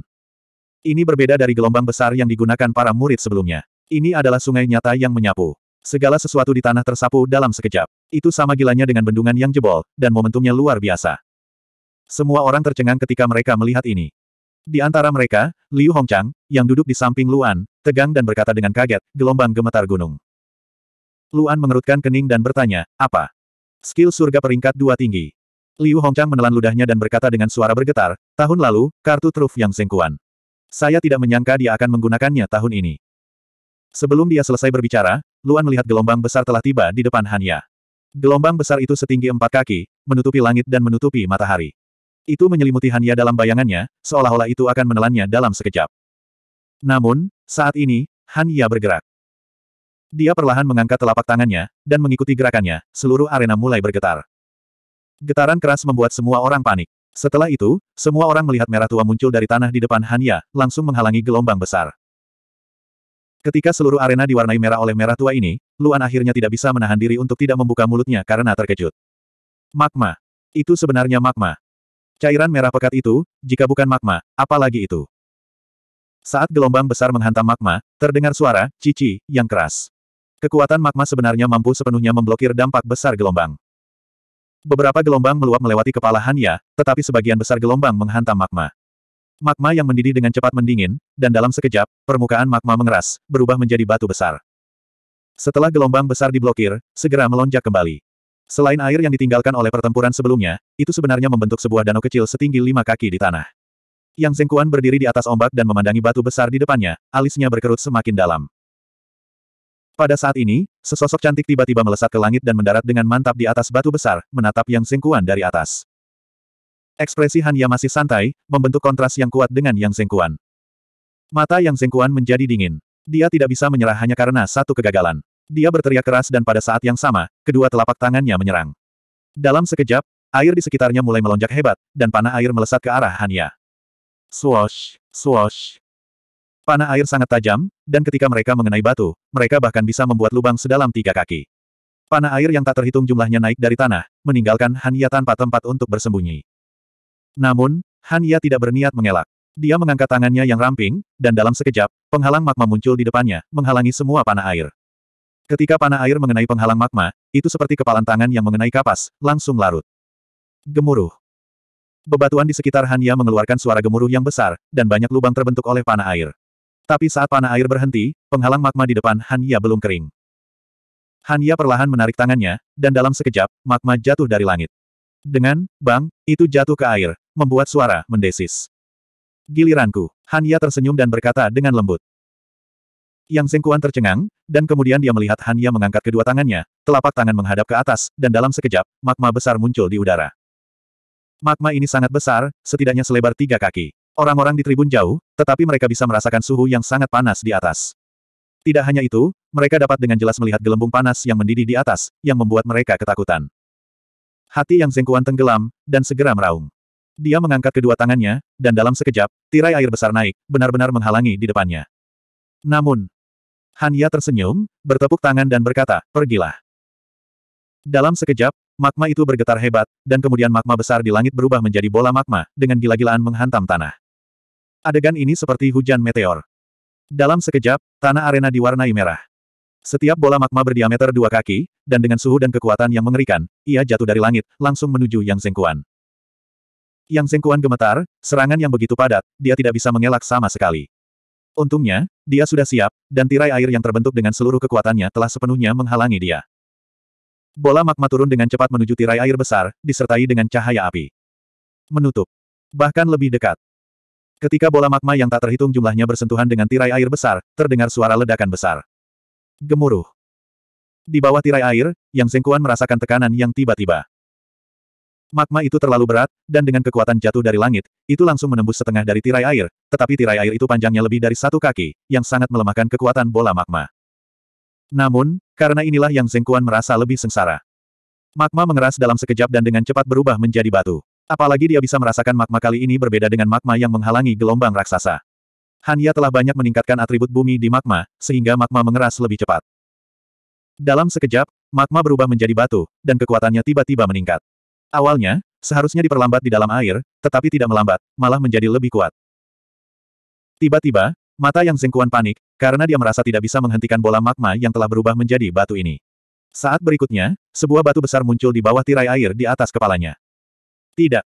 Ini berbeda dari gelombang besar yang digunakan para murid sebelumnya. Ini adalah sungai nyata yang menyapu. Segala sesuatu di tanah tersapu dalam sekejap. Itu sama gilanya dengan bendungan yang jebol, dan momentumnya luar biasa. Semua orang tercengang ketika mereka melihat ini. Di antara mereka, Liu Hongchang, yang duduk di samping Luan, tegang dan berkata dengan kaget, gelombang gemetar gunung. Luan mengerutkan kening dan bertanya, apa? Skill surga peringkat dua tinggi. Liu Hongchang menelan ludahnya dan berkata dengan suara bergetar, tahun lalu, kartu truf yang sengkuan. Saya tidak menyangka dia akan menggunakannya tahun ini. Sebelum dia selesai berbicara, Luan melihat gelombang besar telah tiba di depan Hanya. Gelombang besar itu setinggi empat kaki, menutupi langit dan menutupi matahari. Itu menyelimuti Hanya dalam bayangannya, seolah-olah itu akan menelannya dalam sekejap. Namun, saat ini, Hanya bergerak. Dia perlahan mengangkat telapak tangannya, dan mengikuti gerakannya, seluruh arena mulai bergetar. Getaran keras membuat semua orang panik. Setelah itu, semua orang melihat merah tua muncul dari tanah di depan Hanya, langsung menghalangi gelombang besar. Ketika seluruh arena diwarnai merah oleh merah tua ini, Luan akhirnya tidak bisa menahan diri untuk tidak membuka mulutnya karena terkejut. Magma. Itu sebenarnya magma. Cairan merah pekat itu, jika bukan magma, apalagi itu. Saat gelombang besar menghantam magma, terdengar suara, cici, yang keras. Kekuatan magma sebenarnya mampu sepenuhnya memblokir dampak besar gelombang. Beberapa gelombang meluap melewati kepala Hanya, tetapi sebagian besar gelombang menghantam magma. Magma yang mendidih dengan cepat mendingin, dan dalam sekejap, permukaan magma mengeras, berubah menjadi batu besar. Setelah gelombang besar diblokir, segera melonjak kembali. Selain air yang ditinggalkan oleh pertempuran sebelumnya, itu sebenarnya membentuk sebuah danau kecil setinggi lima kaki di tanah. Yang Zengkuan berdiri di atas ombak dan memandangi batu besar di depannya, alisnya berkerut semakin dalam. Pada saat ini, sesosok cantik tiba-tiba melesat ke langit dan mendarat dengan mantap di atas batu besar, menatap Yang Zengkuan dari atas. Ekspresi Hanya masih santai, membentuk kontras yang kuat dengan Yang Zengkuan. Mata Yang Zengkuan menjadi dingin. Dia tidak bisa menyerah hanya karena satu kegagalan. Dia berteriak keras dan pada saat yang sama, kedua telapak tangannya menyerang. Dalam sekejap, air di sekitarnya mulai melonjak hebat, dan panah air melesat ke arah Hanya. Swash, swash. Panah air sangat tajam, dan ketika mereka mengenai batu, mereka bahkan bisa membuat lubang sedalam tiga kaki. Panah air yang tak terhitung jumlahnya naik dari tanah, meninggalkan Hania tanpa tempat untuk bersembunyi. Namun, Hania tidak berniat mengelak. Dia mengangkat tangannya yang ramping, dan dalam sekejap, penghalang magma muncul di depannya, menghalangi semua panah air. Ketika panah air mengenai penghalang magma, itu seperti kepalan tangan yang mengenai kapas, langsung larut. Gemuruh. Bebatuan di sekitar Hania mengeluarkan suara gemuruh yang besar, dan banyak lubang terbentuk oleh panah air. Tapi saat panah air berhenti, penghalang magma di depan Hanya belum kering. Hanya perlahan menarik tangannya, dan dalam sekejap, magma jatuh dari langit. Dengan, bang, itu jatuh ke air, membuat suara mendesis. Giliranku, Hanya tersenyum dan berkata dengan lembut. Yang Sengkuan tercengang, dan kemudian dia melihat Hanya mengangkat kedua tangannya, telapak tangan menghadap ke atas, dan dalam sekejap, magma besar muncul di udara. Magma ini sangat besar, setidaknya selebar tiga kaki orang-orang di tribun jauh, tetapi mereka bisa merasakan suhu yang sangat panas di atas. Tidak hanya itu, mereka dapat dengan jelas melihat gelembung panas yang mendidih di atas, yang membuat mereka ketakutan. Hati yang Zengkuan tenggelam, dan segera meraung. Dia mengangkat kedua tangannya, dan dalam sekejap, tirai air besar naik, benar-benar menghalangi di depannya. Namun, Hanya tersenyum, bertepuk tangan dan berkata, pergilah. Dalam sekejap, magma itu bergetar hebat, dan kemudian magma besar di langit berubah menjadi bola magma, dengan gila-gilaan menghantam tanah. Adegan ini seperti hujan meteor. Dalam sekejap, tanah arena diwarnai merah. Setiap bola magma berdiameter dua kaki, dan dengan suhu dan kekuatan yang mengerikan, ia jatuh dari langit, langsung menuju Yang Zengkuan. Yang Zengkuan gemetar, serangan yang begitu padat, dia tidak bisa mengelak sama sekali. Untungnya, dia sudah siap, dan tirai air yang terbentuk dengan seluruh kekuatannya telah sepenuhnya menghalangi dia. Bola magma turun dengan cepat menuju tirai air besar, disertai dengan cahaya api. Menutup. Bahkan lebih dekat. Ketika bola magma yang tak terhitung jumlahnya bersentuhan dengan tirai air besar, terdengar suara ledakan besar. Gemuruh. Di bawah tirai air, Yang Zengkuan merasakan tekanan yang tiba-tiba. Magma itu terlalu berat, dan dengan kekuatan jatuh dari langit, itu langsung menembus setengah dari tirai air, tetapi tirai air itu panjangnya lebih dari satu kaki, yang sangat melemahkan kekuatan bola magma. Namun, karena inilah yang Zengkuan merasa lebih sengsara. Magma mengeras dalam sekejap dan dengan cepat berubah menjadi batu. Apalagi dia bisa merasakan magma kali ini berbeda dengan magma yang menghalangi gelombang raksasa. Hanya telah banyak meningkatkan atribut bumi di magma, sehingga magma mengeras lebih cepat. Dalam sekejap, magma berubah menjadi batu, dan kekuatannya tiba-tiba meningkat. Awalnya, seharusnya diperlambat di dalam air, tetapi tidak melambat, malah menjadi lebih kuat. Tiba-tiba, mata yang Zengkuan panik, karena dia merasa tidak bisa menghentikan bola magma yang telah berubah menjadi batu ini. Saat berikutnya, sebuah batu besar muncul di bawah tirai air di atas kepalanya. Tidak.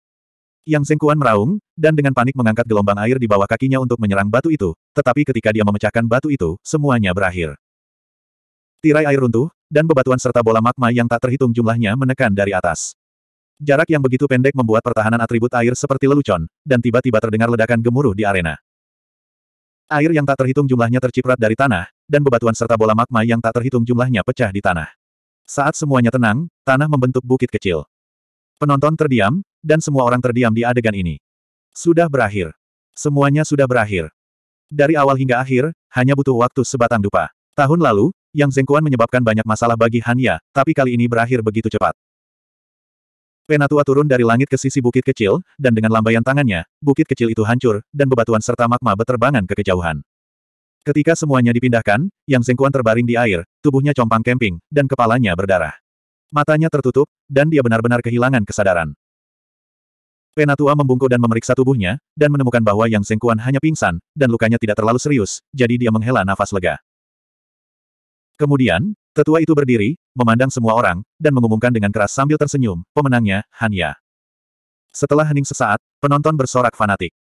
Yang sengkuan meraung, dan dengan panik mengangkat gelombang air di bawah kakinya untuk menyerang batu itu, tetapi ketika dia memecahkan batu itu, semuanya berakhir. Tirai air runtuh, dan bebatuan serta bola magma yang tak terhitung jumlahnya menekan dari atas. Jarak yang begitu pendek membuat pertahanan atribut air seperti lelucon, dan tiba-tiba terdengar ledakan gemuruh di arena. Air yang tak terhitung jumlahnya terciprat dari tanah, dan bebatuan serta bola magma yang tak terhitung jumlahnya pecah di tanah. Saat semuanya tenang, tanah membentuk bukit kecil. Penonton terdiam, dan semua orang terdiam di adegan ini. Sudah berakhir. Semuanya sudah berakhir. Dari awal hingga akhir, hanya butuh waktu sebatang dupa. Tahun lalu, Yang Zengkuan menyebabkan banyak masalah bagi Hanya, tapi kali ini berakhir begitu cepat. Penatua turun dari langit ke sisi bukit kecil, dan dengan lambaian tangannya, bukit kecil itu hancur, dan bebatuan serta magma beterbangan ke kejauhan. Ketika semuanya dipindahkan, Yang Zengkuan terbaring di air, tubuhnya compang kemping, dan kepalanya berdarah. Matanya tertutup, dan dia benar-benar kehilangan kesadaran. Penatua membungkuk dan memeriksa tubuhnya, dan menemukan bahwa Yang Sengkuan hanya pingsan, dan lukanya tidak terlalu serius, jadi dia menghela nafas lega. Kemudian, tetua itu berdiri, memandang semua orang, dan mengumumkan dengan keras sambil tersenyum, pemenangnya, Hanya. Setelah hening sesaat, penonton bersorak fanatik.